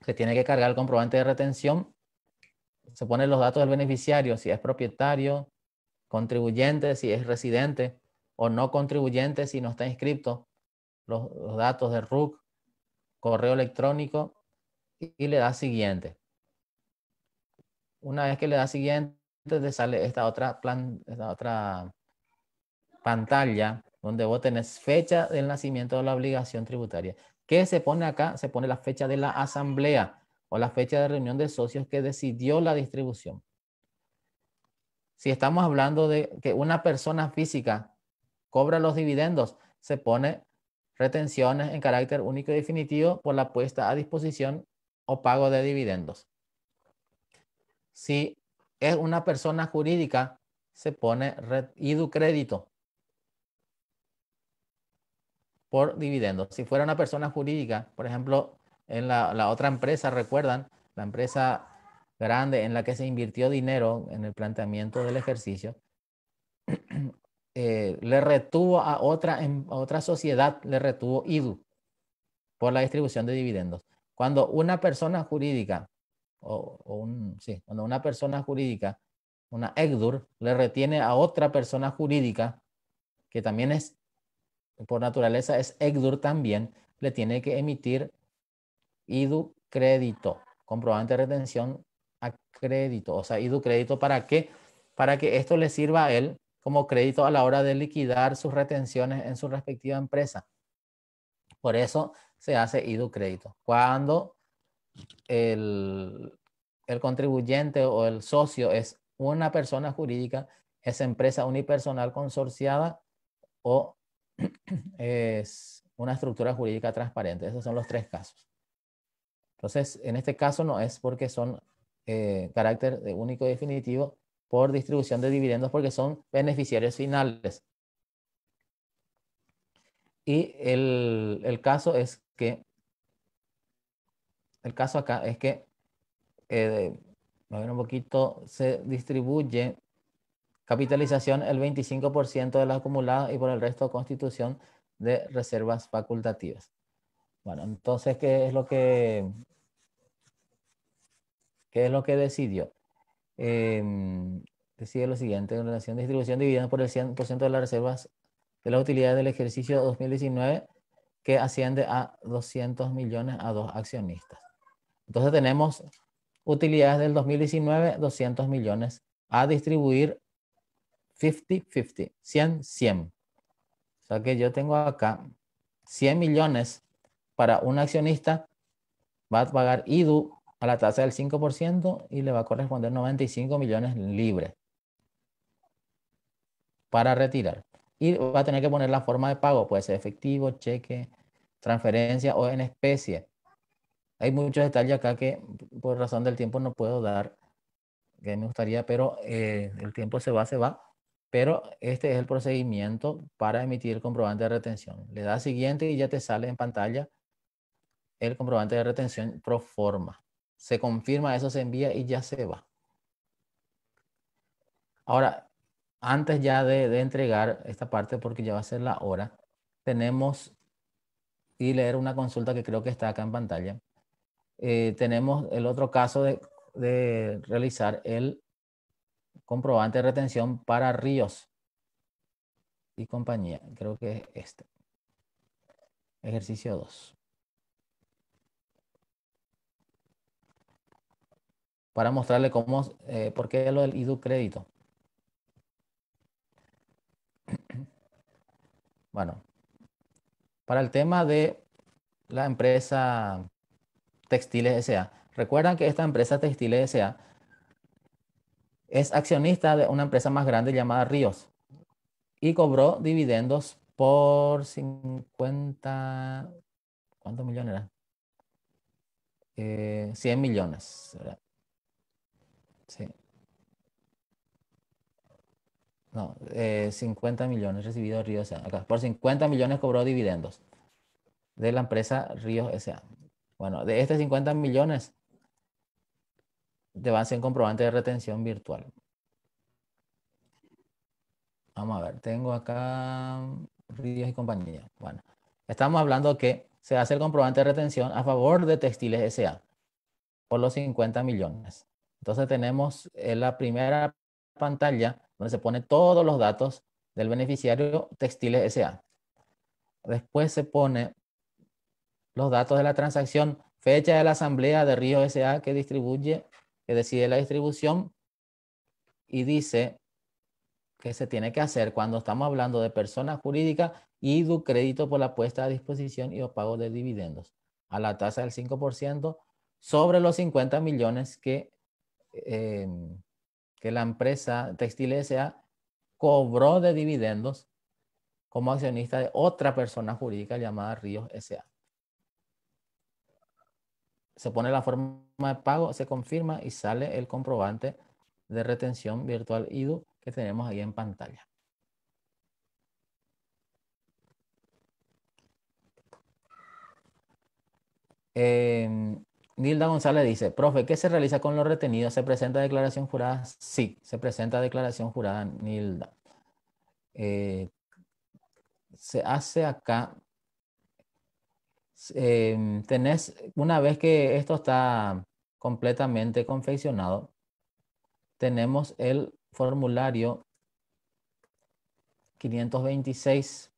Se tiene que cargar el comprobante de retención, se ponen los datos del beneficiario, si es propietario, contribuyente, si es residente o no contribuyente, si no está inscrito, los, datos de RUC, correo electrónico y, le da siguiente. Una vez que le da siguiente, te sale esta otra, plan, esta otra pantalla donde vos tenés fecha del nacimiento de la obligación tributaria. ¿Qué se pone acá? Se pone la fecha de la asamblea o la fecha de reunión de socios que decidió la distribución. Si estamos hablando de que una persona física cobra los dividendos, se pone retenciones en carácter único y definitivo por la puesta a disposición o pago de dividendos. Si es una persona jurídica, se pone IDU crédito por dividendos. Si fuera una persona jurídica, por ejemplo, en la, otra empresa, recuerdan, la empresa grande en la que se invirtió dinero en el planteamiento del ejercicio, eh, le retuvo a otra, en, em, otra sociedad, le retuvo IDU por la distribución de dividendos. Cuando una persona jurídica, o, un, sí, cuando una persona jurídica, una EGDUR, le retiene a otra persona jurídica, que también es por naturaleza es ECDUR también, le tiene que emitir IDU crédito, comprobante de retención a crédito, o sea, IDU crédito para qué? Para que esto le sirva a él como crédito a la hora de liquidar sus retenciones en su respectiva empresa. Por eso se hace IDU crédito. Cuando el, el contribuyente o el socio es una persona jurídica, es empresa unipersonal consorciada o es una estructura jurídica transparente. Esos son los tres casos. Entonces, en este caso no es porque son eh, carácter único y definitivo por distribución de dividendos porque son beneficiarios finales. Y el, caso es que, el caso acá es que, eh, un poquito, se distribuye Capitalización el 25% de las acumuladas y por el resto constitución de reservas facultativas. Bueno, entonces, ¿qué es lo que, qué es lo que decidió? Em, decide lo siguiente, en relación de distribución dividida por el 100% de las reservas de la utilidad del ejercicio 2019 que asciende a 200 millones a dos accionistas. Entonces tenemos utilidades del 2019, 200 millones a distribuir 50-50, 100-100. O sea que yo tengo acá 100 millones para un accionista, va a pagar IDU a la tasa del 5% y le va a corresponder 95 millones libres para retirar. Y va a tener que poner la forma de pago, puede ser efectivo, cheque, transferencia o en especie. Hay muchos detalles acá que por razón del tiempo no puedo dar, que me gustaría, pero eh, el tiempo se va, se va. Pero este es el procedimiento para emitir el comprobante de retención. Le das siguiente y ya te sale en pantalla el comprobante de retención pro forma. Se confirma, eso se envía y ya se va. Ahora, antes ya de, entregar esta parte, porque ya va a ser la hora, tenemos y leer una consulta que creo que está acá en pantalla. Eh, tenemos el otro caso de realizar el comprobante de retención para Ríos y compañía. Creo que es este. Ejercicio 2. Para mostrarle cómo, eh, por qué lo del IDU crédito. Bueno, para el tema de la empresa Textiles S.A. Recuerdan que esta empresa Textiles S.A es accionista de una empresa más grande llamada Ríos y cobró dividendos por 50, ¿cuántos millones eran? 100 eh, millones, Sí. No, 50 eh, millones recibidos Ríos S.A. por 50 millones cobró dividendos de la empresa Ríos S.A. Bueno, de estos 50 millones, te base en comprobante de retención virtual. Vamos a ver, tengo acá Ríos y compañía. Bueno, estamos hablando que se hace el comprobante de retención a favor de Textiles S.A. por los 50 millones. Entonces tenemos en eh, la primera pantalla donde se pone todos los datos del beneficiario Textiles S.A. Después se pone los datos de la transacción, fecha de la asamblea de Ríos S.A. que distribuye que decide la distribución y dice que se tiene que hacer cuando estamos hablando de personas jurídicas y du crédito por la puesta a disposición y o pago de dividendos a la tasa del 5% sobre los 50 millones que, em, que la empresa Textil S.A. cobró de dividendos como accionista de otra persona jurídica llamada Ríos S.A se pone la forma de pago, se confirma y sale el comprobante de retención virtual IDU que tenemos ahí en pantalla. Em, Nilda González dice, profe, ¿qué se realiza con los retenidos? ¿Se presenta declaración jurada? Sí, se presenta declaración jurada, Nilda. Eh, se hace acá Em, una vez que esto está completamente confeccionado, tenemos el formulario 526.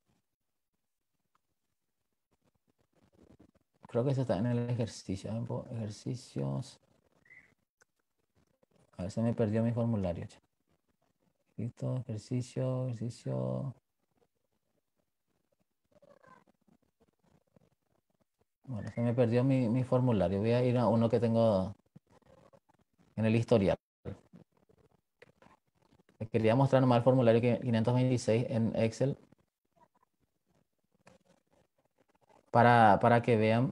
Creo que se está en el ejercicio. ¿eh? Ejercicios. A ver, se me perdió mi formulario. Listo, ejercicio, ejercicio. Bueno, se me perdió mi, formulario. Voy a ir a uno que tengo en el historial. Quería mostrar nomás el formulario 526 en Excel para, que vean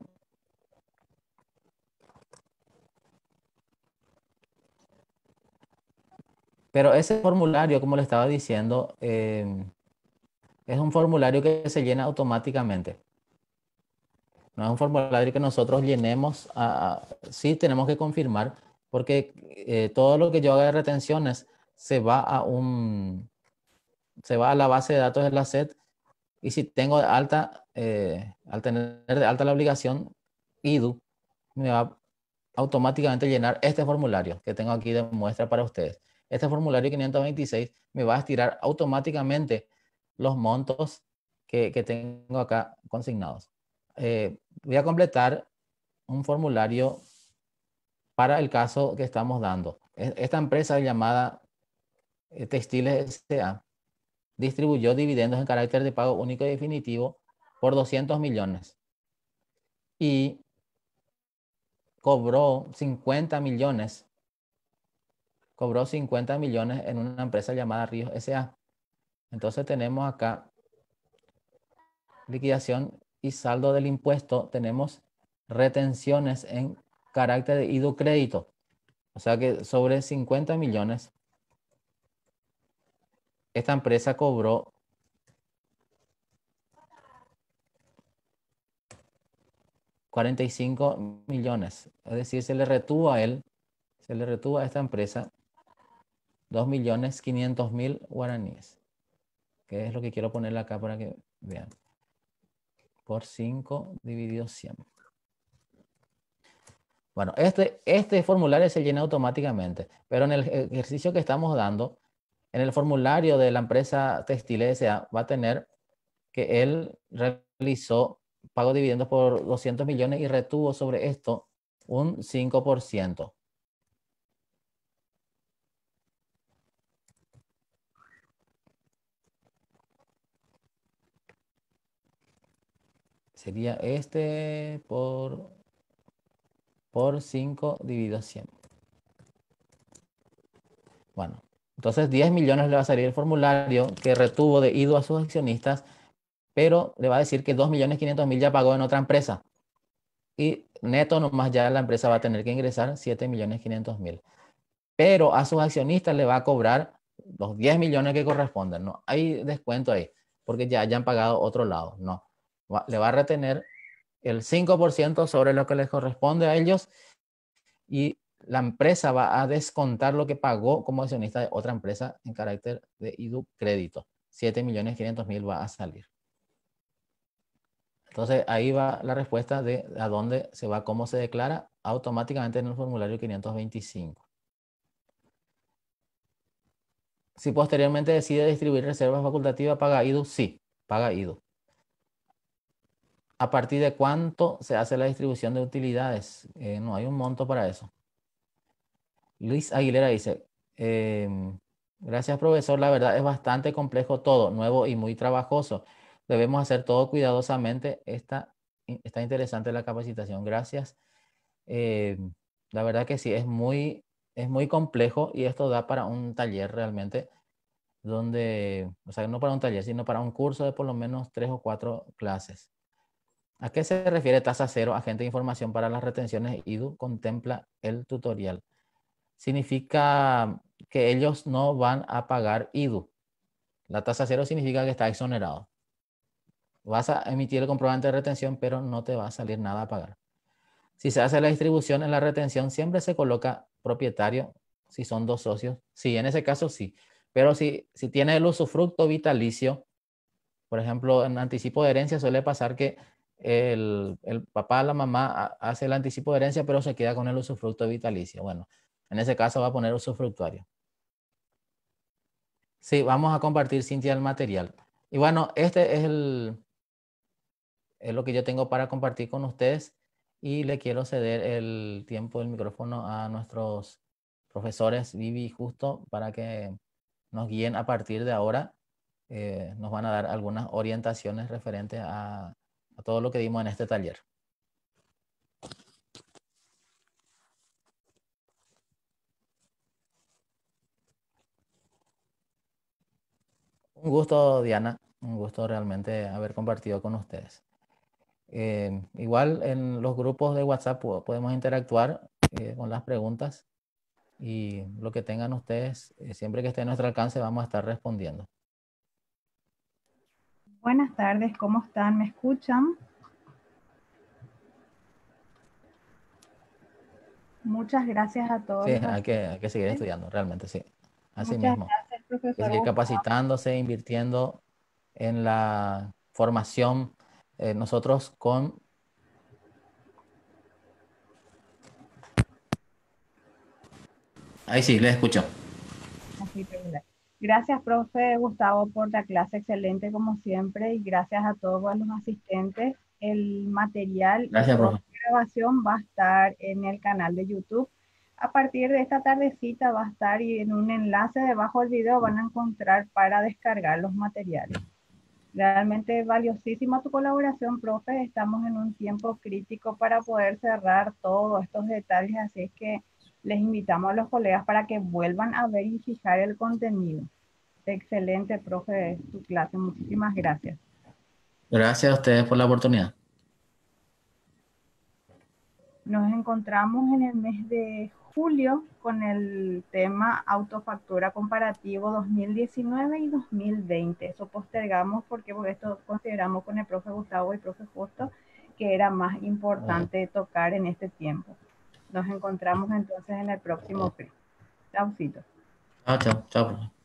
Pero ese formulario, como le estaba diciendo, eh, es un formulario que se llena automáticamente. No es un formulario que nosotros llenemos. sí, tenemos que confirmar porque eh, todo lo que yo haga de retenciones se va a un se va a la base de datos de la SED y si tengo alta eh, al tener de alta la obligación IDU me va a automáticamente llenar este formulario que tengo aquí de muestra para ustedes. Este formulario 526 me va a estirar automáticamente los montos que tengo acá consignados. Eh, voy a completar un formulario para el caso que estamos dando. E-, esta empresa llamada eh, Textiles S.A. distribuyó dividendos en carácter de pago único y definitivo por 200 millones y cobró 50 millones cobró 50 millones en una empresa llamada Ríos SA. Entonces tenemos acá liquidación saldo del impuesto tenemos retenciones en carácter de ido crédito. O sea que sobre 50 millones, esta empresa cobró $45 millones. Es decir, se le retuvo a él, se le retuvo a esta empresa 2 millones 500 mil guaraníes. Que es lo que quiero poner acá para que vean por 5 dividido 100. Bueno, este, este formulario se llena automáticamente, pero en el ejercicio que estamos dando, en el formulario de la empresa textil S.A. va a tener que él realizó pago de dividendos por 200 millones y retuvo sobre esto un 5%. Sería este por, por 5 dividido 100. Bueno, entonces 10 millones le va a salir el formulario que retuvo de ido a sus accionistas, pero le va a decir que 2.500.000 ya pagó en otra empresa. Y neto nomás ya la empresa va a tener que ingresar 7.500.000. Pero a sus accionistas le va a cobrar los 10 millones que corresponden. No hay descuento ahí, porque ya hayan pagado otro lado. No le va a retener el 5% sobre lo que les corresponde a ellos y la empresa va a descontar lo que pagó como accionista de otra empresa en carácter de IDU crédito. 7.500.000 va a salir. Entonces ahí va la respuesta de a dónde se va, cómo se declara automáticamente en el formulario 525. Si posteriormente decide distribuir reservas facultativas, paga IDU, sí, paga IDU a partir de cuánto se hace la distribución de utilidades. Eh, no hay un monto para eso. Luis Aguilera dice, em, gracias profesor, la verdad es bastante complejo todo, nuevo y muy trabajoso. Debemos hacer todo cuidadosamente. Está, está interesante la capacitación, gracias. Em, la verdad que sí, es muy, es muy complejo y esto da para un taller realmente donde, o sea, no para un taller, sino para un curso de por lo menos tres o cuatro clases. ¿A qué se refiere tasa cero, agente de información para las retenciones IDU? Contempla el tutorial. Significa que ellos no van a pagar IDU. La tasa cero significa que está exonerado. Vas a emitir el comprobante de retención, pero no te va a salir nada a pagar. Si se hace la distribución en la retención, siempre se coloca propietario, si son dos socios. Sí, en ese caso sí. Pero si, si tiene el usufructo vitalicio, por ejemplo, en anticipo de herencia suele pasar que el, el papá, la mamá hace el anticipo de herencia, pero se queda con el usufructo vitalicio. Bueno, en ese caso va a poner usufructuario. Sí, vamos a compartir, Cintia, el material. Y bueno, este es, el, es lo que yo tengo para compartir con ustedes y le quiero ceder el tiempo del micrófono a nuestros profesores Vivi y Justo para que nos guíen a partir de ahora. Eh, nos van a dar algunas orientaciones referentes a a todo lo que dimos en este taller. Un gusto, Diana. Un gusto realmente haber compartido con ustedes. Eh, igual en los grupos de WhatsApp podemos interactuar eh, con las preguntas y lo que tengan ustedes, eh, siempre que esté a nuestro alcance, vamos a estar respondiendo. Buenas tardes, ¿cómo están? ¿Me escuchan? Muchas gracias a todos. Sí, hay que, seguir estudiando, realmente, sí. Así mismo. Hay seguir capacitándose, invirtiendo en la formación. Eh, nosotros con... Ahí sí, les escucho. Así, Gracias, profe Gustavo, por la clase excelente como siempre y gracias a todos los asistentes. El material de grabación va a estar en el canal de YouTube. A partir de esta tardecita va a estar y en un enlace debajo del video van a encontrar para descargar los materiales. Realmente valiosísima tu colaboración, profe. Estamos en un tiempo crítico para poder cerrar todos estos detalles, así es que les invitamos a los colegas para que vuelvan a ver y fijar el contenido. Excelente, profe, su clase. Muchísimas gracias. Gracias a ustedes por la oportunidad. Nos encontramos en el mes de julio con el tema autofactura comparativo 2019 y 2020. Eso postergamos porque, esto consideramos con el profe Gustavo y el profe Justo que era más importante tocar en este tiempo. Nos encontramos entonces en el próximo. Chaucito. Ah, chao, chao. Pues.